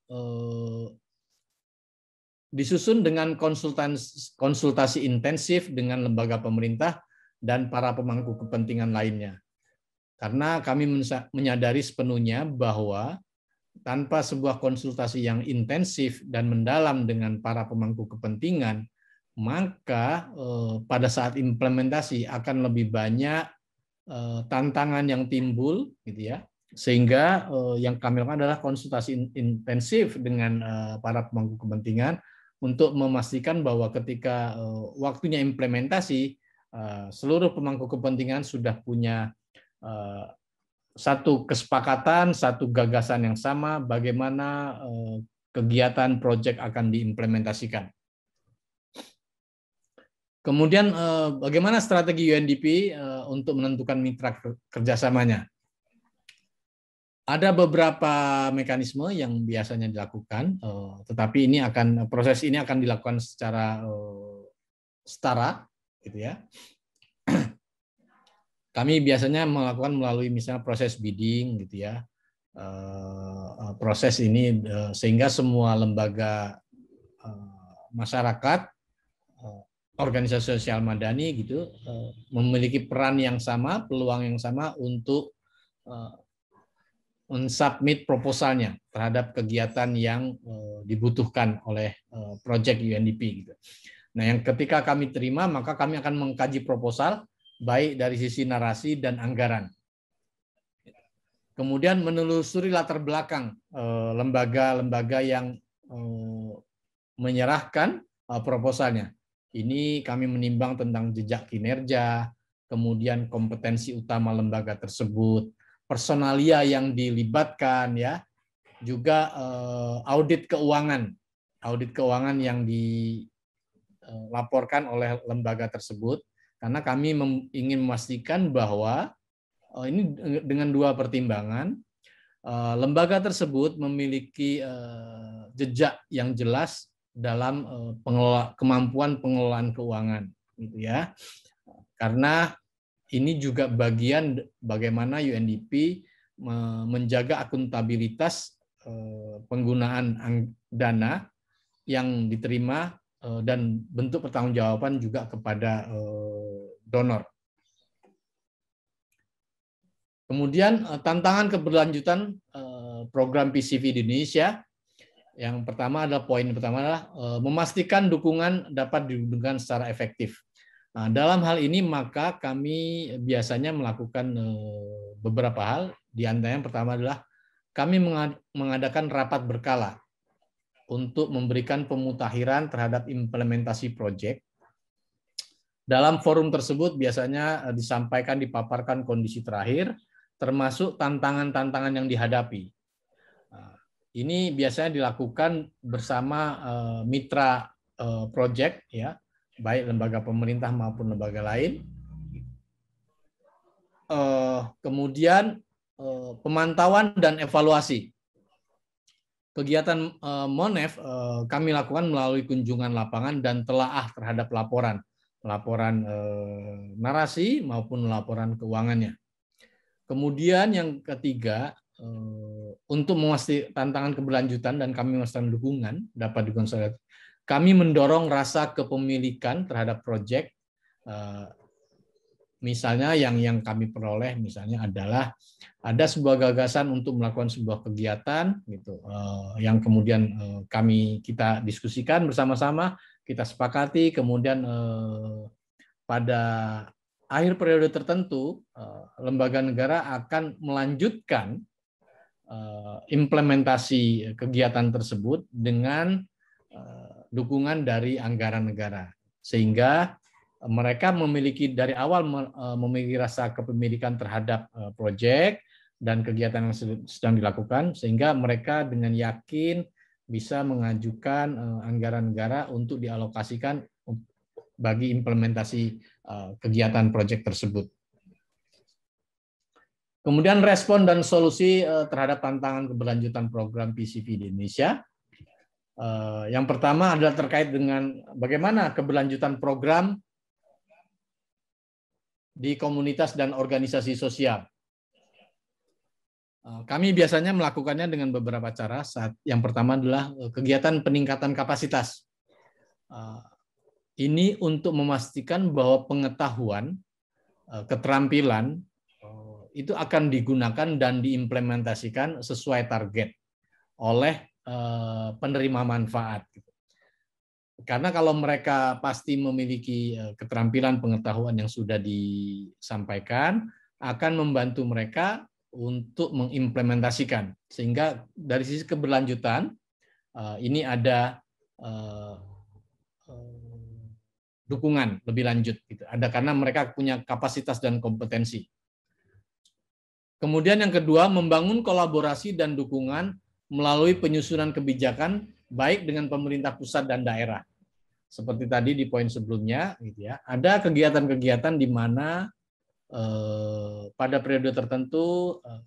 [SPEAKER 5] disusun dengan konsultasi intensif dengan lembaga pemerintah dan para pemangku kepentingan lainnya karena kami menyadari sepenuhnya bahwa tanpa sebuah konsultasi yang intensif dan mendalam dengan para pemangku kepentingan, maka eh, pada saat implementasi akan lebih banyak eh, tantangan yang timbul, gitu ya. Sehingga eh, yang kami lakukan adalah konsultasi intensif dengan para pemangku kepentingan untuk memastikan bahwa ketika waktunya implementasi, seluruh pemangku kepentingan sudah punya Eh, satu kesepakatan, satu gagasan yang sama bagaimana eh, kegiatan proyek akan diimplementasikan. Kemudian eh, bagaimana strategi UNDP untuk menentukan mitra kerjasamanya? Ada beberapa mekanisme yang biasanya dilakukan, tetapi ini akan proses ini akan dilakukan secara setara, gitu ya kami biasanya melakukan melalui misalnya proses bidding gitu ya eh, eh, proses ini eh, sehingga semua lembaga masyarakat organisasi sosial madani gitu memiliki peran yang sama peluang yang sama untuk mensubmit proposalnya terhadap kegiatan yang dibutuhkan oleh proyek UNDP gitu. Nah, yang ketika kami terima maka kami akan mengkaji proposal baik dari sisi narasi dan anggaran. Kemudian menelusuri latar belakang eh, lembaga-lembaga yang eh, menyerahkan eh, proposalnya. Ini kami menimbang tentang jejak kinerja, kemudian kompetensi utama lembaga tersebut, personalia yang dilibatkan ya, juga audit keuangan, audit keuangan yang dilaporkan oleh lembaga tersebut, karena kami ingin memastikan bahwa eh, ini dengan dua pertimbangan, eh, lembaga tersebut memiliki eh, jejak yang jelas dalam pengelola, kemampuan pengelolaan keuangan, gitu ya. Karena ini juga bagian bagaimana UNDP menjaga akuntabilitas penggunaan dana yang diterima Eh, dan bentuk pertanggungjawaban juga kepada eh, donor. Kemudian eh, tantangan keberlanjutan program PCV di Indonesia. Yang pertama adalah poin pertama adalah memastikan dukungan dapat digunakan secara efektif. Nah, dalam hal ini maka kami biasanya melakukan beberapa hal. Di antaranya yang pertama adalah kami mengadakan rapat berkala untuk memberikan pemutahiran terhadap implementasi proyek. Dalam forum tersebut biasanya eh, disampaikan, dipaparkan kondisi terakhir, termasuk tantangan-tantangan yang dihadapi. Nah, ini biasanya dilakukan bersama eh, mitra eh, proyek, ya, baik lembaga pemerintah maupun lembaga lain. Kemudian pemantauan dan evaluasi Kegiatan eh, MONEF eh, kami lakukan melalui kunjungan lapangan dan telaah terhadap laporan, laporan eh, narasi maupun laporan keuangannya. Kemudian yang ketiga, untuk memastikan tantangan keberlanjutan dan kami memastikan dukungan dapat dikonsolidasi, kami mendorong rasa kepemilikan terhadap proyek misalnya yang yang kami peroleh misalnya adalah ada sebuah gagasan untuk melakukan sebuah kegiatan gitu eh, yang kemudian eh, kami kita diskusikan bersama-sama kita sepakati kemudian eh, pada akhir periode tertentu eh, lembaga negara akan melanjutkan eh, implementasi kegiatan tersebut dengan eh, dukungan dari anggaran negara sehingga mereka memiliki dari awal e, memiliki rasa kepemilikan terhadap e, proyek dan kegiatan yang sedang dilakukan sehingga mereka dengan yakin bisa mengajukan e, anggaran negara untuk dialokasikan bagi implementasi kegiatan proyek tersebut. Kemudian respon dan solusi terhadap tantangan keberlanjutan program PCV di Indonesia. Yang pertama adalah terkait dengan bagaimana keberlanjutan program di komunitas dan organisasi sosial. Eh, kami biasanya melakukannya dengan beberapa cara. Saat yang pertama adalah eh, kegiatan peningkatan kapasitas. Eh, ini untuk memastikan bahwa pengetahuan, keterampilan itu akan digunakan dan diimplementasikan sesuai target oleh penerima manfaat karena kalau mereka pasti memiliki eh, keterampilan pengetahuan yang sudah disampaikan akan membantu mereka untuk mengimplementasikan sehingga dari sisi keberlanjutan eh, ini ada eh, dukungan lebih lanjut gitu. Ada karena mereka punya kapasitas dan kompetensi. Kemudian yang kedua membangun kolaborasi dan dukungan melalui penyusunan kebijakan baik dengan pemerintah pusat dan daerah. Seperti tadi di poin sebelumnya, gitu ya, ada kegiatan-kegiatan di mana eh, pada periode tertentu eh,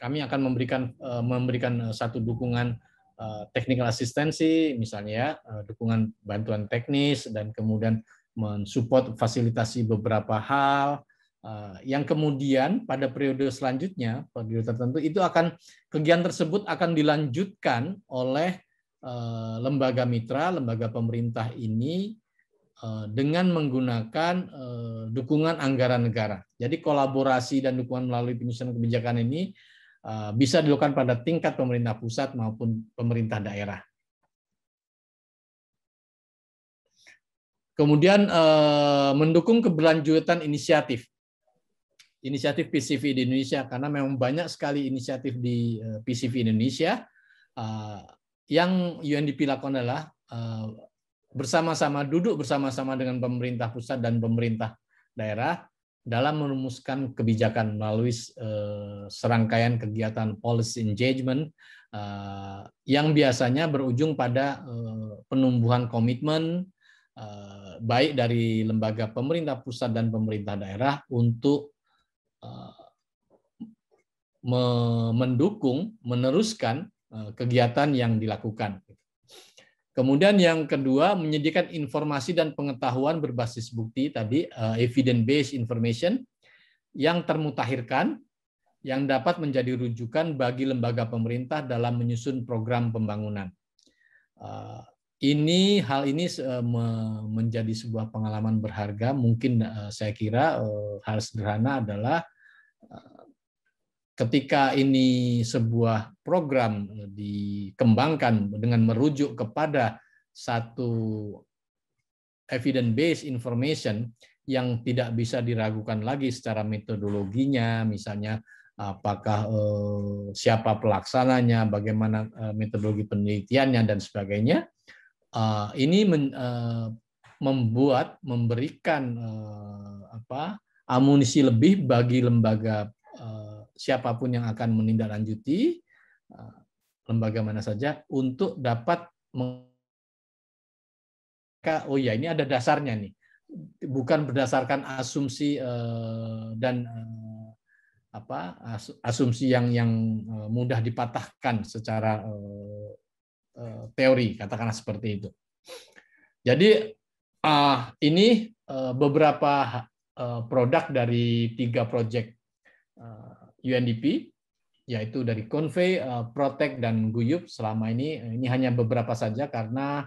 [SPEAKER 5] kami akan memberikan eh, memberikan eh, satu dukungan eh, technical asistensi, misalnya ya, eh, dukungan bantuan teknis dan kemudian mensupport fasilitasi beberapa hal eh, yang kemudian pada periode selanjutnya periode tertentu itu akan kegiatan tersebut akan dilanjutkan oleh Eh, lembaga mitra, lembaga pemerintah ini eh, dengan menggunakan eh, dukungan anggaran negara. Jadi kolaborasi dan dukungan melalui penyusunan kebijakan ini bisa dilakukan pada tingkat pemerintah pusat maupun pemerintah daerah. Kemudian mendukung keberlanjutan inisiatif. Inisiatif PCV di Indonesia karena memang banyak sekali inisiatif di PCV Indonesia yang UNDP lakukan adalah eh, bersama-sama duduk bersama-sama dengan pemerintah pusat dan pemerintah daerah dalam merumuskan kebijakan melalui eh, serangkaian kegiatan policy engagement eh, yang biasanya berujung pada penumbuhan komitmen baik dari lembaga pemerintah pusat dan pemerintah daerah untuk mendukung meneruskan Eh, kegiatan yang dilakukan. Kemudian yang kedua, menyediakan informasi dan pengetahuan berbasis bukti tadi, eh, evidence-based information, yang termutahirkan, yang dapat menjadi rujukan bagi lembaga pemerintah dalam menyusun program pembangunan. Eh, ini hal ini menjadi sebuah pengalaman berharga. Mungkin saya kira hal sederhana adalah ketika ini sebuah program eh, dikembangkan dengan merujuk kepada satu evidence based information yang tidak bisa diragukan lagi secara metodologinya misalnya apakah eh, siapa pelaksananya bagaimana eh, metodologi penelitiannya dan sebagainya ini membuat memberikan apa amunisi lebih bagi lembaga siapapun yang akan menindaklanjuti eh, lembaga mana saja untuk dapat oh ya ini ada dasarnya nih bukan berdasarkan asumsi eh, dan eh, apa asumsi yang yang mudah dipatahkan secara teori katakanlah seperti itu. Jadi ah, ini beberapa produk dari tiga proyek UNDP yaitu dari Convey, eh, Protect dan Guyup selama ini eh, ini hanya beberapa saja karena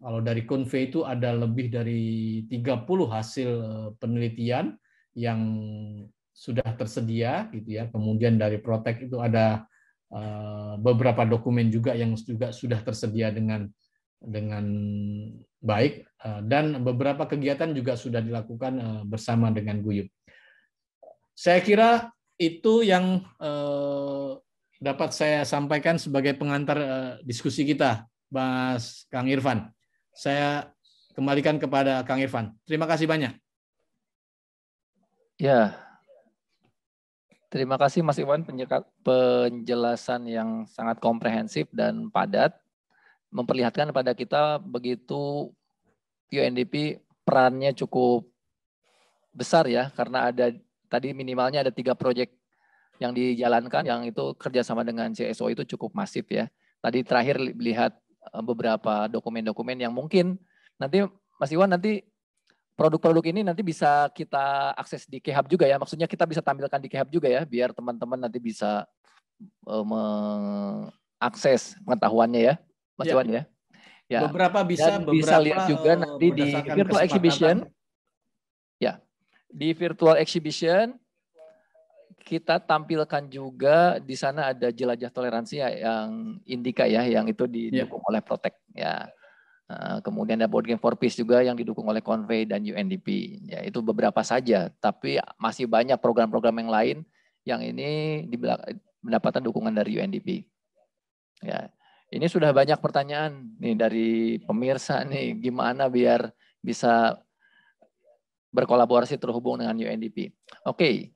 [SPEAKER 5] kalau dari Convey itu ada lebih dari 30 hasil eh, penelitian yang sudah tersedia gitu ya. Kemudian dari Protect itu ada beberapa dokumen juga yang juga sudah tersedia dengan dengan baik dan beberapa kegiatan juga sudah dilakukan bersama dengan Guyup. Saya kira itu yang eh, dapat saya sampaikan sebagai pengantar eh, diskusi kita, Mas Kang Irfan. Saya kembalikan kepada Kang Irfan. Terima kasih banyak. Ya, terima kasih Mas Iwan
[SPEAKER 3] penjelasan yang sangat komprehensif dan padat memperlihatkan pada kita begitu UNDP perannya cukup besar ya karena ada tadi minimalnya ada tiga proyek yang dijalankan yang itu kerjasama dengan CSO itu cukup masif ya. Tadi terakhir lihat eh, beberapa dokumen-dokumen yang mungkin nanti Mas Iwan nanti produk-produk ini nanti bisa kita akses di KHAB juga ya. Maksudnya kita bisa tampilkan di KHAB juga ya biar teman-teman nanti bisa eh, mengakses pengetahuannya ya. Mas ya. Iwan ya.
[SPEAKER 1] Ya. Beberapa bisa beberapa bisa lihat juga nanti di virtual exhibition
[SPEAKER 3] di virtual exhibition kita tampilkan juga di sana ada jelajah toleransi ya, yang Indika ya, yang itu ya. didukung yeah. oleh Protect ya. Uh, kemudian ada board game for peace juga yang didukung oleh Convey dan UNDP. Ya, itu beberapa saja, tapi masih banyak program-program yang lain yang ini mendapatkan dukungan dari UNDP. Ya, ini sudah banyak pertanyaan nih dari pemirsa nih, gimana biar bisa berkolaborasi terhubung dengan UNDP. Oke,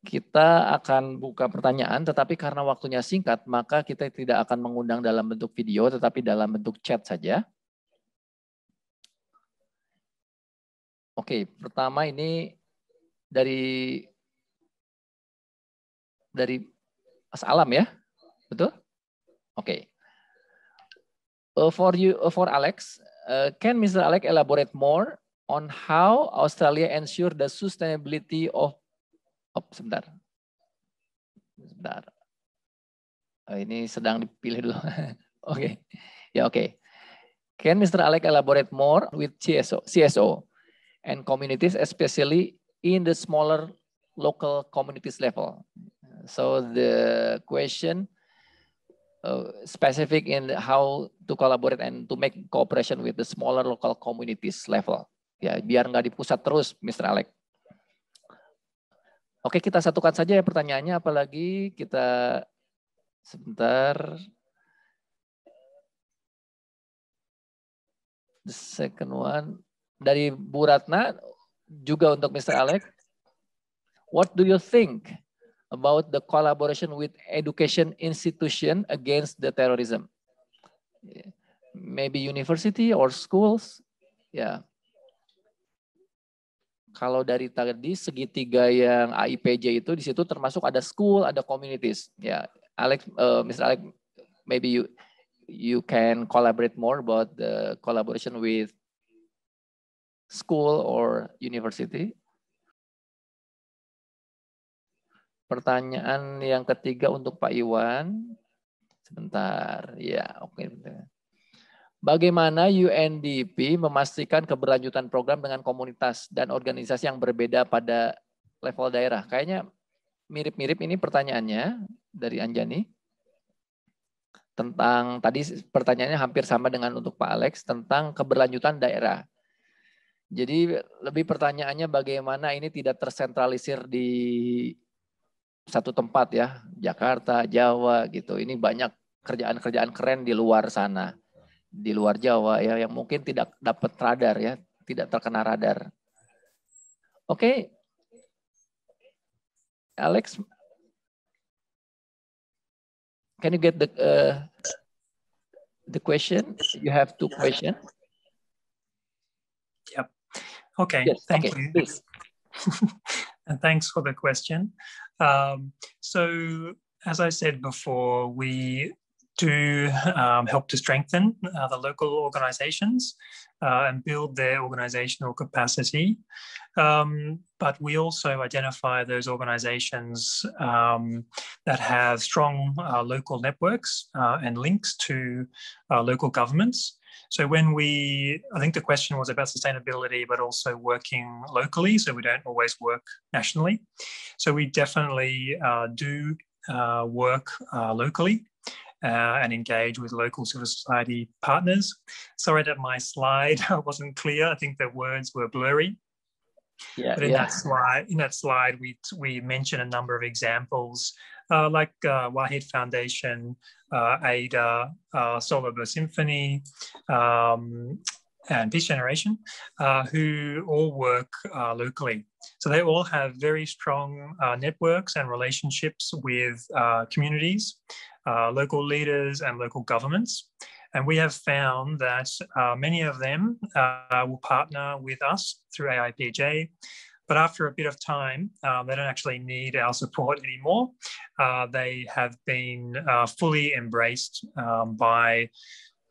[SPEAKER 3] kita akan buka pertanyaan, tetapi karena waktunya singkat, maka kita tidak akan mengundang dalam bentuk video, tetapi dalam bentuk chat saja. Oke, pertama ini dari dari Mas Alam ya, betul? Oke. Okay. Uh, for you, uh, for Alex, uh, can Mr. Alex elaborate more on how Australia ensure the sustainability of oh, sebentar. Sebentar. Oh, ini sedang dipilih dulu. oke. okay. Ya oke. Okay. Can Mr. Alec elaborate more with CSO, CSO and communities especially in the smaller local communities level? So the question Uh, specific in how to collaborate and to make cooperation with the smaller local communities level ya biar nggak di pusat terus, Mr. Alex. Oke, kita satukan saja ya pertanyaannya, apalagi kita sebentar. The second one dari Bu Ratna juga untuk Mr. Alex. What do you think about the collaboration with education institution against the terrorism? Maybe university or schools? Yeah kalau dari tadi segitiga yang AIPJ itu di situ termasuk ada school, ada communities. Ya, yeah. Alex, uh, eh, Mr. Alex, maybe you you can collaborate more about the collaboration with school or university. Pertanyaan yang ketiga untuk Pak Iwan. Sebentar, ya, yeah, oke. Okay. Bagaimana UNDP memastikan keberlanjutan program dengan komunitas dan organisasi yang berbeda pada level daerah? Kayaknya mirip-mirip ini pertanyaannya dari Anjani. Tentang tadi pertanyaannya hampir sama dengan untuk Pak Alex tentang keberlanjutan daerah. Jadi lebih pertanyaannya bagaimana ini tidak tersentralisir di satu tempat ya, Jakarta, Jawa gitu. Ini banyak kerjaan-kerjaan keren di luar sana di luar Jawa ya yang mungkin tidak dapat radar ya, tidak terkena radar. Oke. Okay. Alex Can you get the uh, the question? You have two question.
[SPEAKER 1] Yep. Okay. Yes. Thank okay. you. and thanks for the question. Um, so, as I said before, we to um, help to strengthen uh, the local organizations uh, and build their organizational capacity. Um, but we also identify those organizations um, that have strong uh, local networks uh, and links to uh, local governments. So when we, I think the question was about sustainability, but also working locally. So we don't always work nationally. So we definitely uh, do uh, work uh, locally uh, and engage with local civil society partners. Sorry that my slide wasn't clear. I think the words were blurry. Yeah, but in yeah. that slide, in that slide, we we mention a number of examples uh, like uh, Wahid Foundation, uh, AIDA, uh, Symphony, um, and Peace Generation, uh, who all work uh, locally. So they all have very strong uh, networks and relationships with uh, communities uh, local leaders and local governments. And we have found that uh, many of them uh, will partner with us through AIPJ, but after a bit of time, uh, they don't actually need our support anymore. Uh, they have been uh, fully embraced um, by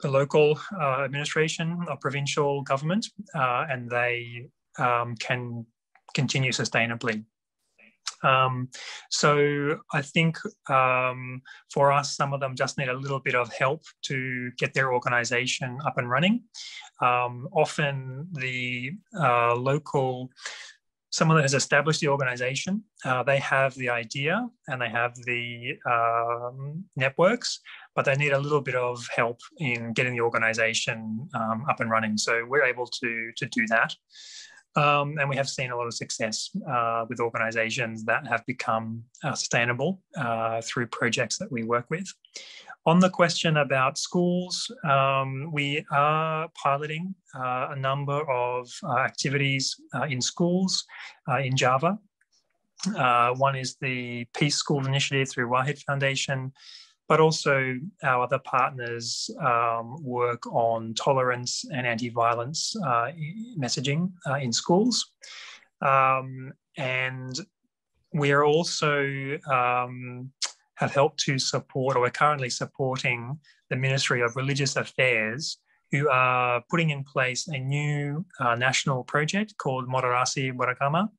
[SPEAKER 1] the local uh, administration or provincial government, and they um, can continue sustainably. Um, so I think um, for us, some of them just need a little bit of help to get their organization up and running. Um, often the uh, local, someone that has established the organization, uh, they have the idea and they have the um, networks, but they need a little bit of help in getting the organization um, up and running. So we're able to, to do that. Um, and we have seen a lot of success uh, with organisations that have become uh, sustainable uh, through projects that we work with. On the question about schools, um, we are piloting uh, a number of uh, activities uh, in schools in Java. one is the Peace Schools Initiative through Wahid Foundation but also our other partners um, work on tolerance and anti-violence uh, messaging uh, in schools. Um, and we are also um, have helped to support, or are currently supporting the Ministry of Religious Affairs, who are putting in place a new uh, national project called Moderasi Warakama,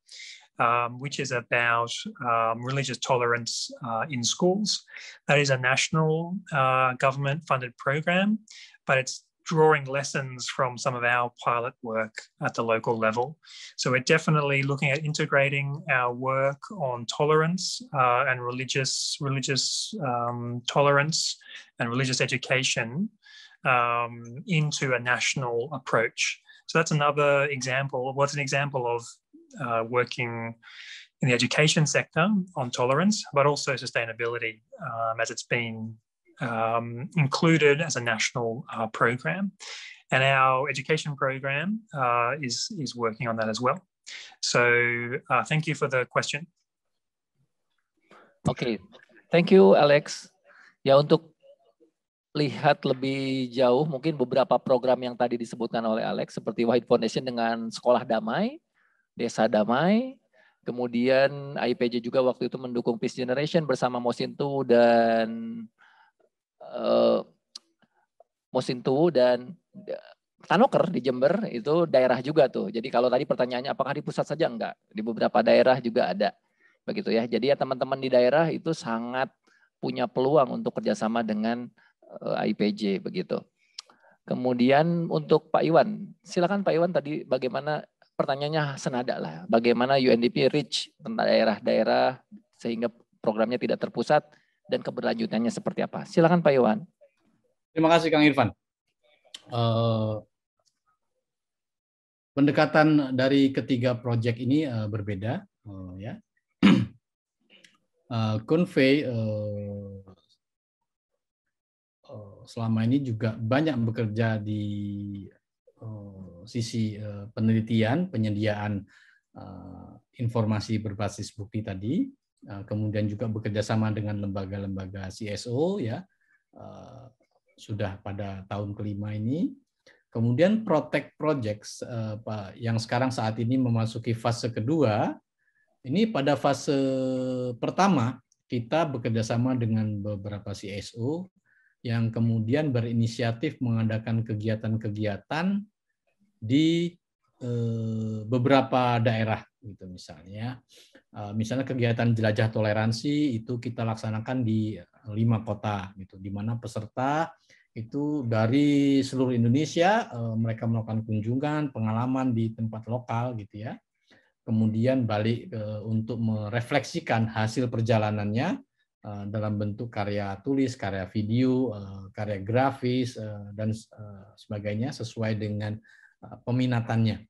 [SPEAKER 1] um, which is about um, religious tolerance uh, in schools. That is a national uh, government funded program, but it's drawing lessons from some of our pilot work at the local level. So we're definitely looking at integrating our work on tolerance uh, and religious, religious um, tolerance and religious education um, into a national approach. So that's another example. What's an example of uh, working in the education sector on tolerance, but also sustainability, um, as it's been um, included as a national uh, program. And our education program uh, is, is working on that as well. So uh, thank you for the question.
[SPEAKER 3] okay. thank you Alex. Ya untuk lihat lebih jauh mungkin beberapa program yang tadi disebutkan oleh Alex seperti White Foundation dengan Sekolah Damai, Desa Damai. Kemudian IPJ juga waktu itu mendukung Peace Generation bersama Mosintu dan uh, Mosintu dan eh, Tanoker di Jember itu daerah juga tuh. Jadi kalau tadi pertanyaannya apakah di pusat saja enggak? Di beberapa daerah juga ada. Begitu ya. Jadi ya teman-teman di daerah itu sangat punya peluang untuk kerjasama dengan eh, IPJ begitu. Kemudian untuk Pak Iwan, silakan Pak Iwan tadi bagaimana pertanyaannya senada lah. Bagaimana UNDP reach tentang daerah-daerah sehingga programnya tidak terpusat dan
[SPEAKER 5] keberlanjutannya seperti apa? Silakan Pak Iwan. Terima kasih Kang Irfan. Uh, pendekatan dari ketiga proyek ini uh, berbeda, uh, ya. uh, Convey uh, uh, selama ini juga banyak bekerja di uh, sisi eh, penelitian, penyediaan eh, informasi berbasis bukti tadi, eh, kemudian juga bekerjasama dengan lembaga-lembaga CSO ya sudah pada tahun kelima ini. Kemudian Protect Projects Pak yang sekarang saat ini memasuki fase kedua. Ini pada fase pertama kita bekerjasama dengan beberapa CSO yang kemudian berinisiatif mengadakan kegiatan-kegiatan di eh, beberapa daerah gitu misalnya eh, misalnya kegiatan jelajah toleransi itu kita laksanakan di lima kota gitu di mana peserta itu dari seluruh Indonesia eh, mereka melakukan kunjungan pengalaman di tempat lokal gitu ya kemudian balik untuk merefleksikan hasil perjalanannya dalam bentuk karya tulis karya video karya grafis dan sebagainya sesuai dengan Uh, peminatannya.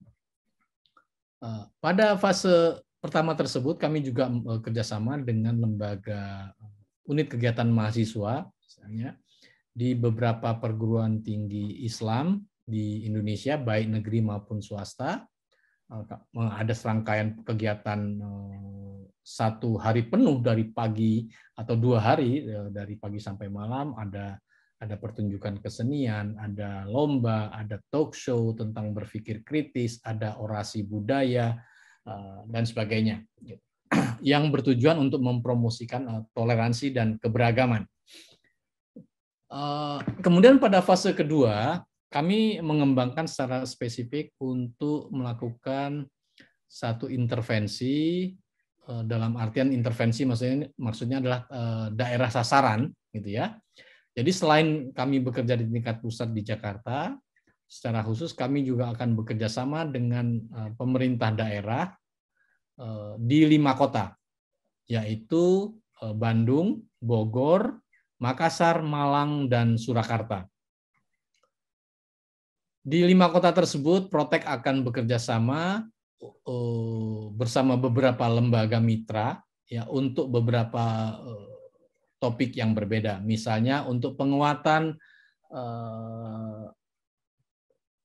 [SPEAKER 5] Uh, pada fase pertama tersebut kami juga uh, kerjasama dengan lembaga unit kegiatan mahasiswa misalnya di beberapa perguruan tinggi Islam di Indonesia baik negeri maupun swasta ada serangkaian kegiatan satu hari penuh dari pagi atau dua hari dari pagi sampai malam ada ada pertunjukan kesenian, ada lomba, ada talk show tentang berpikir kritis, ada orasi budaya, eh, dan sebagainya. Yang bertujuan untuk mempromosikan eh, toleransi dan keberagaman. Eh, kemudian pada fase kedua, kami mengembangkan secara spesifik untuk melakukan satu intervensi dalam artian intervensi maksudnya maksudnya adalah daerah sasaran gitu ya jadi selain kami bekerja di tingkat pusat di Jakarta, secara khusus kami juga akan bekerja sama dengan eh, pemerintah daerah eh, di lima kota, yaitu eh, Bandung, Bogor, Makassar, Malang, dan Surakarta. Di lima kota tersebut, Protek akan bekerja sama bersama beberapa lembaga mitra ya untuk beberapa topik yang berbeda. Misalnya untuk penguatan uh,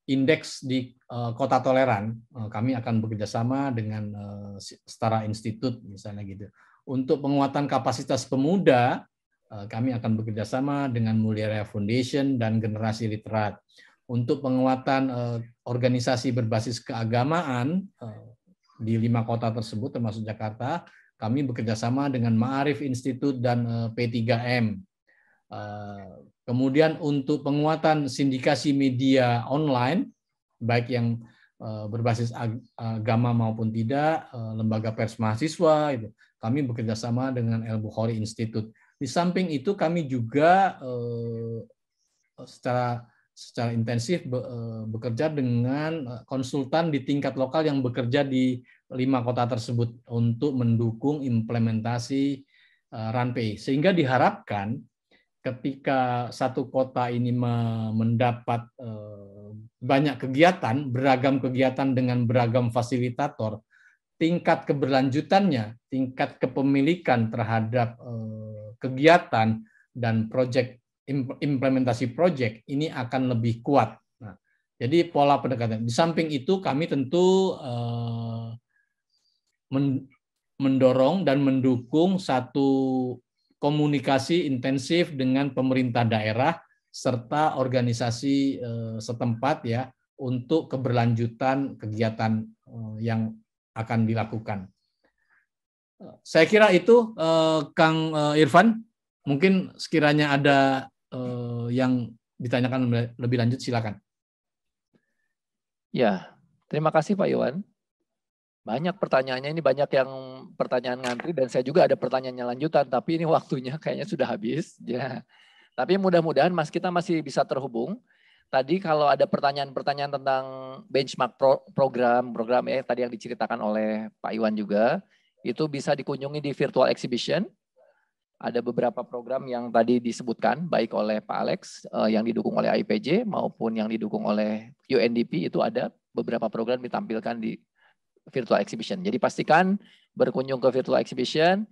[SPEAKER 5] indeks di uh, kota toleran, uh, kami akan bekerjasama dengan uh, setara institut misalnya gitu. Untuk penguatan kapasitas pemuda, uh, kami akan bekerjasama dengan Mulia Foundation dan Generasi Literat. Untuk penguatan uh, organisasi berbasis keagamaan uh, di lima kota tersebut termasuk Jakarta, kami bekerjasama dengan Ma'arif Institute dan eh, P3M. Eh, kemudian untuk penguatan sindikasi media online, baik yang eh, berbasis agama maupun tidak, lembaga pers mahasiswa, itu kami bekerjasama dengan El Bukhari Institute. Di samping itu kami juga secara secara intensif e, bekerja dengan e, konsultan di tingkat lokal yang bekerja di lima kota tersebut untuk mendukung implementasi e, RANPI. Sehingga diharapkan ketika satu kota ini mendapat banyak kegiatan, beragam kegiatan dengan beragam fasilitator, tingkat keberlanjutannya, tingkat kepemilikan terhadap kegiatan dan proyek implementasi project ini akan lebih kuat. Nah, jadi pola pendekatan. Di samping itu kami tentu eh, mendorong dan mendukung satu komunikasi intensif dengan pemerintah daerah serta organisasi eh, setempat ya untuk keberlanjutan kegiatan eh, yang akan dilakukan. Saya kira itu Kang Irfan, mungkin sekiranya ada eh, yang ditanyakan lebih lanjut silakan.
[SPEAKER 3] Ya, terima kasih Pak Iwan. Banyak pertanyaannya ini banyak yang pertanyaan ngantri dan saya juga ada pertanyaannya lanjutan tapi ini waktunya kayaknya sudah habis. Ya. Tapi mudah-mudahan Mas kita masih bisa terhubung. Tadi kalau ada pertanyaan-pertanyaan tentang benchmark pro, program, program ya tadi yang diceritakan oleh Pak Iwan juga, itu bisa dikunjungi di virtual exhibition ada beberapa program yang tadi disebutkan baik oleh Pak Alex uh, yang didukung oleh IPJ maupun yang didukung oleh UNDP itu ada beberapa program ditampilkan di virtual exhibition. Jadi pastikan berkunjung ke virtual exhibition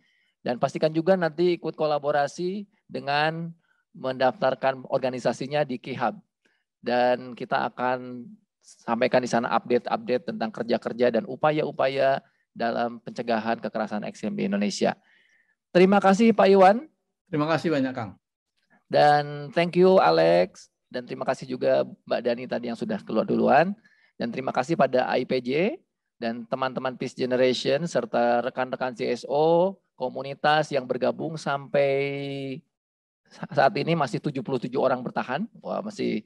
[SPEAKER 3] dan pastikan juga nanti ikut kolaborasi dengan mendaftarkan organisasinya di KIHAB. Dan kita akan sampaikan di sana update-update tentang kerja-kerja dan upaya-upaya dalam pencegahan kekerasan ekstrem di Indonesia. Terima kasih Pak Iwan. Terima kasih banyak Kang. Dan thank you Alex. Dan terima kasih juga Mbak Dani tadi yang sudah keluar duluan. Dan terima kasih pada IPJ dan teman-teman Peace Generation serta rekan-rekan CSO, komunitas yang bergabung sampai saat ini masih 77 orang bertahan. Wah, masih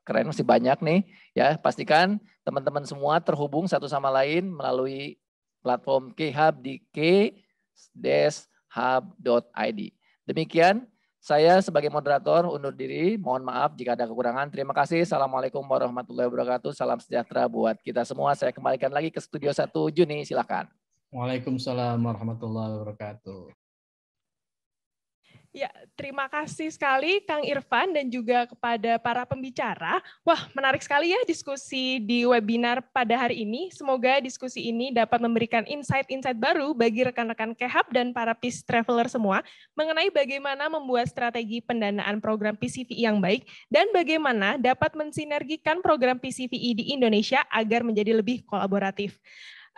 [SPEAKER 3] keren, masih banyak nih. Ya, pastikan teman-teman semua terhubung satu sama lain melalui platform KHub di K desk hub.id. Demikian saya sebagai moderator undur diri. Mohon maaf jika ada kekurangan. Terima kasih. Assalamualaikum warahmatullahi wabarakatuh. Salam sejahtera buat kita semua. Saya kembalikan lagi ke studio 1 Juni. Silakan.
[SPEAKER 5] Waalaikumsalam warahmatullahi wabarakatuh.
[SPEAKER 2] Ya, terima kasih sekali Kang Irfan dan juga kepada para pembicara. Wah, menarik sekali ya diskusi di webinar pada hari ini. Semoga diskusi ini dapat memberikan insight-insight baru bagi rekan-rekan Kehab dan para peace traveler semua mengenai bagaimana membuat strategi pendanaan program PCVI e yang baik dan bagaimana dapat mensinergikan program PCVI e di Indonesia agar menjadi lebih kolaboratif.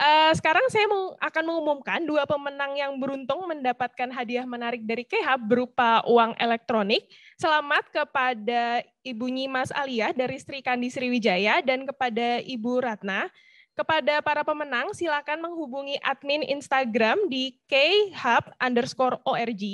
[SPEAKER 2] Uh, sekarang saya meng akan mengumumkan dua pemenang yang beruntung mendapatkan hadiah menarik dari KH berupa uang elektronik. Selamat kepada Ibu Nyimas Alia dari Sri Kandi Sriwijaya dan kepada Ibu Ratna. Kepada para pemenang, silakan menghubungi admin Instagram di khub underscore org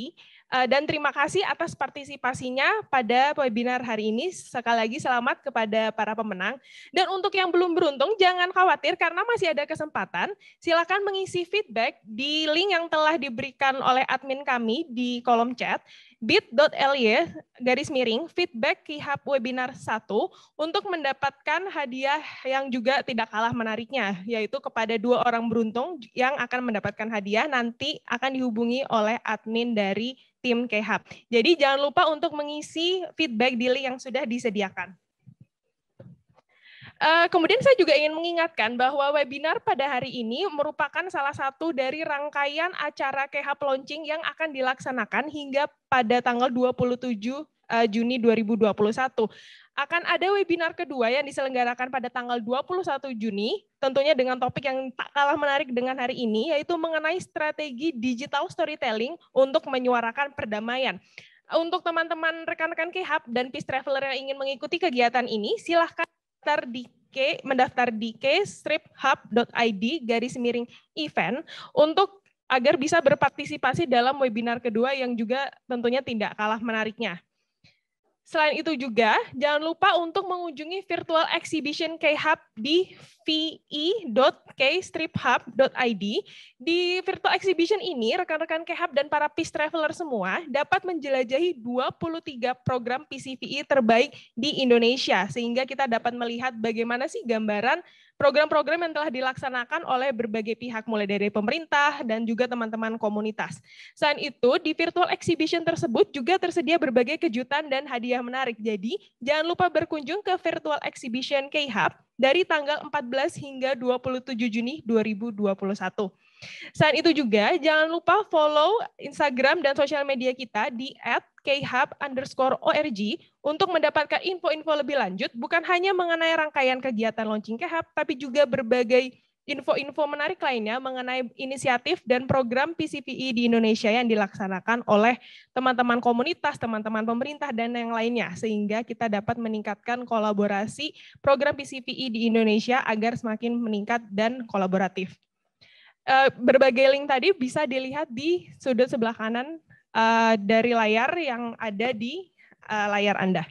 [SPEAKER 2] Eh, dan terima kasih atas partisipasinya pada webinar hari ini. Sekali lagi selamat kepada para pemenang. Dan untuk yang belum beruntung, jangan khawatir karena masih ada kesempatan. Silakan mengisi feedback di link yang telah diberikan oleh admin kami di kolom chat bit.ly garis miring feedback kihab webinar 1 untuk mendapatkan hadiah yang juga tidak kalah menariknya, yaitu kepada dua orang beruntung yang akan mendapatkan hadiah nanti akan dihubungi oleh admin dari tim Kehab. Jadi jangan lupa untuk mengisi feedback di link yang sudah disediakan. Eh, kemudian saya juga ingin mengingatkan bahwa webinar pada hari ini merupakan salah satu dari rangkaian acara KH Launching yang akan dilaksanakan hingga pada tanggal 27 Eh, Juni 2021. Akan ada webinar kedua yang diselenggarakan pada tanggal 21 Juni, tentunya dengan topik yang tak kalah menarik dengan hari ini, yaitu mengenai strategi digital storytelling untuk menyuarakan perdamaian. Untuk teman-teman rekan-rekan KHAP dan Peace Traveler yang ingin mengikuti kegiatan ini, silahkan daftar di K, mendaftar di kstriphub.id garis miring event untuk agar bisa berpartisipasi dalam webinar kedua yang juga tentunya tidak kalah menariknya. Selain itu juga, jangan lupa untuk mengunjungi virtual exhibition K-Hub di ve.kstriphub.id. Di virtual exhibition ini, rekan-rekan K-Hub dan para peace traveler semua dapat menjelajahi 23 program PCVI e terbaik di Indonesia, sehingga kita dapat melihat bagaimana sih gambaran program-program yang telah dilaksanakan oleh berbagai pihak mulai dari pemerintah dan juga teman-teman komunitas. Selain itu, di virtual exhibition tersebut juga tersedia berbagai kejutan dan hadiah menarik. Jadi, jangan lupa berkunjung ke virtual exhibition K-Hub dari tanggal 14 hingga 27 Juni 2021. Selain itu juga, jangan lupa follow Instagram dan sosial media kita di at khub underscore org untuk mendapatkan info-info lebih lanjut, bukan hanya mengenai rangkaian kegiatan launching KHub, tapi juga berbagai info-info menarik lainnya mengenai inisiatif dan program PCPI e di Indonesia yang dilaksanakan oleh teman-teman komunitas, teman-teman pemerintah, dan yang lainnya, sehingga kita dapat meningkatkan kolaborasi program PCPI e di Indonesia agar semakin meningkat dan kolaboratif. Eh, berbagai link tadi bisa dilihat di sudut sebelah kanan uh, dari layar yang ada di uh, layar Anda.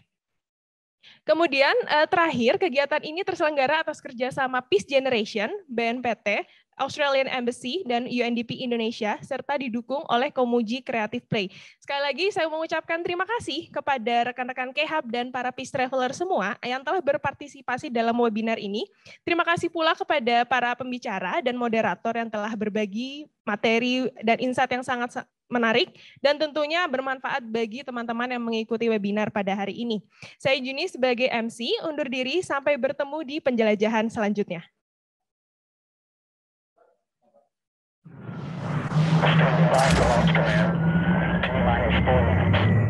[SPEAKER 2] Kemudian terakhir, kegiatan ini terselenggara atas kerjasama Peace Generation, BNPT, Australian Embassy dan UNDP Indonesia, serta didukung oleh Komuji Creative Play. Sekali lagi, saya mengucapkan terima kasih kepada rekan-rekan KHAB dan para peace traveler semua yang telah berpartisipasi dalam webinar ini. Terima kasih pula kepada para pembicara dan moderator yang telah berbagi materi dan insight yang sangat menarik dan tentunya bermanfaat bagi teman-teman yang mengikuti webinar pada hari ini. Saya Juni sebagai MC undur diri sampai bertemu di penjelajahan selanjutnya. Standing by for launch command. T minus four minutes.